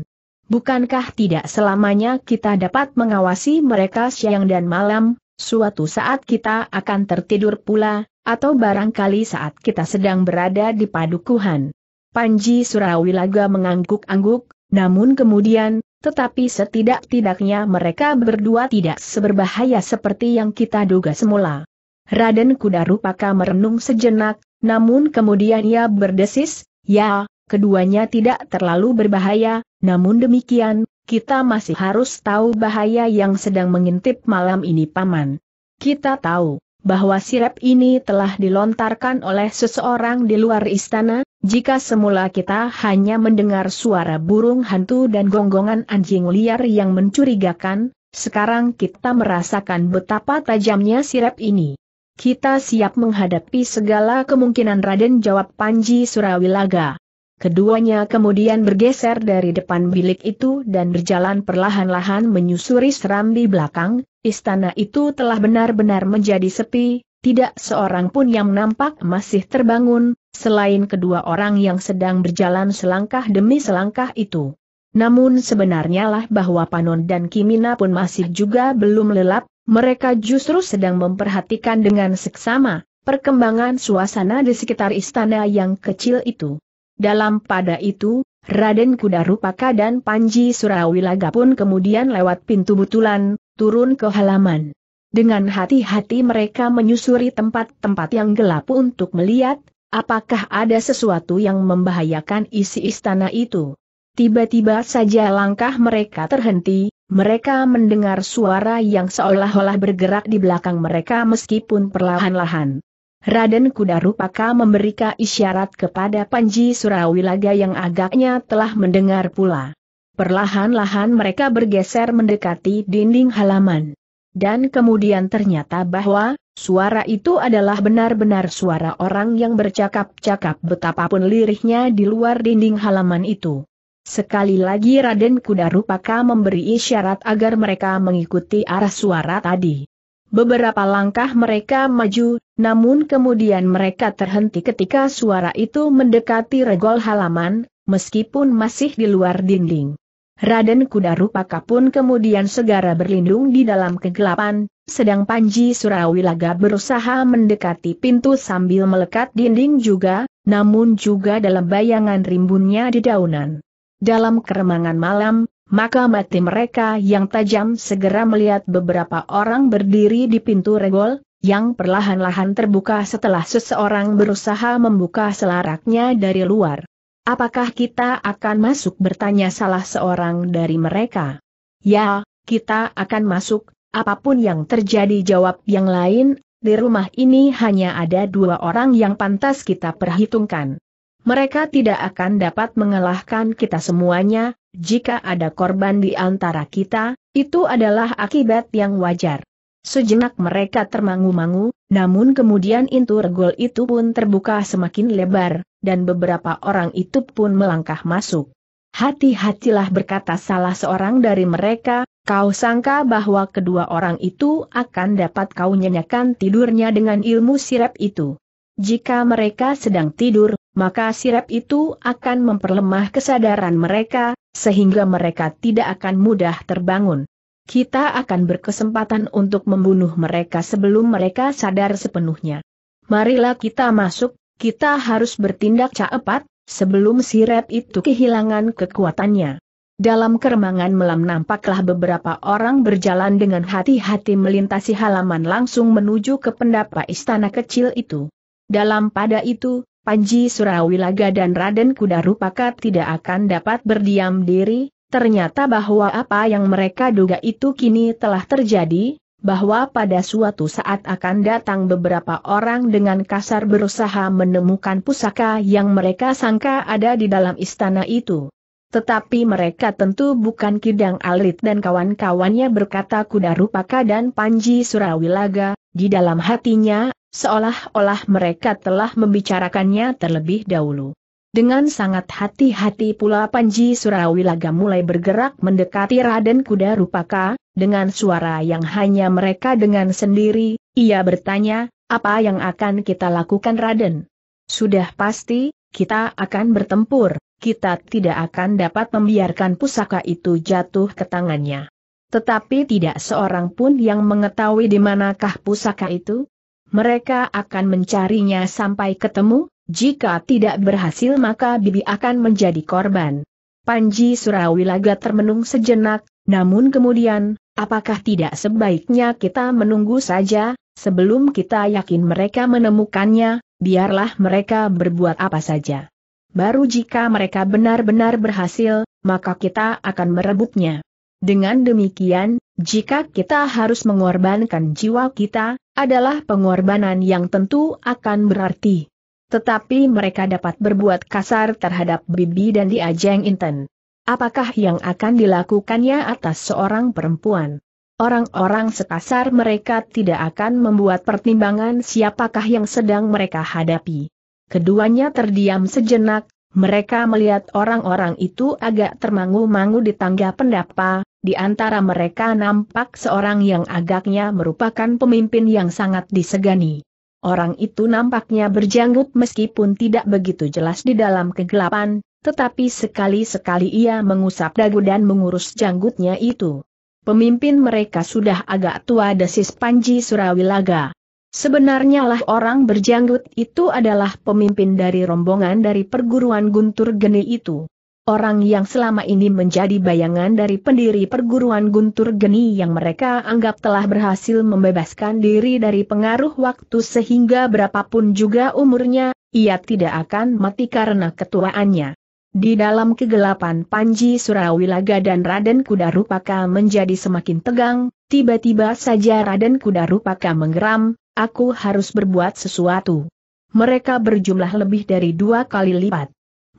Bukankah tidak selamanya kita dapat mengawasi mereka siang dan malam, suatu saat kita akan tertidur pula, atau barangkali saat kita sedang berada di padukuhan. Panji Surawilaga mengangguk-angguk, namun kemudian, tetapi setidak-tidaknya mereka berdua tidak seberbahaya seperti yang kita duga semula. Raden Kudarupaka merenung sejenak, namun kemudian ia berdesis, ya, keduanya tidak terlalu berbahaya, namun demikian, kita masih harus tahu bahaya yang sedang mengintip malam ini paman. Kita tahu bahwa sirap ini telah dilontarkan oleh seseorang di luar istana, jika semula kita hanya mendengar suara burung hantu dan gonggongan anjing liar yang mencurigakan, sekarang kita merasakan betapa tajamnya sirap ini. Kita siap menghadapi segala kemungkinan Raden jawab Panji Surawilaga. Keduanya kemudian bergeser dari depan bilik itu dan berjalan perlahan-lahan menyusuri serambi belakang, istana itu telah benar-benar menjadi sepi, tidak seorang pun yang nampak masih terbangun, selain kedua orang yang sedang berjalan selangkah demi selangkah itu. Namun sebenarnya lah bahwa Panon dan Kimina pun masih juga belum lelap, mereka justru sedang memperhatikan dengan seksama perkembangan suasana di sekitar istana yang kecil itu. Dalam pada itu, Raden Kuda Rupaka dan Panji Surawilaga pun kemudian lewat pintu butulan, turun ke halaman. Dengan hati-hati mereka menyusuri tempat-tempat yang gelap untuk melihat, apakah ada sesuatu yang membahayakan isi istana itu. Tiba-tiba saja langkah mereka terhenti, mereka mendengar suara yang seolah-olah bergerak di belakang mereka meskipun perlahan-lahan. Raden Kuda Rupaka memberikan isyarat kepada Panji Surawilaga yang agaknya telah mendengar pula. Perlahan-lahan mereka bergeser mendekati dinding halaman. Dan kemudian ternyata bahwa, suara itu adalah benar-benar suara orang yang bercakap-cakap betapapun lirihnya di luar dinding halaman itu. Sekali lagi Raden Kuda Rupaka memberi isyarat agar mereka mengikuti arah suara tadi. Beberapa langkah mereka maju, namun kemudian mereka terhenti ketika suara itu mendekati regol halaman, meskipun masih di luar dinding. Raden Kuda Rupaka pun kemudian segera berlindung di dalam kegelapan, sedang Panji Surawilaga berusaha mendekati pintu sambil melekat dinding juga, namun juga dalam bayangan rimbunnya di daunan. Dalam keremangan malam, maka mati mereka yang tajam segera melihat beberapa orang berdiri di pintu regol, yang perlahan-lahan terbuka setelah seseorang berusaha membuka selaraknya dari luar. Apakah kita akan masuk bertanya salah seorang dari mereka? Ya, kita akan masuk, apapun yang terjadi jawab yang lain, di rumah ini hanya ada dua orang yang pantas kita perhitungkan mereka tidak akan dapat mengalahkan kita semuanya, jika ada korban di antara kita, itu adalah akibat yang wajar. Sejenak mereka termangu-mangu, namun kemudian intu regol itu pun terbuka semakin lebar, dan beberapa orang itu pun melangkah masuk. Hati-hatilah berkata salah seorang dari mereka, kau sangka bahwa kedua orang itu akan dapat kau nyenyakan tidurnya dengan ilmu sirap itu. Jika mereka sedang tidur, maka sirep itu akan memperlemah kesadaran mereka, sehingga mereka tidak akan mudah terbangun. Kita akan berkesempatan untuk membunuh mereka sebelum mereka sadar sepenuhnya. Marilah kita masuk, kita harus bertindak cepat, sebelum sirep itu kehilangan kekuatannya. Dalam keremangan malam nampaklah beberapa orang berjalan dengan hati-hati melintasi halaman langsung menuju ke pendapa istana kecil itu. Dalam pada itu, Panji Surawilaga dan Raden Kuda Rupaka tidak akan dapat berdiam diri, ternyata bahwa apa yang mereka duga itu kini telah terjadi, bahwa pada suatu saat akan datang beberapa orang dengan kasar berusaha menemukan pusaka yang mereka sangka ada di dalam istana itu. Tetapi mereka tentu bukan Kidang Alit dan kawan-kawannya berkata kuda rupaka dan Panji Surawilaga, di dalam hatinya seolah-olah mereka telah membicarakannya terlebih dahulu. Dengan sangat hati-hati pula Panji Surawilaga mulai bergerak mendekati Raden Kuda Rupaka, dengan suara yang hanya mereka dengan sendiri, ia bertanya, apa yang akan kita lakukan Raden? Sudah pasti, kita akan bertempur, kita tidak akan dapat membiarkan pusaka itu jatuh ke tangannya. Tetapi tidak seorang pun yang mengetahui di manakah pusaka itu, mereka akan mencarinya sampai ketemu, jika tidak berhasil maka Bibi akan menjadi korban. Panji Surawilaga termenung sejenak, namun kemudian, apakah tidak sebaiknya kita menunggu saja, sebelum kita yakin mereka menemukannya, biarlah mereka berbuat apa saja. Baru jika mereka benar-benar berhasil, maka kita akan merebutnya. Dengan demikian, jika kita harus mengorbankan jiwa kita, adalah pengorbanan yang tentu akan berarti. Tetapi mereka dapat berbuat kasar terhadap Bibi dan Diajeng Inten. Apakah yang akan dilakukannya atas seorang perempuan? Orang-orang sekasar mereka tidak akan membuat pertimbangan siapakah yang sedang mereka hadapi. Keduanya terdiam sejenak, mereka melihat orang-orang itu agak termangu-mangu di tangga pendapa, di antara mereka nampak seorang yang agaknya merupakan pemimpin yang sangat disegani. Orang itu nampaknya berjanggut meskipun tidak begitu jelas di dalam kegelapan, tetapi sekali-sekali ia mengusap dagu dan mengurus janggutnya itu. Pemimpin mereka sudah agak tua desis Panji Surawilaga. Sebenarnya lah orang berjanggut itu adalah pemimpin dari rombongan dari perguruan Guntur Geni itu orang yang selama ini menjadi bayangan dari pendiri perguruan Guntur Geni yang mereka anggap telah berhasil membebaskan diri dari pengaruh waktu sehingga berapapun juga umurnya, ia tidak akan mati karena ketuaannya. Di dalam kegelapan Panji Surawilaga dan Raden Kudarupaka Paka menjadi semakin tegang, tiba-tiba saja Raden Kudarupaka Paka menggeram, aku harus berbuat sesuatu. Mereka berjumlah lebih dari dua kali lipat.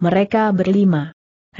Mereka berlima.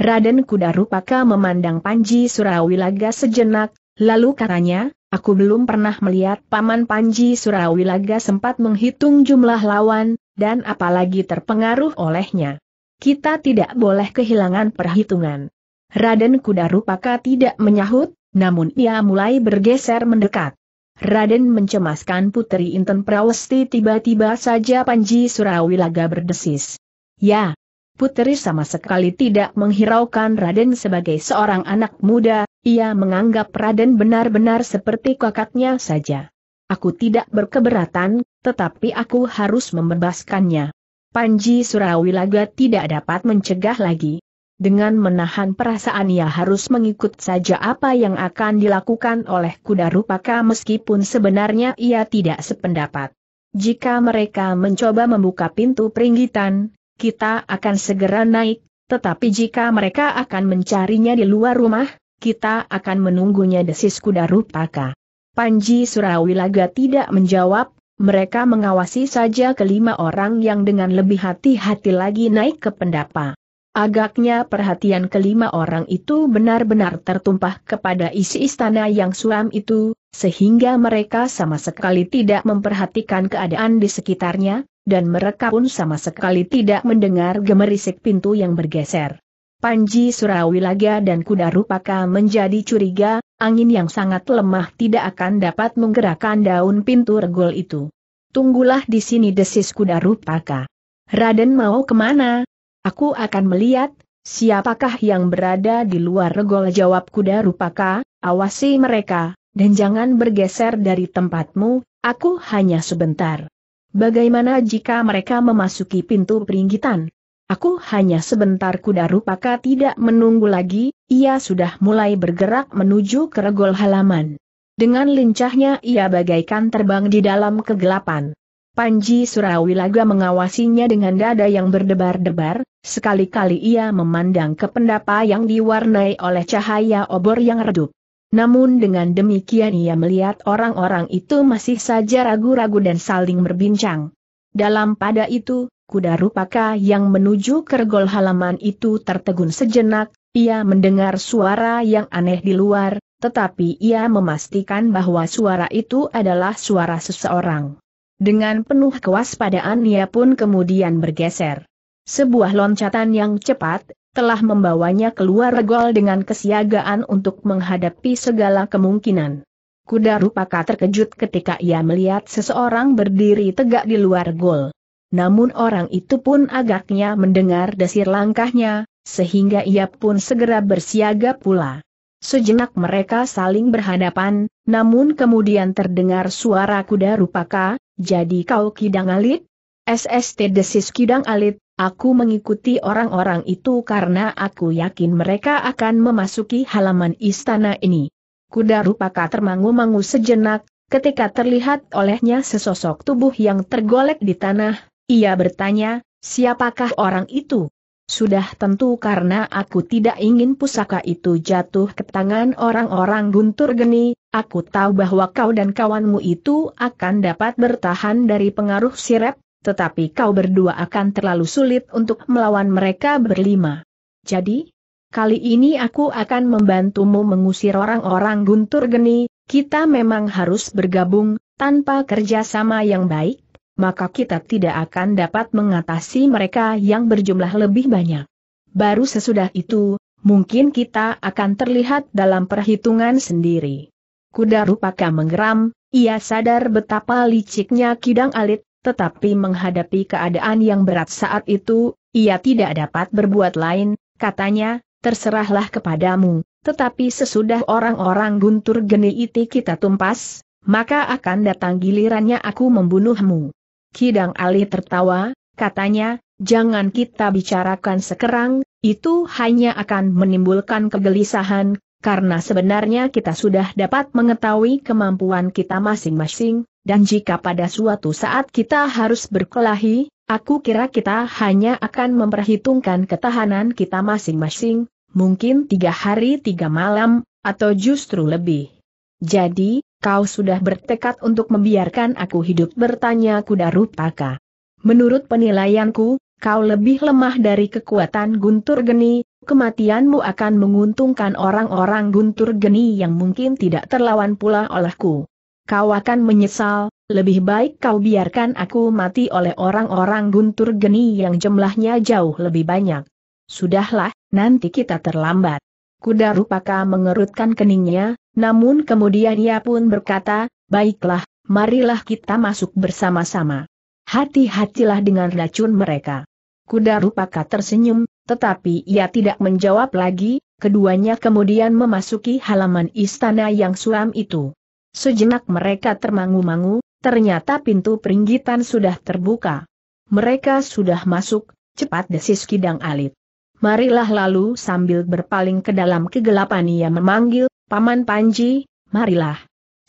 Raden Kuda Rupaka memandang Panji Surawilaga sejenak, lalu katanya, aku belum pernah melihat Paman Panji Surawilaga sempat menghitung jumlah lawan, dan apalagi terpengaruh olehnya. Kita tidak boleh kehilangan perhitungan. Raden Kuda Rupaka tidak menyahut, namun ia mulai bergeser mendekat. Raden mencemaskan Putri Inten Prawesti tiba-tiba saja Panji Surawilaga berdesis. Ya, Putri sama sekali tidak menghiraukan Raden sebagai seorang anak muda, ia menganggap Raden benar-benar seperti kakaknya saja. Aku tidak berkeberatan, tetapi aku harus membebaskannya. Panji Surawilaga tidak dapat mencegah lagi. Dengan menahan perasaan ia harus mengikut saja apa yang akan dilakukan oleh kuda rupaka meskipun sebenarnya ia tidak sependapat. Jika mereka mencoba membuka pintu peringgitan, kita akan segera naik, tetapi jika mereka akan mencarinya di luar rumah, kita akan menunggunya desis kuda rupaka. Panji Surawilaga tidak menjawab, mereka mengawasi saja kelima orang yang dengan lebih hati-hati lagi naik ke pendapa. Agaknya perhatian kelima orang itu benar-benar tertumpah kepada isi istana yang suram itu, sehingga mereka sama sekali tidak memperhatikan keadaan di sekitarnya, dan mereka pun sama sekali tidak mendengar gemerisik pintu yang bergeser. Panji Surawilaga dan kuda rupaka menjadi curiga, angin yang sangat lemah tidak akan dapat menggerakkan daun pintu regol itu. Tunggulah di sini desis kuda rupaka. Raden mau kemana? Aku akan melihat, siapakah yang berada di luar regol jawab kuda rupaka, awasi mereka, dan jangan bergeser dari tempatmu, aku hanya sebentar. Bagaimana jika mereka memasuki pintu peringgitan? Aku hanya sebentar kuda rupaka tidak menunggu lagi, ia sudah mulai bergerak menuju ke halaman. Dengan lincahnya ia bagaikan terbang di dalam kegelapan. Panji Surawilaga mengawasinya dengan dada yang berdebar-debar, sekali-kali ia memandang ke pendapa yang diwarnai oleh cahaya obor yang redup. Namun dengan demikian ia melihat orang-orang itu masih saja ragu-ragu dan saling berbincang. Dalam pada itu, kuda rupaka yang menuju kergol halaman itu tertegun sejenak, ia mendengar suara yang aneh di luar, tetapi ia memastikan bahwa suara itu adalah suara seseorang. Dengan penuh kewaspadaan ia pun kemudian bergeser. Sebuah loncatan yang cepat, telah membawanya keluar gol dengan kesiagaan untuk menghadapi segala kemungkinan. Kuda Rupaka terkejut ketika ia melihat seseorang berdiri tegak di luar gol. Namun orang itu pun agaknya mendengar desir langkahnya, sehingga ia pun segera bersiaga pula. Sejenak mereka saling berhadapan, namun kemudian terdengar suara kuda Rupaka, jadi kau kidang alit? SST desis kidang alit, Aku mengikuti orang-orang itu karena aku yakin mereka akan memasuki halaman istana ini. Kuda rupaka termangu-mangu sejenak, ketika terlihat olehnya sesosok tubuh yang tergolek di tanah, ia bertanya, siapakah orang itu? Sudah tentu karena aku tidak ingin pusaka itu jatuh ke tangan orang-orang guntur geni, aku tahu bahwa kau dan kawanmu itu akan dapat bertahan dari pengaruh sirep, tetapi kau berdua akan terlalu sulit untuk melawan mereka berlima. Jadi, kali ini aku akan membantumu mengusir orang-orang guntur geni, kita memang harus bergabung, tanpa kerjasama yang baik, maka kita tidak akan dapat mengatasi mereka yang berjumlah lebih banyak. Baru sesudah itu, mungkin kita akan terlihat dalam perhitungan sendiri. Kuda rupaka menggeram, ia sadar betapa liciknya kidang alit, tetapi menghadapi keadaan yang berat saat itu, ia tidak dapat berbuat lain, katanya, terserahlah kepadamu, tetapi sesudah orang-orang guntur geni itu kita tumpas, maka akan datang gilirannya aku membunuhmu. Kidang Ali tertawa, katanya, jangan kita bicarakan sekarang, itu hanya akan menimbulkan kegelisahan, karena sebenarnya kita sudah dapat mengetahui kemampuan kita masing-masing, dan jika pada suatu saat kita harus berkelahi, aku kira kita hanya akan memperhitungkan ketahanan kita masing-masing, mungkin tiga hari tiga malam, atau justru lebih. Jadi, kau sudah bertekad untuk membiarkan aku hidup bertanya kuda rupaka. Menurut penilaianku, kau lebih lemah dari kekuatan guntur geni, kematianmu akan menguntungkan orang-orang guntur geni yang mungkin tidak terlawan pula olehku. Kau akan menyesal, lebih baik kau biarkan aku mati oleh orang-orang guntur geni yang jumlahnya jauh lebih banyak. Sudahlah, nanti kita terlambat. Kuda rupaka mengerutkan keningnya, namun kemudian ia pun berkata, baiklah, marilah kita masuk bersama-sama. Hati-hatilah dengan racun mereka. Kuda rupaka tersenyum, tetapi ia tidak menjawab lagi, keduanya kemudian memasuki halaman istana yang suram itu. Sejenak mereka termangu-mangu, ternyata pintu peringgitan sudah terbuka. Mereka sudah masuk, cepat desis Kidang Alit. Marilah lalu sambil berpaling ke dalam kegelapan ia memanggil, Paman Panji, marilah.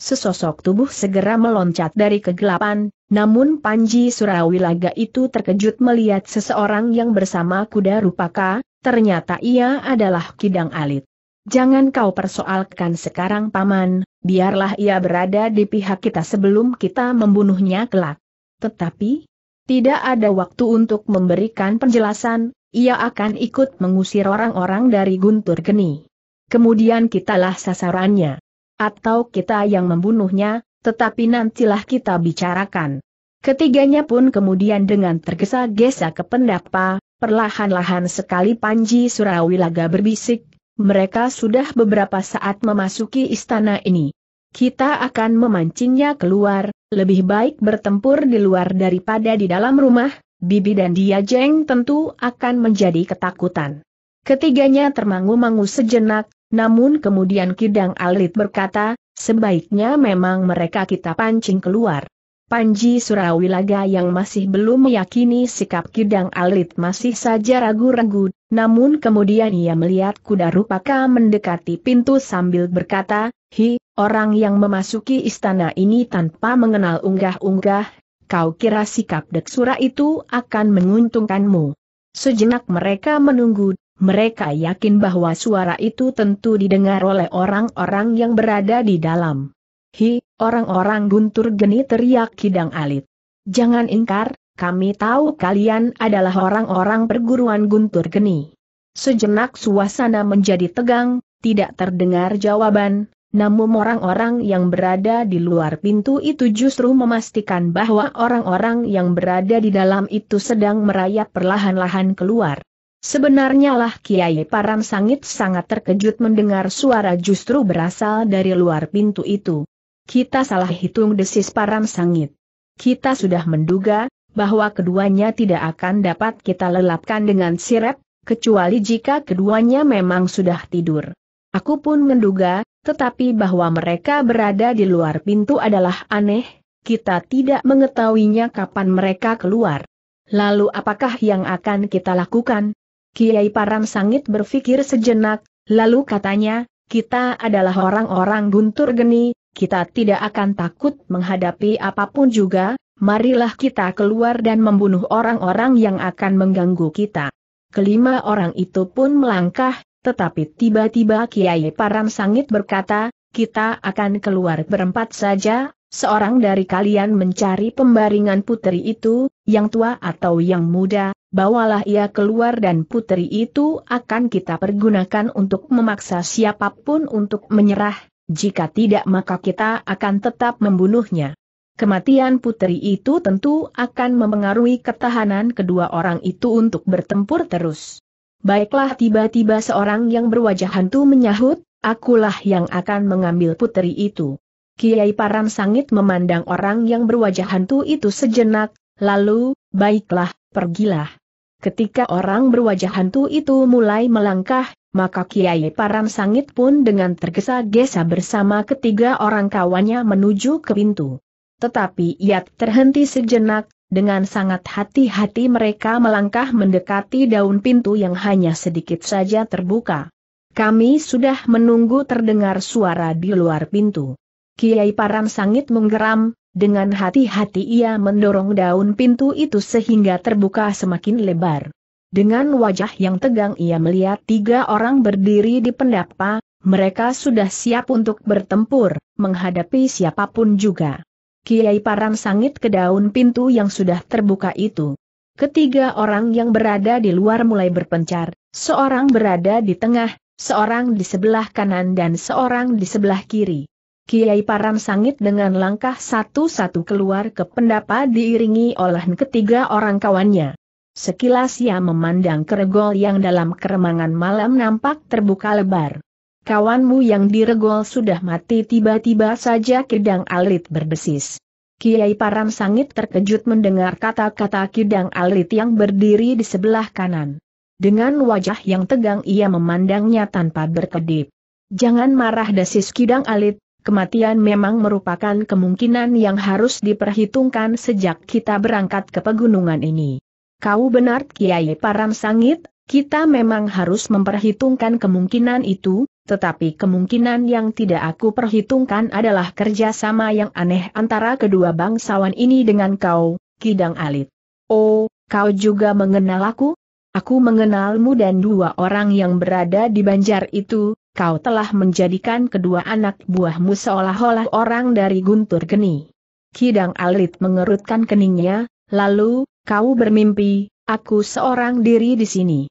Sesosok tubuh segera meloncat dari kegelapan, namun Panji Surawilaga itu terkejut melihat seseorang yang bersama kuda rupaka, ternyata ia adalah Kidang Alit. Jangan kau persoalkan sekarang paman, biarlah ia berada di pihak kita sebelum kita membunuhnya kelak. Tetapi, tidak ada waktu untuk memberikan penjelasan, ia akan ikut mengusir orang-orang dari Guntur Geni. Kemudian kitalah sasarannya atau kita yang membunuhnya, tetapi nantilah kita bicarakan. Ketiganya pun kemudian dengan tergesa-gesa ke pendapa, perlahan-lahan sekali Panji Surawilaga berbisik, mereka sudah beberapa saat memasuki istana ini. Kita akan memancingnya keluar, lebih baik bertempur di luar daripada di dalam rumah, Bibi dan dia jeng tentu akan menjadi ketakutan. Ketiganya termangu-mangu sejenak, namun kemudian Kidang Alit berkata, sebaiknya memang mereka kita pancing keluar. Panji Surawilaga yang masih belum meyakini sikap Kidang Alit masih saja ragu-ragu, namun kemudian ia melihat kuda rupaka mendekati pintu sambil berkata, Hi, orang yang memasuki istana ini tanpa mengenal unggah-unggah, kau kira sikap Deksura itu akan menguntungkanmu. Sejenak mereka menunggu, mereka yakin bahwa suara itu tentu didengar oleh orang-orang yang berada di dalam. Hi, orang-orang guntur geni teriak Kidang Alit. Jangan ingkar, kami tahu kalian adalah orang-orang perguruan guntur geni. Sejenak suasana menjadi tegang, tidak terdengar jawaban, namun orang-orang yang berada di luar pintu itu justru memastikan bahwa orang-orang yang berada di dalam itu sedang merayap perlahan-lahan keluar. Sebenarnya lah Kiai Param Sangit sangat terkejut mendengar suara justru berasal dari luar pintu itu. Kita salah hitung desis Param Sangit. Kita sudah menduga, bahwa keduanya tidak akan dapat kita lelapkan dengan sirep, kecuali jika keduanya memang sudah tidur. Aku pun menduga, tetapi bahwa mereka berada di luar pintu adalah aneh, kita tidak mengetahuinya kapan mereka keluar. Lalu apakah yang akan kita lakukan? Kiai Param Sangit berpikir sejenak, lalu katanya, kita adalah orang-orang guntur geni, kita tidak akan takut menghadapi apapun juga, marilah kita keluar dan membunuh orang-orang yang akan mengganggu kita. Kelima orang itu pun melangkah, tetapi tiba-tiba Kiai Param Sangit berkata, kita akan keluar berempat saja, Seorang dari kalian mencari pembaringan putri itu, yang tua atau yang muda, bawalah ia keluar dan putri itu akan kita pergunakan untuk memaksa siapapun untuk menyerah, jika tidak maka kita akan tetap membunuhnya. Kematian putri itu tentu akan mempengaruhi ketahanan kedua orang itu untuk bertempur terus. Baiklah tiba-tiba seorang yang berwajah hantu menyahut, akulah yang akan mengambil putri itu. Kiai Param Sangit memandang orang yang berwajah hantu itu sejenak, lalu, baiklah, pergilah. Ketika orang berwajah hantu itu mulai melangkah, maka Kiai Param Sangit pun dengan tergesa-gesa bersama ketiga orang kawannya menuju ke pintu. Tetapi ia terhenti sejenak, dengan sangat hati-hati mereka melangkah mendekati daun pintu yang hanya sedikit saja terbuka. Kami sudah menunggu terdengar suara di luar pintu. Kiai Param sangit menggeram, dengan hati-hati ia mendorong daun pintu itu sehingga terbuka semakin lebar. Dengan wajah yang tegang ia melihat tiga orang berdiri di pendapa, mereka sudah siap untuk bertempur, menghadapi siapapun juga. Kiai Param sangit ke daun pintu yang sudah terbuka itu. Ketiga orang yang berada di luar mulai berpencar, seorang berada di tengah, seorang di sebelah kanan dan seorang di sebelah kiri. Kiai Parang Sangit dengan langkah satu-satu keluar ke pendapa diiringi oleh ketiga orang kawannya. Sekilas ia memandang keregol yang dalam keremangan malam nampak terbuka lebar. Kawanmu yang diregol sudah mati tiba-tiba saja kidang alit berdesis. Kiai Param Sangit terkejut mendengar kata-kata kidang alit yang berdiri di sebelah kanan. Dengan wajah yang tegang ia memandangnya tanpa berkedip. Jangan marah desis kidang alit, kematian memang merupakan kemungkinan yang harus diperhitungkan sejak kita berangkat ke pegunungan ini. Kau benar Kiai Param Sangit, kita memang harus memperhitungkan kemungkinan itu, tetapi kemungkinan yang tidak aku perhitungkan adalah kerjasama yang aneh antara kedua bangsawan ini dengan kau, Kidang Alit. Oh, kau juga mengenal aku? Aku mengenalmu dan dua orang yang berada di banjar itu, kau telah menjadikan kedua anak buahmu seolah-olah orang dari guntur geni. Kidang Alit mengerutkan keningnya, lalu, kau bermimpi, aku seorang diri di sini.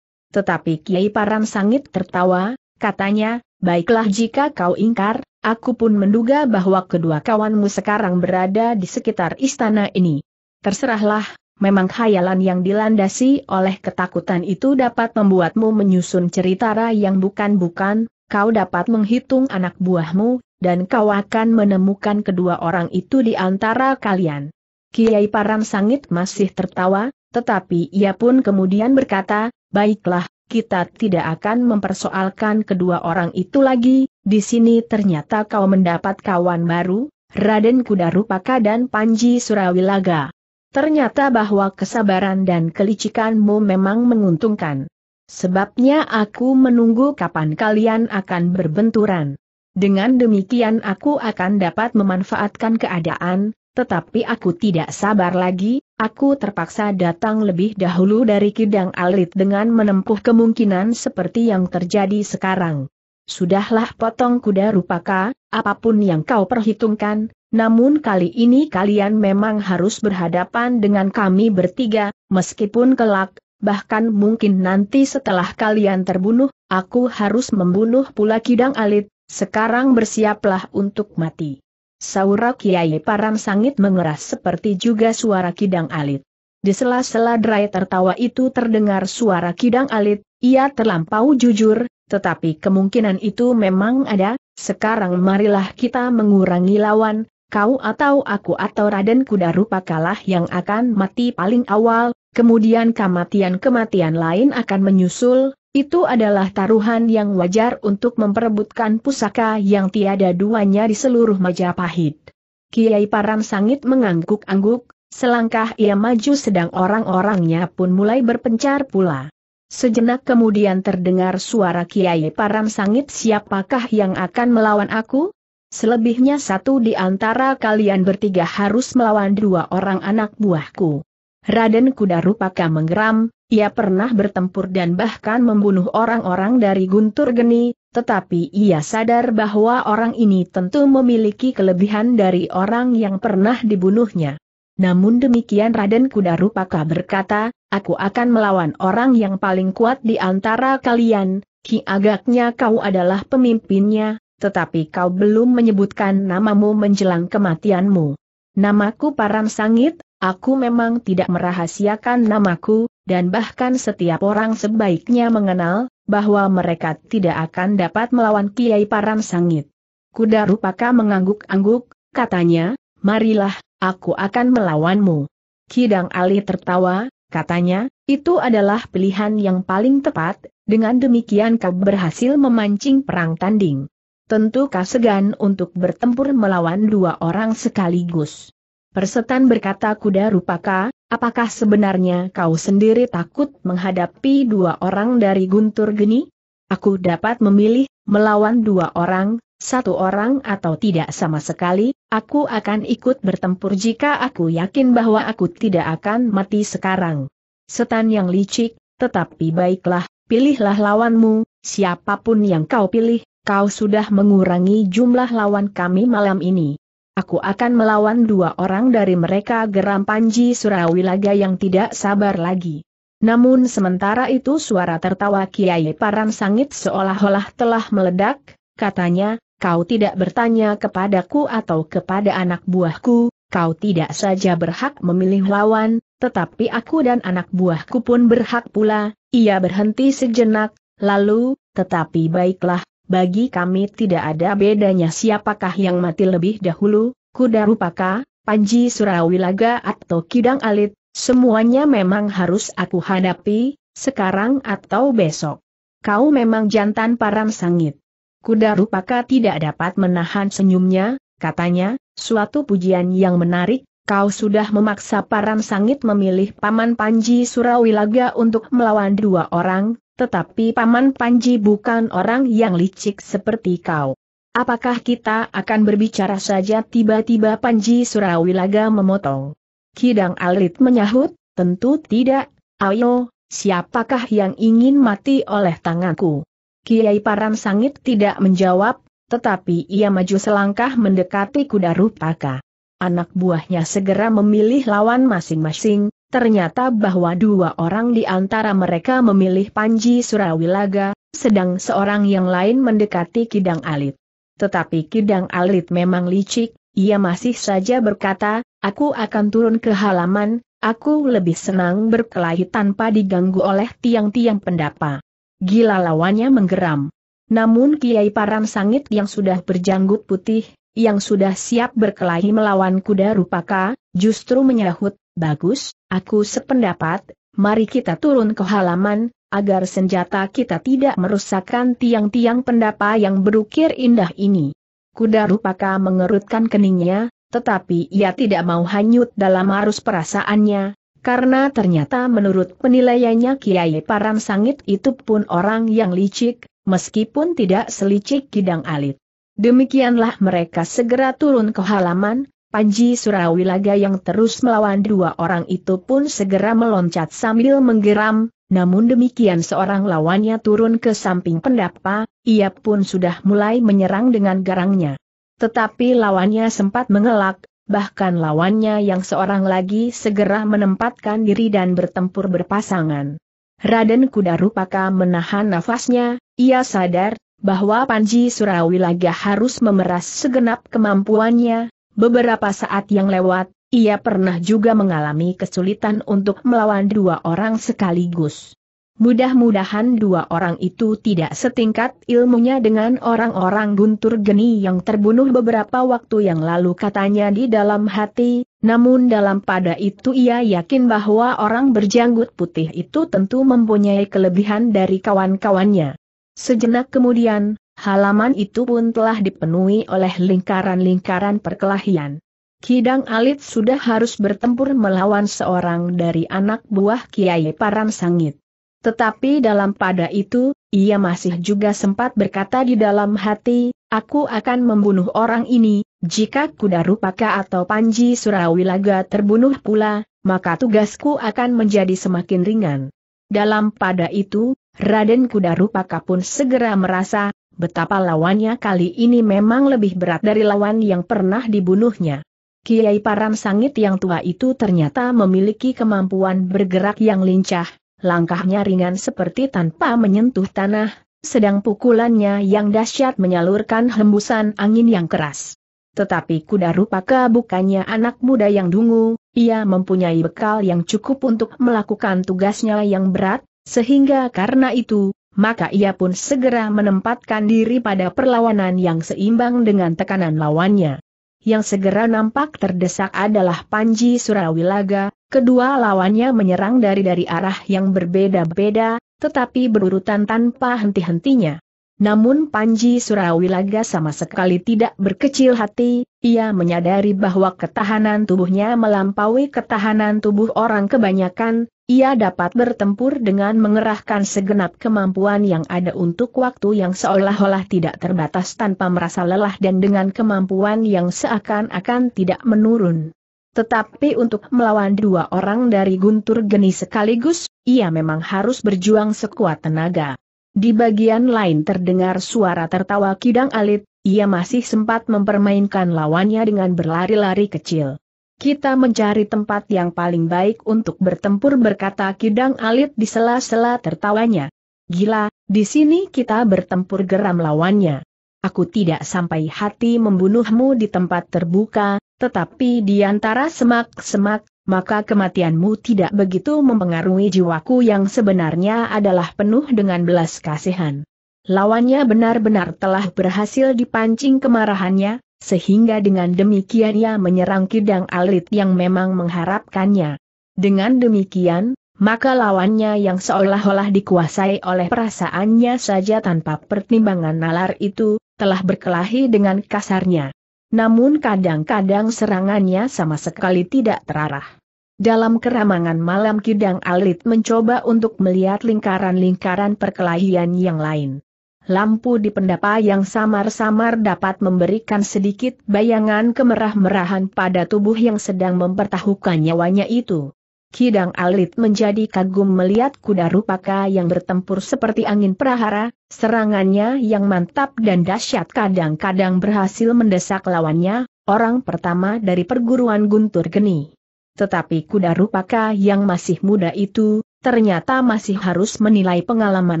Tetapi Kiai Param Sangit tertawa, katanya, baiklah jika kau ingkar, aku pun menduga bahwa kedua kawanmu sekarang berada di sekitar istana ini. Terserahlah, memang khayalan yang dilandasi oleh ketakutan itu dapat membuatmu menyusun cerita yang bukan-bukan, kau dapat menghitung anak buahmu, dan kau akan menemukan kedua orang itu di antara kalian. Kiai Parang Sangit masih tertawa, tetapi ia pun kemudian berkata, baiklah, kita tidak akan mempersoalkan kedua orang itu lagi, di sini ternyata kau mendapat kawan baru, Raden Kudarupaka dan Panji Surawilaga. Ternyata bahwa kesabaran dan kelicikanmu memang menguntungkan. Sebabnya aku menunggu kapan kalian akan berbenturan. Dengan demikian aku akan dapat memanfaatkan keadaan, tetapi aku tidak sabar lagi, aku terpaksa datang lebih dahulu dari Kidang Alit dengan menempuh kemungkinan seperti yang terjadi sekarang. Sudahlah potong kuda rupaka, apapun yang kau perhitungkan, namun kali ini kalian memang harus berhadapan dengan kami bertiga, meskipun kelak bahkan mungkin nanti setelah kalian terbunuh, aku harus membunuh pula Kidang Alit, sekarang bersiaplah untuk mati. Saura Kiai Param sangit mengeras seperti juga suara Kidang Alit. Di sela-sela derai tertawa itu terdengar suara Kidang Alit, ia terlampau jujur, tetapi kemungkinan itu memang ada, sekarang marilah kita mengurangi lawan, kau atau aku atau Raden Kudarupa kalah yang akan mati paling awal, Kemudian kematian-kematian lain akan menyusul, itu adalah taruhan yang wajar untuk memperebutkan pusaka yang tiada duanya di seluruh Majapahit. Kiai Paran Sangit mengangguk-angguk, selangkah ia maju sedang orang-orangnya pun mulai berpencar pula. Sejenak kemudian terdengar suara Kiai Paran Sangit siapakah yang akan melawan aku? Selebihnya satu di antara kalian bertiga harus melawan dua orang anak buahku. Raden Kuda Rupaka menggeram, ia pernah bertempur dan bahkan membunuh orang-orang dari Guntur Geni, tetapi ia sadar bahwa orang ini tentu memiliki kelebihan dari orang yang pernah dibunuhnya. Namun demikian Raden Kuda Rupaka berkata, aku akan melawan orang yang paling kuat di antara kalian, ki agaknya kau adalah pemimpinnya, tetapi kau belum menyebutkan namamu menjelang kematianmu. Namaku Paran Sangit, Aku memang tidak merahasiakan namaku, dan bahkan setiap orang sebaiknya mengenal, bahwa mereka tidak akan dapat melawan Kiai Parang Sangit. Kuda Rupaka mengangguk-angguk, katanya, marilah, aku akan melawanmu. Kidang Ali tertawa, katanya, itu adalah pilihan yang paling tepat, dengan demikian kau berhasil memancing perang tanding. Tentu kau segan untuk bertempur melawan dua orang sekaligus. Persetan berkata kuda rupaka, apakah sebenarnya kau sendiri takut menghadapi dua orang dari guntur geni? Aku dapat memilih, melawan dua orang, satu orang atau tidak sama sekali, aku akan ikut bertempur jika aku yakin bahwa aku tidak akan mati sekarang. Setan yang licik, tetapi baiklah, pilihlah lawanmu, siapapun yang kau pilih, kau sudah mengurangi jumlah lawan kami malam ini. Aku akan melawan dua orang dari mereka geram Panji Surawilaga yang tidak sabar lagi. Namun sementara itu suara tertawa Kiai Parang Sangit seolah-olah telah meledak, katanya, kau tidak bertanya kepadaku atau kepada anak buahku, kau tidak saja berhak memilih lawan, tetapi aku dan anak buahku pun berhak pula, ia berhenti sejenak, lalu, tetapi baiklah, bagi kami tidak ada bedanya siapakah yang mati lebih dahulu, kuda rupaka, panji surawilaga atau kidang alit, semuanya memang harus aku hadapi, sekarang atau besok. Kau memang jantan param sangit. Kuda rupaka tidak dapat menahan senyumnya, katanya, suatu pujian yang menarik, kau sudah memaksa param sangit memilih Paman Panji Surawilaga untuk melawan dua orang, tetapi Paman Panji bukan orang yang licik seperti kau. Apakah kita akan berbicara saja tiba-tiba Panji Surawilaga memotong. Kidang Alit menyahut, tentu tidak, ayo, siapakah yang ingin mati oleh tanganku? Kiai Paran Sangit tidak menjawab, tetapi ia maju selangkah mendekati kuda rupaka. Anak buahnya segera memilih lawan masing-masing, Ternyata bahwa dua orang di antara mereka memilih Panji Surawilaga, sedang seorang yang lain mendekati Kidang Alit. Tetapi Kidang Alit memang licik, ia masih saja berkata, aku akan turun ke halaman, aku lebih senang berkelahi tanpa diganggu oleh tiang-tiang pendapa. Gila lawannya menggeram. Namun Kiai Paran Sangit yang sudah berjanggut putih, yang sudah siap berkelahi melawan kuda rupaka, justru menyahut, bagus, Aku sependapat, mari kita turun ke halaman, agar senjata kita tidak merusakkan tiang-tiang pendapa yang berukir indah ini. Kuda Rupaka mengerutkan keningnya, tetapi ia tidak mau hanyut dalam arus perasaannya, karena ternyata menurut penilaiannya Kiai Param Sangit itu pun orang yang licik, meskipun tidak selicik Kidang Alit. Demikianlah mereka segera turun ke halaman, Panji Surawilaga yang terus melawan dua orang itu pun segera meloncat sambil menggeram, namun demikian seorang lawannya turun ke samping pendapa, ia pun sudah mulai menyerang dengan garangnya. Tetapi lawannya sempat mengelak, bahkan lawannya yang seorang lagi segera menempatkan diri dan bertempur berpasangan. Raden Kuda Rupaka menahan nafasnya, ia sadar bahwa Panji Surawilaga harus memeras segenap kemampuannya, Beberapa saat yang lewat, ia pernah juga mengalami kesulitan untuk melawan dua orang sekaligus. Mudah-mudahan dua orang itu tidak setingkat ilmunya dengan orang-orang guntur geni yang terbunuh beberapa waktu yang lalu katanya di dalam hati, namun dalam pada itu ia yakin bahwa orang berjanggut putih itu tentu mempunyai kelebihan dari kawan-kawannya. Sejenak kemudian, Halaman itu pun telah dipenuhi oleh lingkaran-lingkaran perkelahian. Kidang Alit sudah harus bertempur melawan seorang dari anak buah Kiai Parang Sangit. Tetapi dalam pada itu, ia masih juga sempat berkata di dalam hati, aku akan membunuh orang ini, jika kuda rupaka atau panji surawilaga terbunuh pula, maka tugasku akan menjadi semakin ringan. Dalam pada itu, Raden Kudarupaka pun segera merasa, Betapa lawannya kali ini memang lebih berat dari lawan yang pernah dibunuhnya. Kiai Param Sangit yang tua itu ternyata memiliki kemampuan bergerak yang lincah, langkahnya ringan seperti tanpa menyentuh tanah, sedang pukulannya yang dahsyat menyalurkan hembusan angin yang keras. Tetapi kuda rupaka bukannya anak muda yang dungu, ia mempunyai bekal yang cukup untuk melakukan tugasnya yang berat, sehingga karena itu, maka ia pun segera menempatkan diri pada perlawanan yang seimbang dengan tekanan lawannya. Yang segera nampak terdesak adalah Panji Surawilaga, kedua lawannya menyerang dari dari arah yang berbeda-beda, tetapi berurutan tanpa henti-hentinya. Namun Panji Surawilaga sama sekali tidak berkecil hati, ia menyadari bahwa ketahanan tubuhnya melampaui ketahanan tubuh orang kebanyakan, ia dapat bertempur dengan mengerahkan segenap kemampuan yang ada untuk waktu yang seolah-olah tidak terbatas tanpa merasa lelah dan dengan kemampuan yang seakan-akan tidak menurun. Tetapi untuk melawan dua orang dari guntur geni sekaligus, ia memang harus berjuang sekuat tenaga. Di bagian lain terdengar suara tertawa kidang alit, ia masih sempat mempermainkan lawannya dengan berlari-lari kecil. Kita mencari tempat yang paling baik untuk bertempur berkata Kidang Alit di sela-sela tertawanya. Gila, di sini kita bertempur geram lawannya. Aku tidak sampai hati membunuhmu di tempat terbuka, tetapi di antara semak-semak, maka kematianmu tidak begitu mempengaruhi jiwaku yang sebenarnya adalah penuh dengan belas kasihan. Lawannya benar-benar telah berhasil dipancing kemarahannya, sehingga dengan demikian ia menyerang kidang alit yang memang mengharapkannya. Dengan demikian, maka lawannya yang seolah-olah dikuasai oleh perasaannya saja tanpa pertimbangan nalar itu, telah berkelahi dengan kasarnya. Namun kadang-kadang serangannya sama sekali tidak terarah. Dalam keramangan malam Kidang Alit mencoba untuk melihat lingkaran-lingkaran perkelahian yang lain lampu di pendapa yang samar-samar dapat memberikan sedikit bayangan kemerah-merahan pada tubuh yang sedang mempertahukan nyawanya itu. Kidang Alit menjadi kagum melihat kuda rupaka yang bertempur seperti angin prahara, serangannya yang mantap dan dahsyat kadang-kadang berhasil mendesak lawannya, orang pertama dari perguruan Guntur Geni. Tetapi kuda rupaka yang masih muda itu, ternyata masih harus menilai pengalaman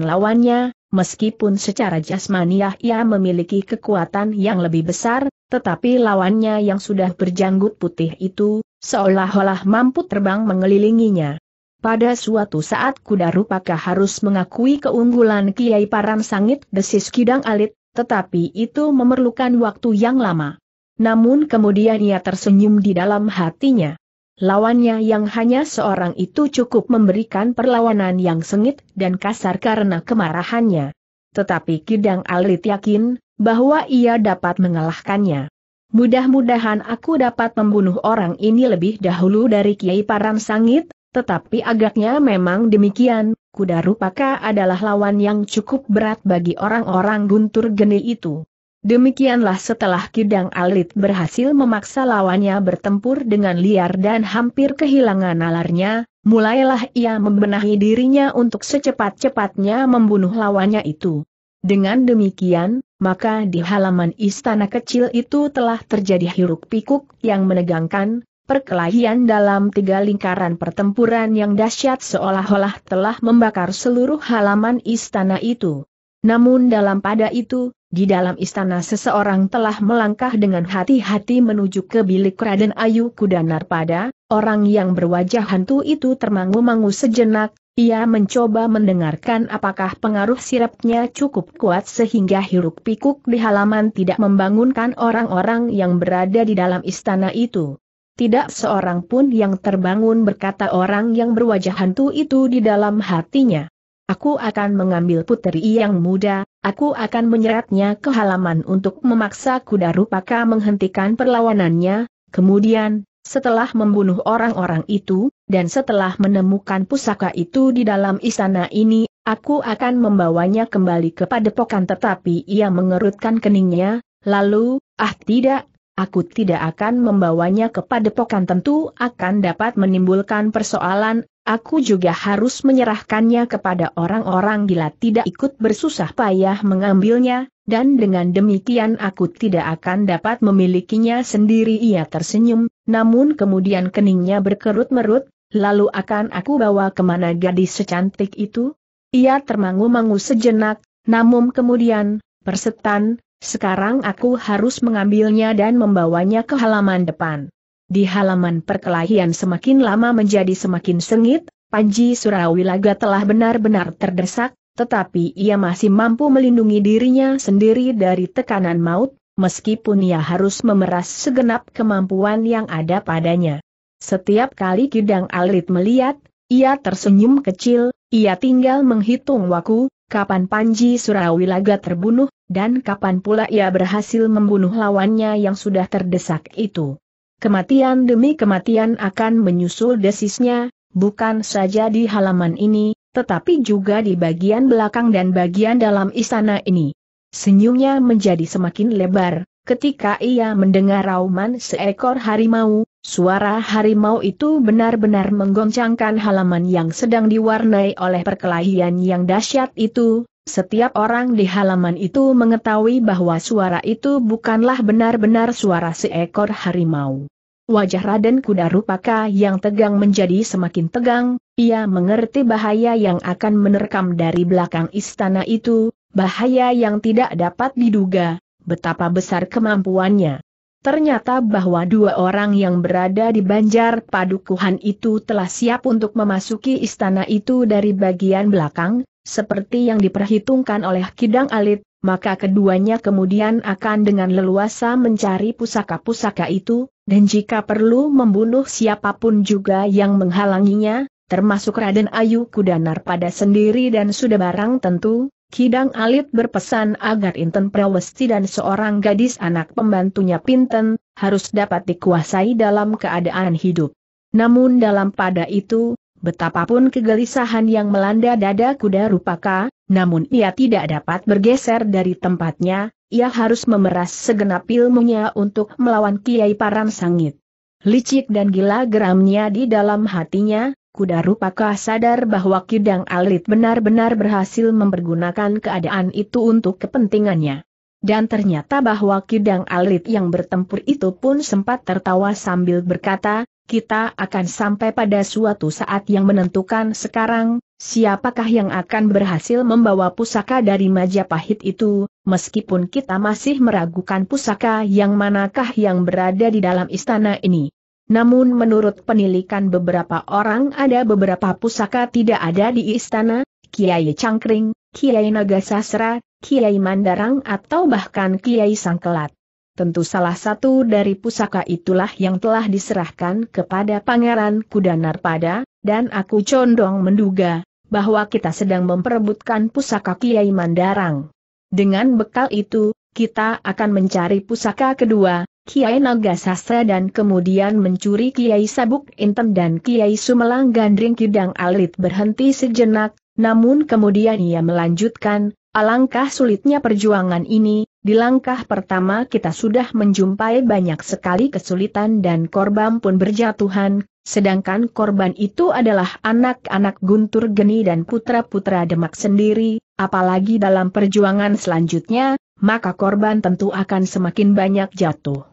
lawannya, meskipun secara jasmaniah ia memiliki kekuatan yang lebih besar, tetapi lawannya yang sudah berjanggut putih itu, seolah-olah mampu terbang mengelilinginya. Pada suatu saat kuda rupakah harus mengakui keunggulan Kiai Paran Sangit desis Kidang Alit, tetapi itu memerlukan waktu yang lama. Namun kemudian ia tersenyum di dalam hatinya. Lawannya yang hanya seorang itu cukup memberikan perlawanan yang sengit dan kasar karena kemarahannya. Tetapi Kidang Alit yakin, bahwa ia dapat mengalahkannya. Mudah-mudahan aku dapat membunuh orang ini lebih dahulu dari Kiai Paran Sangit, tetapi agaknya memang demikian, kuda rupaka adalah lawan yang cukup berat bagi orang-orang guntur geni itu. Demikianlah setelah Kidang Alit berhasil memaksa lawannya bertempur dengan liar dan hampir kehilangan nalarnya, mulailah ia membenahi dirinya untuk secepat-cepatnya membunuh lawannya itu. Dengan demikian, maka di halaman istana kecil itu telah terjadi hiruk-pikuk yang menegangkan, perkelahian dalam tiga lingkaran pertempuran yang dahsyat seolah-olah telah membakar seluruh halaman istana itu. Namun dalam pada itu, di dalam istana seseorang telah melangkah dengan hati-hati menuju ke bilik Raden Ayu Kudanar pada, orang yang berwajah hantu itu termangu-mangu sejenak, ia mencoba mendengarkan apakah pengaruh sirapnya cukup kuat sehingga hiruk pikuk di halaman tidak membangunkan orang-orang yang berada di dalam istana itu. Tidak seorang pun yang terbangun berkata orang yang berwajah hantu itu di dalam hatinya. Aku akan mengambil puteri yang muda, aku akan menyeretnya ke halaman untuk memaksa kuda rupaka menghentikan perlawanannya, kemudian, setelah membunuh orang-orang itu, dan setelah menemukan pusaka itu di dalam istana ini, aku akan membawanya kembali ke padepokan tetapi ia mengerutkan keningnya, lalu, ah tidak, aku tidak akan membawanya ke padepokan tentu akan dapat menimbulkan persoalan, Aku juga harus menyerahkannya kepada orang-orang gila tidak ikut bersusah payah mengambilnya, dan dengan demikian aku tidak akan dapat memilikinya sendiri ia tersenyum, namun kemudian keningnya berkerut-merut, lalu akan aku bawa kemana gadis secantik itu? Ia termangu-mangu sejenak, namun kemudian, persetan, sekarang aku harus mengambilnya dan membawanya ke halaman depan. Di halaman perkelahian semakin lama menjadi semakin sengit, Panji Surawilaga telah benar-benar terdesak, tetapi ia masih mampu melindungi dirinya sendiri dari tekanan maut, meskipun ia harus memeras segenap kemampuan yang ada padanya. Setiap kali Kidang Alit melihat, ia tersenyum kecil, ia tinggal menghitung waktu, kapan Panji Surawilaga terbunuh, dan kapan pula ia berhasil membunuh lawannya yang sudah terdesak itu. Kematian demi kematian akan menyusul desisnya, bukan saja di halaman ini, tetapi juga di bagian belakang dan bagian dalam istana ini. Senyumnya menjadi semakin lebar, ketika ia mendengar rauman seekor harimau, suara harimau itu benar-benar menggoncangkan halaman yang sedang diwarnai oleh perkelahian yang dahsyat itu, setiap orang di halaman itu mengetahui bahwa suara itu bukanlah benar-benar suara seekor harimau. Wajah Raden Kuda Rupaka yang tegang menjadi semakin tegang, ia mengerti bahaya yang akan menerkam dari belakang istana itu, bahaya yang tidak dapat diduga, betapa besar kemampuannya. Ternyata bahwa dua orang yang berada di banjar padukuhan itu telah siap untuk memasuki istana itu dari bagian belakang, seperti yang diperhitungkan oleh Kidang Alit, maka keduanya kemudian akan dengan leluasa mencari pusaka-pusaka itu, dan jika perlu membunuh siapapun juga yang menghalanginya, termasuk Raden Ayu Kudanar pada sendiri dan sudah barang tentu, Kidang Alit berpesan agar Inten Prawesti dan seorang gadis anak pembantunya Pinten, harus dapat dikuasai dalam keadaan hidup. Namun dalam pada itu, Betapapun kegelisahan yang melanda dada kuda rupaka, namun ia tidak dapat bergeser dari tempatnya, ia harus memeras segenap ilmunya untuk melawan Kiai Param Sangit. Licik dan gila geramnya di dalam hatinya, kuda rupaka sadar bahwa Kidang Alit benar-benar berhasil mempergunakan keadaan itu untuk kepentingannya. Dan ternyata bahwa Kidang Alit yang bertempur itu pun sempat tertawa sambil berkata, kita akan sampai pada suatu saat yang menentukan sekarang, siapakah yang akan berhasil membawa pusaka dari Majapahit itu, meskipun kita masih meragukan pusaka yang manakah yang berada di dalam istana ini. Namun menurut penilikan beberapa orang ada beberapa pusaka tidak ada di istana, Kiai Cangkring, Kiai Nagasasra, Kiai Mandarang atau bahkan Kiai Sangkelat tentu salah satu dari pusaka itulah yang telah diserahkan kepada Pangeran Kudanar pada, dan aku condong menduga, bahwa kita sedang memperebutkan pusaka Kiai Mandarang. Dengan bekal itu, kita akan mencari pusaka kedua, Kiai Naga Sastra dan kemudian mencuri Kiai Sabuk Intem dan Kiai Sumelang Gandring Kidang Alit berhenti sejenak, namun kemudian ia melanjutkan, Alangkah sulitnya perjuangan ini, di langkah pertama kita sudah menjumpai banyak sekali kesulitan dan korban pun berjatuhan, sedangkan korban itu adalah anak-anak Guntur Geni dan putra-putra Demak sendiri, apalagi dalam perjuangan selanjutnya, maka korban tentu akan semakin banyak jatuh.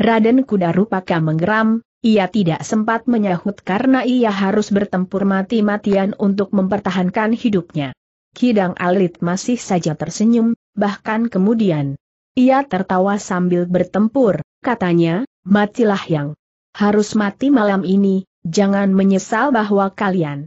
Raden Kuda Rupaka menggeram, ia tidak sempat menyahut karena ia harus bertempur mati-matian untuk mempertahankan hidupnya. Kidang Alit masih saja tersenyum, bahkan kemudian. Ia tertawa sambil bertempur, katanya, matilah yang harus mati malam ini, jangan menyesal bahwa kalian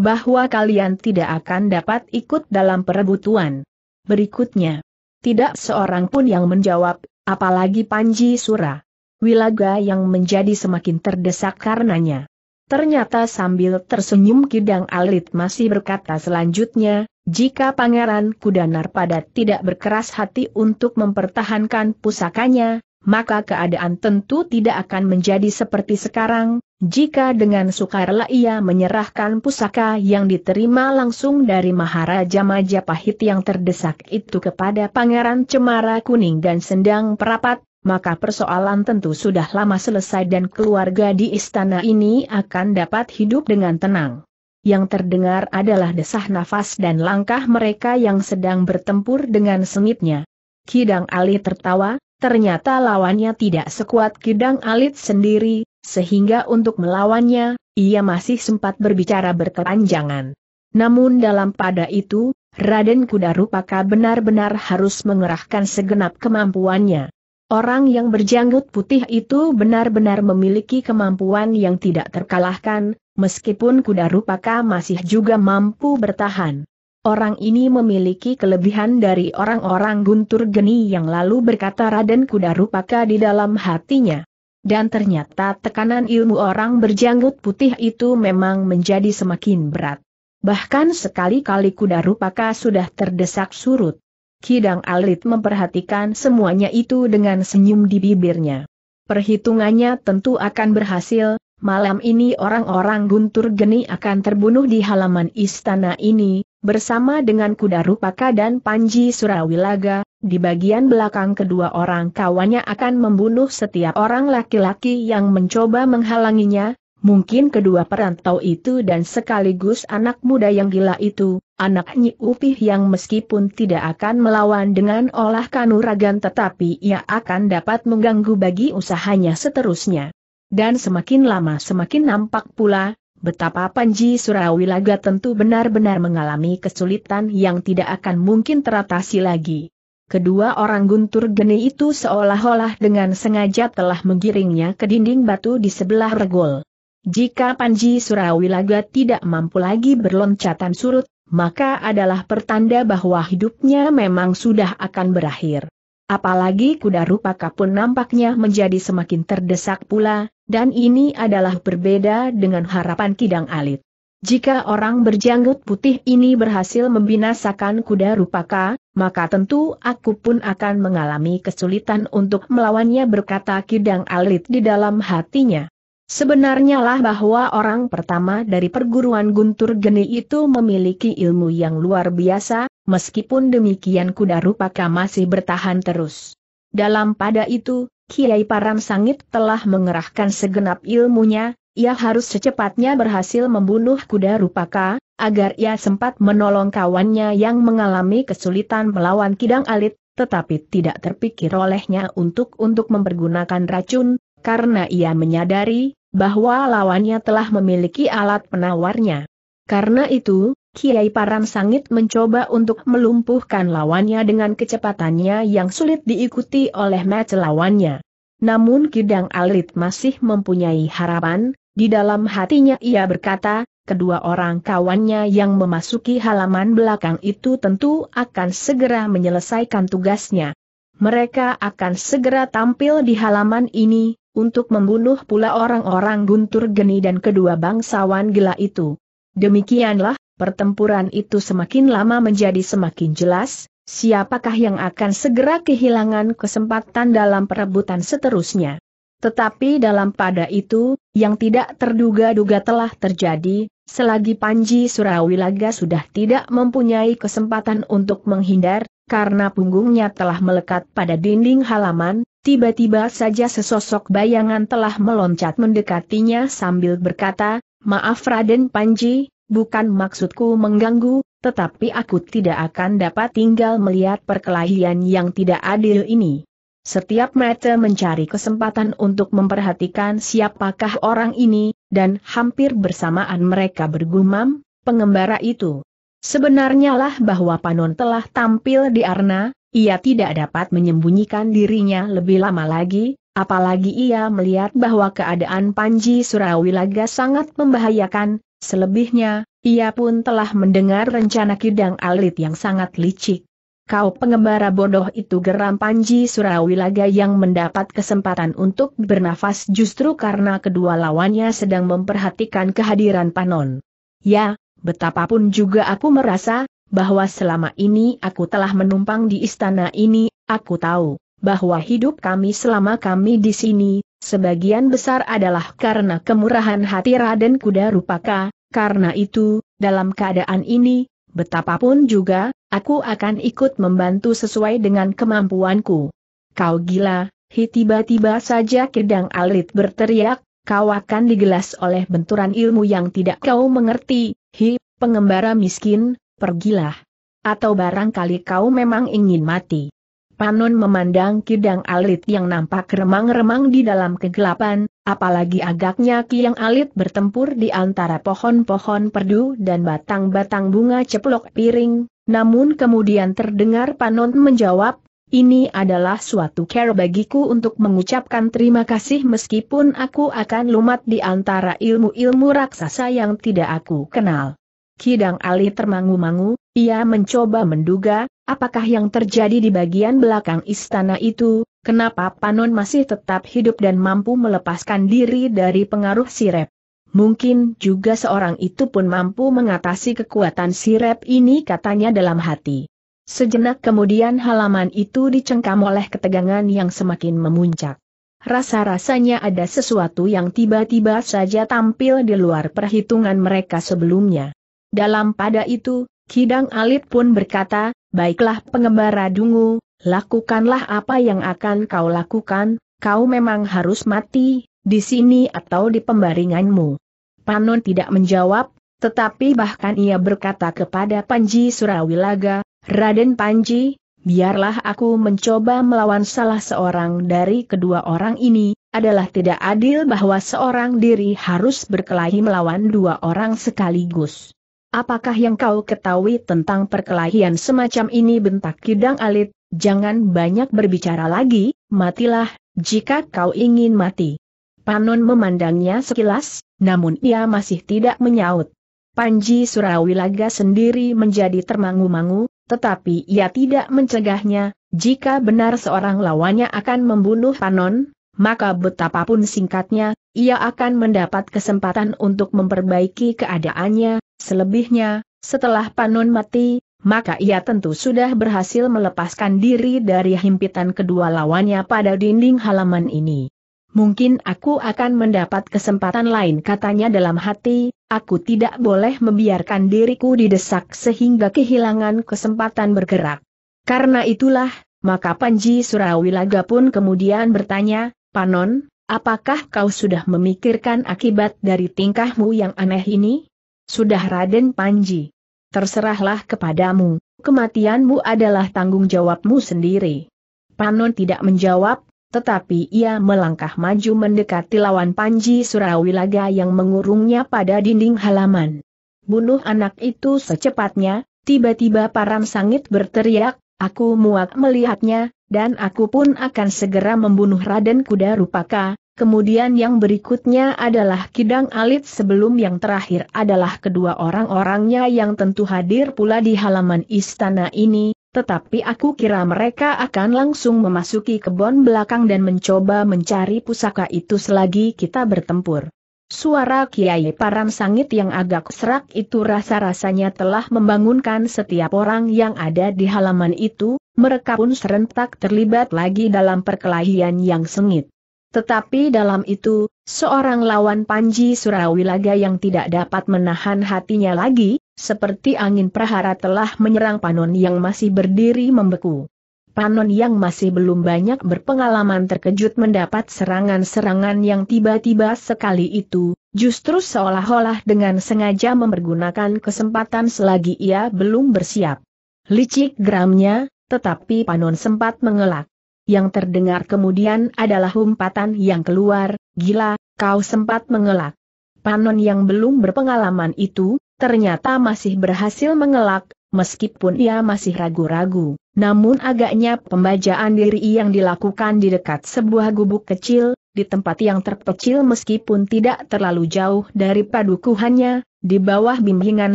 bahwa kalian tidak akan dapat ikut dalam perebutuan. Berikutnya, tidak seorang pun yang menjawab, apalagi Panji Sura. Wilaga yang menjadi semakin terdesak karenanya. Ternyata sambil tersenyum Kidang Alit masih berkata selanjutnya, jika Pangeran Kudanar Padat tidak berkeras hati untuk mempertahankan pusakanya, maka keadaan tentu tidak akan menjadi seperti sekarang, jika dengan sukarela ia menyerahkan pusaka yang diterima langsung dari Maharaja Majapahit yang terdesak itu kepada Pangeran Cemara Kuning dan Sendang Perapat, maka persoalan tentu sudah lama selesai dan keluarga di istana ini akan dapat hidup dengan tenang. Yang terdengar adalah desah nafas dan langkah mereka yang sedang bertempur dengan sengitnya. Kidang Alit tertawa, ternyata lawannya tidak sekuat Kidang Alit sendiri, sehingga untuk melawannya, ia masih sempat berbicara berkepanjangan. Namun dalam pada itu, Raden Kuda Rupaka benar-benar harus mengerahkan segenap kemampuannya. Orang yang berjanggut putih itu benar-benar memiliki kemampuan yang tidak terkalahkan, meskipun kuda rupaka masih juga mampu bertahan. Orang ini memiliki kelebihan dari orang-orang guntur geni yang lalu berkata Raden Kuda Rupaka di dalam hatinya. Dan ternyata tekanan ilmu orang berjanggut putih itu memang menjadi semakin berat. Bahkan sekali-kali Kuda Rupaka sudah terdesak surut. Kidang Alit memperhatikan semuanya itu dengan senyum di bibirnya. Perhitungannya tentu akan berhasil, malam ini orang-orang guntur geni akan terbunuh di halaman istana ini, bersama dengan kuda rupaka dan Panji Surawilaga, di bagian belakang kedua orang kawannya akan membunuh setiap orang laki-laki yang mencoba menghalanginya, Mungkin kedua perantau itu dan sekaligus anak muda yang gila itu, anak Nyi Upih yang meskipun tidak akan melawan dengan olah kanuragan tetapi ia akan dapat mengganggu bagi usahanya seterusnya. Dan semakin lama semakin nampak pula, betapa Panji Surawilaga tentu benar-benar mengalami kesulitan yang tidak akan mungkin teratasi lagi. Kedua orang guntur geni itu seolah-olah dengan sengaja telah menggiringnya ke dinding batu di sebelah regol. Jika Panji Surawilaga tidak mampu lagi berloncatan surut, maka adalah pertanda bahwa hidupnya memang sudah akan berakhir. Apalagi kuda rupa pun nampaknya menjadi semakin terdesak pula, dan ini adalah berbeda dengan harapan kidang alit. Jika orang berjanggut putih ini berhasil membinasakan kuda rupaka, maka tentu aku pun akan mengalami kesulitan untuk melawannya berkata Kidang Alit di dalam hatinya. Sebenarnya lah bahwa orang pertama dari perguruan Guntur Geni itu memiliki ilmu yang luar biasa, meskipun demikian kuda rupaka masih bertahan terus. Dalam pada itu, Kiai Param Sangit telah mengerahkan segenap ilmunya, ia harus secepatnya berhasil membunuh kuda rupaka, agar ia sempat menolong kawannya yang mengalami kesulitan melawan kidang alit, tetapi tidak terpikir olehnya untuk untuk mempergunakan racun, karena ia menyadari, bahwa lawannya telah memiliki alat penawarnya. Karena itu, Kiai Parang Sangit mencoba untuk melumpuhkan lawannya dengan kecepatannya yang sulit diikuti oleh match lawannya. Namun Kidang Alit masih mempunyai harapan, di dalam hatinya ia berkata, kedua orang kawannya yang memasuki halaman belakang itu tentu akan segera menyelesaikan tugasnya. Mereka akan segera tampil di halaman ini, untuk membunuh pula orang-orang guntur geni dan kedua bangsawan gila itu. Demikianlah, pertempuran itu semakin lama menjadi semakin jelas, siapakah yang akan segera kehilangan kesempatan dalam perebutan seterusnya. Tetapi dalam pada itu, yang tidak terduga-duga telah terjadi, selagi Panji Surawilaga sudah tidak mempunyai kesempatan untuk menghindar, karena punggungnya telah melekat pada dinding halaman, Tiba-tiba saja sesosok bayangan telah meloncat mendekatinya sambil berkata, Maaf Raden Panji, bukan maksudku mengganggu, tetapi aku tidak akan dapat tinggal melihat perkelahian yang tidak adil ini. Setiap mata mencari kesempatan untuk memperhatikan siapakah orang ini, dan hampir bersamaan mereka bergumam, pengembara itu. Sebenarnya lah bahwa Panon telah tampil di Arna, ia tidak dapat menyembunyikan dirinya lebih lama lagi, apalagi ia melihat bahwa keadaan Panji Surawilaga sangat membahayakan, selebihnya, ia pun telah mendengar rencana kidang alit yang sangat licik. Kau pengembara bodoh itu geram Panji Surawilaga yang mendapat kesempatan untuk bernafas justru karena kedua lawannya sedang memperhatikan kehadiran Panon. Ya, betapapun juga aku merasa, bahwa selama ini aku telah menumpang di istana ini, aku tahu bahwa hidup kami selama kami di sini, sebagian besar adalah karena kemurahan hati Raden Kuda Rupaka, karena itu, dalam keadaan ini, betapapun juga, aku akan ikut membantu sesuai dengan kemampuanku. Kau gila, hi tiba-tiba saja Kedang Alit berteriak, kau akan digelas oleh benturan ilmu yang tidak kau mengerti, hi, pengembara miskin, pergilah. Atau barangkali kau memang ingin mati. Panon memandang Kidang Alit yang nampak remang-remang di dalam kegelapan, apalagi agaknya Kiang Alit bertempur di antara pohon-pohon perdu dan batang-batang bunga ceplok piring, namun kemudian terdengar Panon menjawab, ini adalah suatu care bagiku untuk mengucapkan terima kasih meskipun aku akan lumat di antara ilmu-ilmu raksasa yang tidak aku kenal. Kidang Ali termangu-mangu, ia mencoba menduga, apakah yang terjadi di bagian belakang istana itu, kenapa Panon masih tetap hidup dan mampu melepaskan diri dari pengaruh sirep. Mungkin juga seorang itu pun mampu mengatasi kekuatan sirep ini katanya dalam hati. Sejenak kemudian halaman itu dicengkam oleh ketegangan yang semakin memuncak. Rasa-rasanya ada sesuatu yang tiba-tiba saja tampil di luar perhitungan mereka sebelumnya. Dalam pada itu, Kidang Alit pun berkata, baiklah pengembara dungu, lakukanlah apa yang akan kau lakukan, kau memang harus mati, di sini atau di pembaringanmu. Panon tidak menjawab, tetapi bahkan ia berkata kepada Panji Surawilaga, Raden Panji, biarlah aku mencoba melawan salah seorang dari kedua orang ini, adalah tidak adil bahwa seorang diri harus berkelahi melawan dua orang sekaligus. Apakah yang kau ketahui tentang perkelahian semacam ini bentak kidang alit, jangan banyak berbicara lagi, matilah, jika kau ingin mati. Panon memandangnya sekilas, namun ia masih tidak menyaut. Panji Surawilaga sendiri menjadi termangu-mangu, tetapi ia tidak mencegahnya, jika benar seorang lawannya akan membunuh Panon, maka betapapun singkatnya, ia akan mendapat kesempatan untuk memperbaiki keadaannya, Selebihnya, setelah Panon mati, maka ia tentu sudah berhasil melepaskan diri dari himpitan kedua lawannya pada dinding halaman ini. Mungkin aku akan mendapat kesempatan lain katanya dalam hati, aku tidak boleh membiarkan diriku didesak sehingga kehilangan kesempatan bergerak. Karena itulah, maka Panji Surawilaga pun kemudian bertanya, Panon, apakah kau sudah memikirkan akibat dari tingkahmu yang aneh ini? Sudah Raden Panji. Terserahlah kepadamu, kematianmu adalah tanggung jawabmu sendiri. Panon tidak menjawab, tetapi ia melangkah maju mendekati lawan Panji Surawilaga yang mengurungnya pada dinding halaman. Bunuh anak itu secepatnya, tiba-tiba Param Sangit berteriak, aku muak melihatnya, dan aku pun akan segera membunuh Raden Kuda Rupaka, Kemudian yang berikutnya adalah Kidang Alit sebelum yang terakhir adalah kedua orang-orangnya yang tentu hadir pula di halaman istana ini, tetapi aku kira mereka akan langsung memasuki kebun belakang dan mencoba mencari pusaka itu selagi kita bertempur. Suara Kiai Param Sangit yang agak serak itu rasa-rasanya telah membangunkan setiap orang yang ada di halaman itu, mereka pun serentak terlibat lagi dalam perkelahian yang sengit. Tetapi dalam itu, seorang lawan Panji Surawilaga yang tidak dapat menahan hatinya lagi, seperti angin prahara telah menyerang Panon yang masih berdiri membeku. Panon yang masih belum banyak berpengalaman terkejut mendapat serangan-serangan yang tiba-tiba sekali itu, justru seolah-olah dengan sengaja mempergunakan kesempatan selagi ia belum bersiap. Licik geramnya, tetapi Panon sempat mengelak yang terdengar kemudian adalah umpatan yang keluar, gila, kau sempat mengelak. Panon yang belum berpengalaman itu, ternyata masih berhasil mengelak, meskipun ia masih ragu-ragu. Namun agaknya pembajaan diri yang dilakukan di dekat sebuah gubuk kecil, di tempat yang terpecil meskipun tidak terlalu jauh dari padukuhannya, di bawah bimbingan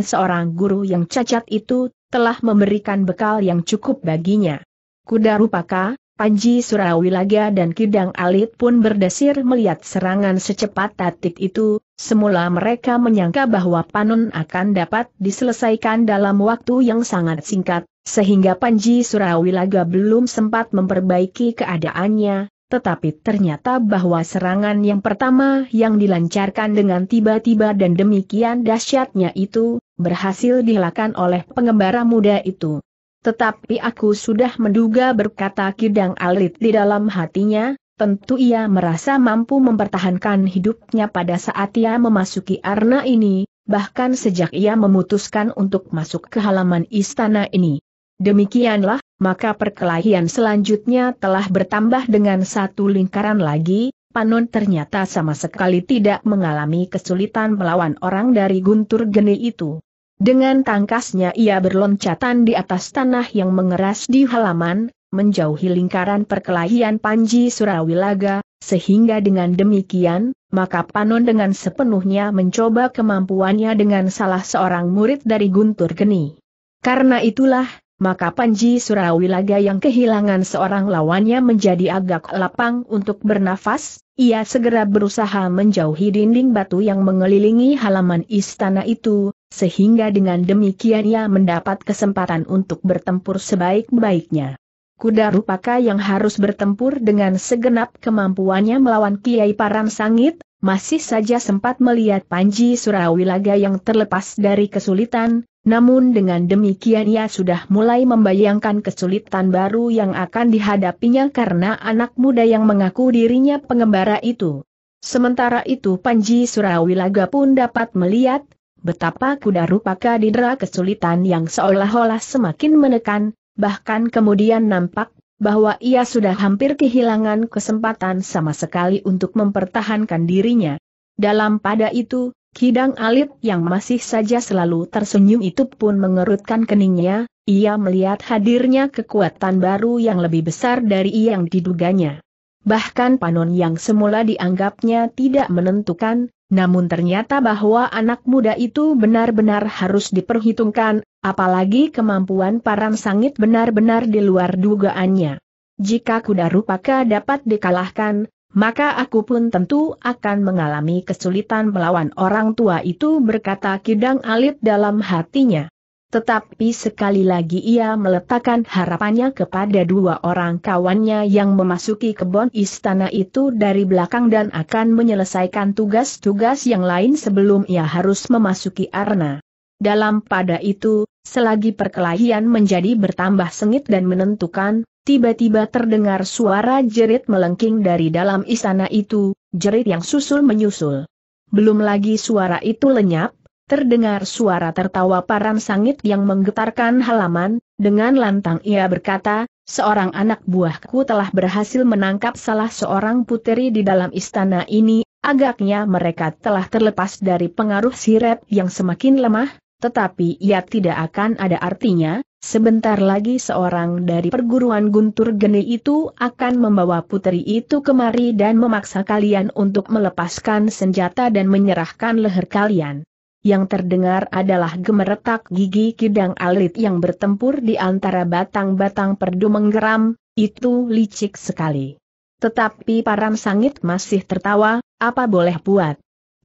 seorang guru yang cacat itu, telah memberikan bekal yang cukup baginya. Kuda rupaka, Panji Surawilaga dan Kidang Alit pun berdesir melihat serangan secepat tatik itu, semula mereka menyangka bahwa Panun akan dapat diselesaikan dalam waktu yang sangat singkat, sehingga Panji Surawilaga belum sempat memperbaiki keadaannya, tetapi ternyata bahwa serangan yang pertama yang dilancarkan dengan tiba-tiba dan demikian dahsyatnya itu, berhasil dilakukan oleh pengembara muda itu. Tetapi aku sudah menduga berkata Kidang Alit di dalam hatinya, tentu ia merasa mampu mempertahankan hidupnya pada saat ia memasuki arna ini, bahkan sejak ia memutuskan untuk masuk ke halaman istana ini. Demikianlah, maka perkelahian selanjutnya telah bertambah dengan satu lingkaran lagi, Panon ternyata sama sekali tidak mengalami kesulitan melawan orang dari guntur geni itu. Dengan tangkasnya ia berloncatan di atas tanah yang mengeras di halaman, menjauhi lingkaran perkelahian Panji Surawilaga, sehingga dengan demikian, maka Panon dengan sepenuhnya mencoba kemampuannya dengan salah seorang murid dari Guntur Geni. Karena itulah, maka Panji Surawilaga yang kehilangan seorang lawannya menjadi agak lapang untuk bernafas, ia segera berusaha menjauhi dinding batu yang mengelilingi halaman istana itu, sehingga dengan demikian ia mendapat kesempatan untuk bertempur sebaik-baiknya. Kuda Rupaka yang harus bertempur dengan segenap kemampuannya melawan Kiai Paran Sangit, masih saja sempat melihat Panji Surawilaga yang terlepas dari kesulitan, namun dengan demikian ia sudah mulai membayangkan kesulitan baru yang akan dihadapinya karena anak muda yang mengaku dirinya pengembara itu. Sementara itu Panji Surawilaga pun dapat melihat, Betapa kuda rupaka didera kesulitan yang seolah-olah semakin menekan, bahkan kemudian nampak bahwa ia sudah hampir kehilangan kesempatan sama sekali untuk mempertahankan dirinya. Dalam pada itu, Kidang Alit yang masih saja selalu tersenyum itu pun mengerutkan keningnya, ia melihat hadirnya kekuatan baru yang lebih besar dari yang diduganya. Bahkan Panon yang semula dianggapnya tidak menentukan, namun ternyata bahwa anak muda itu benar-benar harus diperhitungkan, apalagi kemampuan Parang Sangit benar-benar di luar dugaannya. Jika kuda rupaka dapat dikalahkan, maka aku pun tentu akan mengalami kesulitan melawan orang tua itu berkata Kidang Alit dalam hatinya. Tetapi sekali lagi ia meletakkan harapannya kepada dua orang kawannya yang memasuki kebun istana itu dari belakang dan akan menyelesaikan tugas-tugas yang lain sebelum ia harus memasuki arna. Dalam pada itu, selagi perkelahian menjadi bertambah sengit dan menentukan, tiba-tiba terdengar suara jerit melengking dari dalam istana itu, jerit yang susul menyusul. Belum lagi suara itu lenyap, Terdengar suara tertawa parang sangit yang menggetarkan halaman, dengan lantang ia berkata, seorang anak buahku telah berhasil menangkap salah seorang puteri di dalam istana ini, agaknya mereka telah terlepas dari pengaruh sirep yang semakin lemah, tetapi ia tidak akan ada artinya, sebentar lagi seorang dari perguruan Guntur Geni itu akan membawa puteri itu kemari dan memaksa kalian untuk melepaskan senjata dan menyerahkan leher kalian yang terdengar adalah gemeretak gigi kidang alit yang bertempur di antara batang-batang perdu menggeram, itu licik sekali. Tetapi Param Sangit masih tertawa, apa boleh buat.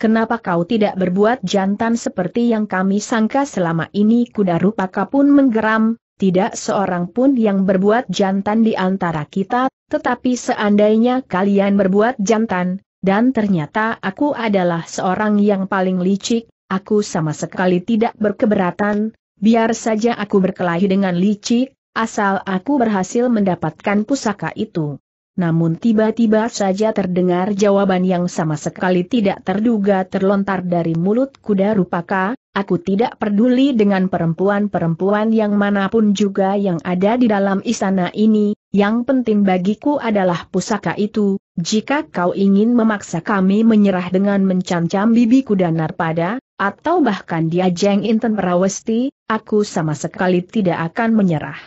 Kenapa kau tidak berbuat jantan seperti yang kami sangka selama ini kuda rupaka pun menggeram, tidak seorang pun yang berbuat jantan di antara kita, tetapi seandainya kalian berbuat jantan, dan ternyata aku adalah seorang yang paling licik, aku sama sekali tidak berkeberatan, biar saja aku berkelahi dengan licik, asal aku berhasil mendapatkan pusaka itu namun tiba-tiba saja terdengar jawaban yang sama sekali tidak terduga terlontar dari mulut kuda rupaka, aku tidak peduli dengan perempuan-perempuan yang manapun juga yang ada di dalam istana ini, yang penting bagiku adalah pusaka itu, jika kau ingin memaksa kami menyerah dengan mencancam bibi kuda Narpada, atau bahkan dia Jeng Inten Perawesti, aku sama sekali tidak akan menyerah.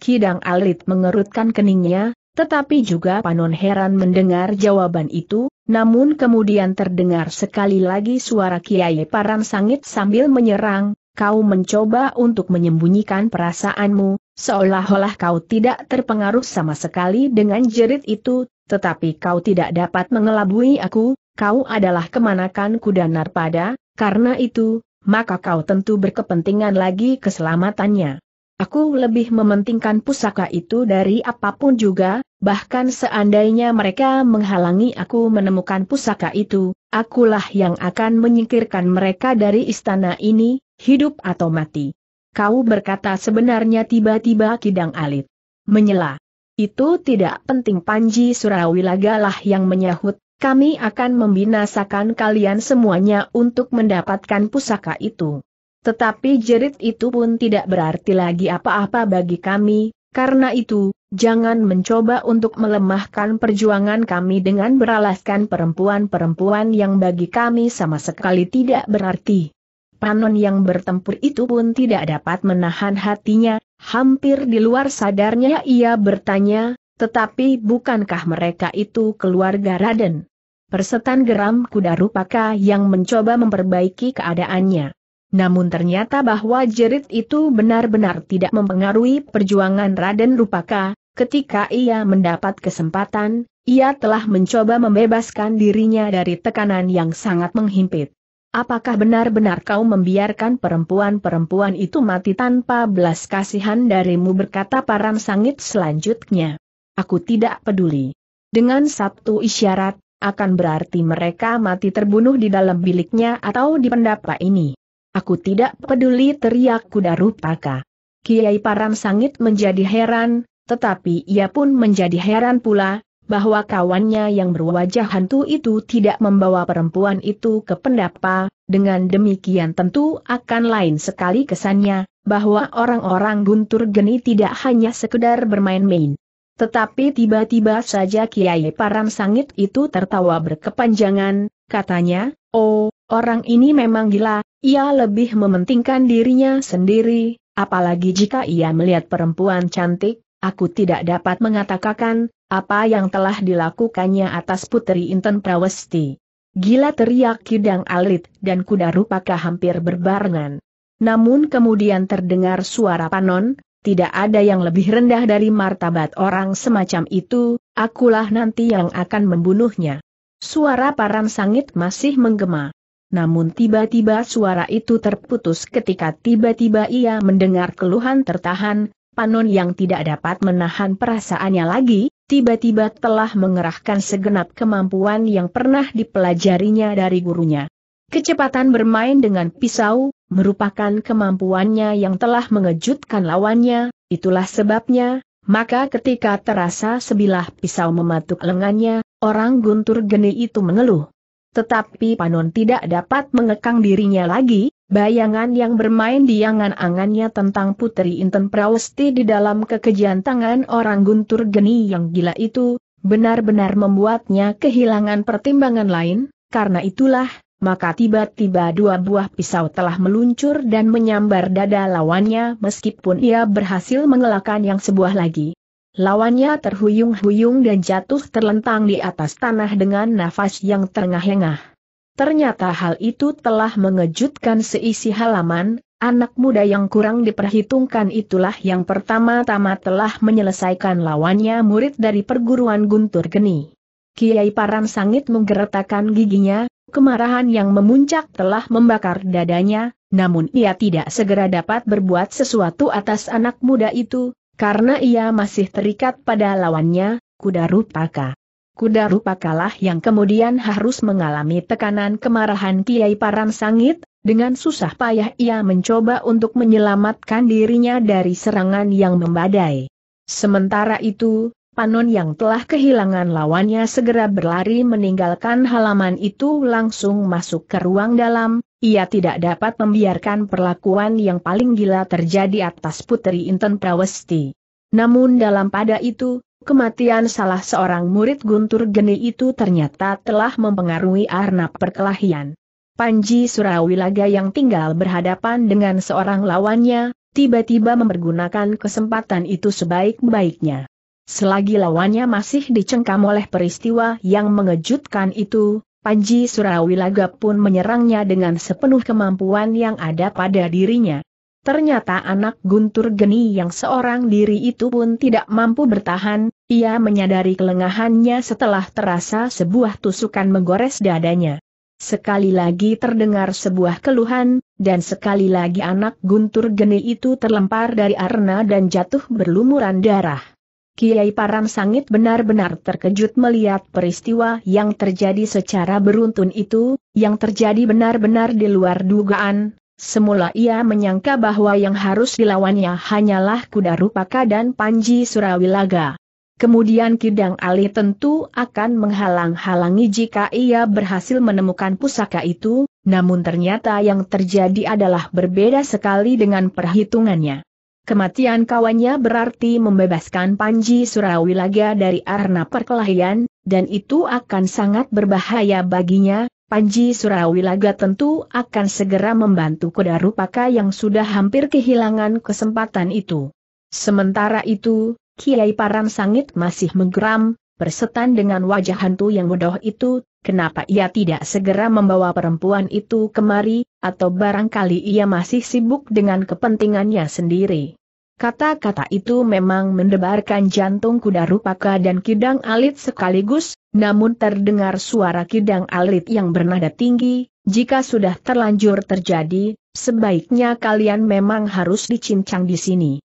Kidang Alit mengerutkan keningnya, tetapi juga Panon heran mendengar jawaban itu, namun kemudian terdengar sekali lagi suara Kiai Paran Sangit sambil menyerang, kau mencoba untuk menyembunyikan perasaanmu, seolah-olah kau tidak terpengaruh sama sekali dengan jerit itu, tetapi kau tidak dapat mengelabui aku, kau adalah kemanakan kuda narpada, karena itu, maka kau tentu berkepentingan lagi keselamatannya. Aku lebih mementingkan pusaka itu dari apapun juga, bahkan seandainya mereka menghalangi aku menemukan pusaka itu, akulah yang akan menyingkirkan mereka dari istana ini, hidup atau mati. Kau berkata sebenarnya tiba-tiba Kidang Alit menyela. Itu tidak penting Panji Surawilagalah yang menyahut, kami akan membinasakan kalian semuanya untuk mendapatkan pusaka itu. Tetapi jerit itu pun tidak berarti lagi apa-apa bagi kami, karena itu, jangan mencoba untuk melemahkan perjuangan kami dengan beralaskan perempuan-perempuan yang bagi kami sama sekali tidak berarti. Panon yang bertempur itu pun tidak dapat menahan hatinya, hampir di luar sadarnya ia bertanya, tetapi bukankah mereka itu keluarga Raden? Persetan geram kuda rupaka yang mencoba memperbaiki keadaannya. Namun ternyata bahwa jerit itu benar-benar tidak mempengaruhi perjuangan Raden Rupaka, ketika ia mendapat kesempatan, ia telah mencoba membebaskan dirinya dari tekanan yang sangat menghimpit. Apakah benar-benar kau membiarkan perempuan-perempuan itu mati tanpa belas kasihan darimu berkata Param Sangit selanjutnya? Aku tidak peduli. Dengan satu isyarat, akan berarti mereka mati terbunuh di dalam biliknya atau di pendapa ini. Aku tidak peduli teriak kuda rupaka. Kiai Param Sangit menjadi heran, tetapi ia pun menjadi heran pula, bahwa kawannya yang berwajah hantu itu tidak membawa perempuan itu ke pendapa, dengan demikian tentu akan lain sekali kesannya, bahwa orang-orang guntur geni tidak hanya sekedar bermain-main. Tetapi tiba-tiba saja Kiai Param Sangit itu tertawa berkepanjangan, katanya, oh, orang ini memang gila, ia lebih mementingkan dirinya sendiri, apalagi jika ia melihat perempuan cantik, aku tidak dapat mengatakan, apa yang telah dilakukannya atas putri Inten Prawesti. Gila teriak Kidang Alit dan kuda rupaka hampir berbarengan. Namun kemudian terdengar suara panon, tidak ada yang lebih rendah dari martabat orang semacam itu, akulah nanti yang akan membunuhnya. Suara paran sangit masih menggema. Namun tiba-tiba suara itu terputus ketika tiba-tiba ia mendengar keluhan tertahan, Panon yang tidak dapat menahan perasaannya lagi, tiba-tiba telah mengerahkan segenap kemampuan yang pernah dipelajarinya dari gurunya. Kecepatan bermain dengan pisau, merupakan kemampuannya yang telah mengejutkan lawannya, itulah sebabnya, maka ketika terasa sebilah pisau mematuk lengannya, orang guntur geni itu mengeluh tetapi Panon tidak dapat mengekang dirinya lagi, bayangan yang bermain di angan-angannya tentang Putri Inten Prawesti di dalam kekejian tangan orang guntur geni yang gila itu, benar-benar membuatnya kehilangan pertimbangan lain, karena itulah, maka tiba-tiba dua buah pisau telah meluncur dan menyambar dada lawannya meskipun ia berhasil mengelakkan yang sebuah lagi. Lawannya terhuyung-huyung dan jatuh terlentang di atas tanah dengan nafas yang terengah-engah. Ternyata hal itu telah mengejutkan seisi halaman, anak muda yang kurang diperhitungkan itulah yang pertama-tama telah menyelesaikan lawannya murid dari perguruan Guntur Geni. Kiai Paran Sangit menggeretakkan giginya, kemarahan yang memuncak telah membakar dadanya, namun ia tidak segera dapat berbuat sesuatu atas anak muda itu, karena ia masih terikat pada lawannya, kuda rupaka. Kuda rupakalah yang kemudian harus mengalami tekanan kemarahan Kiai Paran Sangit, dengan susah payah ia mencoba untuk menyelamatkan dirinya dari serangan yang membadai. Sementara itu, Panon yang telah kehilangan lawannya segera berlari meninggalkan halaman itu langsung masuk ke ruang dalam, ia tidak dapat membiarkan perlakuan yang paling gila terjadi atas putri Inten Prawesti. Namun dalam pada itu, kematian salah seorang murid Guntur Geni itu ternyata telah mempengaruhi arna perkelahian. Panji Surawilaga yang tinggal berhadapan dengan seorang lawannya, tiba-tiba mempergunakan kesempatan itu sebaik-baiknya. Selagi lawannya masih dicengkam oleh peristiwa yang mengejutkan itu, Panji Surawilaga pun menyerangnya dengan sepenuh kemampuan yang ada pada dirinya. Ternyata anak guntur geni yang seorang diri itu pun tidak mampu bertahan, ia menyadari kelengahannya setelah terasa sebuah tusukan menggores dadanya. Sekali lagi terdengar sebuah keluhan, dan sekali lagi anak guntur geni itu terlempar dari arena dan jatuh berlumuran darah. Kiai Param Sangit benar-benar terkejut melihat peristiwa yang terjadi secara beruntun itu, yang terjadi benar-benar di luar dugaan. Semula ia menyangka bahwa yang harus dilawannya hanyalah kuda rupaka dan Panji Surawilaga. Kemudian Kidang Ali tentu akan menghalang-halangi jika ia berhasil menemukan pusaka itu, namun ternyata yang terjadi adalah berbeda sekali dengan perhitungannya. Kematian kawannya berarti membebaskan Panji Surawilaga dari arna perkelahian, dan itu akan sangat berbahaya baginya, Panji Surawilaga tentu akan segera membantu kuda rupaka yang sudah hampir kehilangan kesempatan itu. Sementara itu, Kiai Paran Sangit masih menggeram, bersetan dengan wajah hantu yang bodoh itu, kenapa ia tidak segera membawa perempuan itu kemari, atau barangkali ia masih sibuk dengan kepentingannya sendiri. Kata-kata itu memang mendebarkan jantung kuda rupaka dan kidang alit sekaligus, namun terdengar suara kidang alit yang bernada tinggi, jika sudah terlanjur terjadi, sebaiknya kalian memang harus dicincang di sini.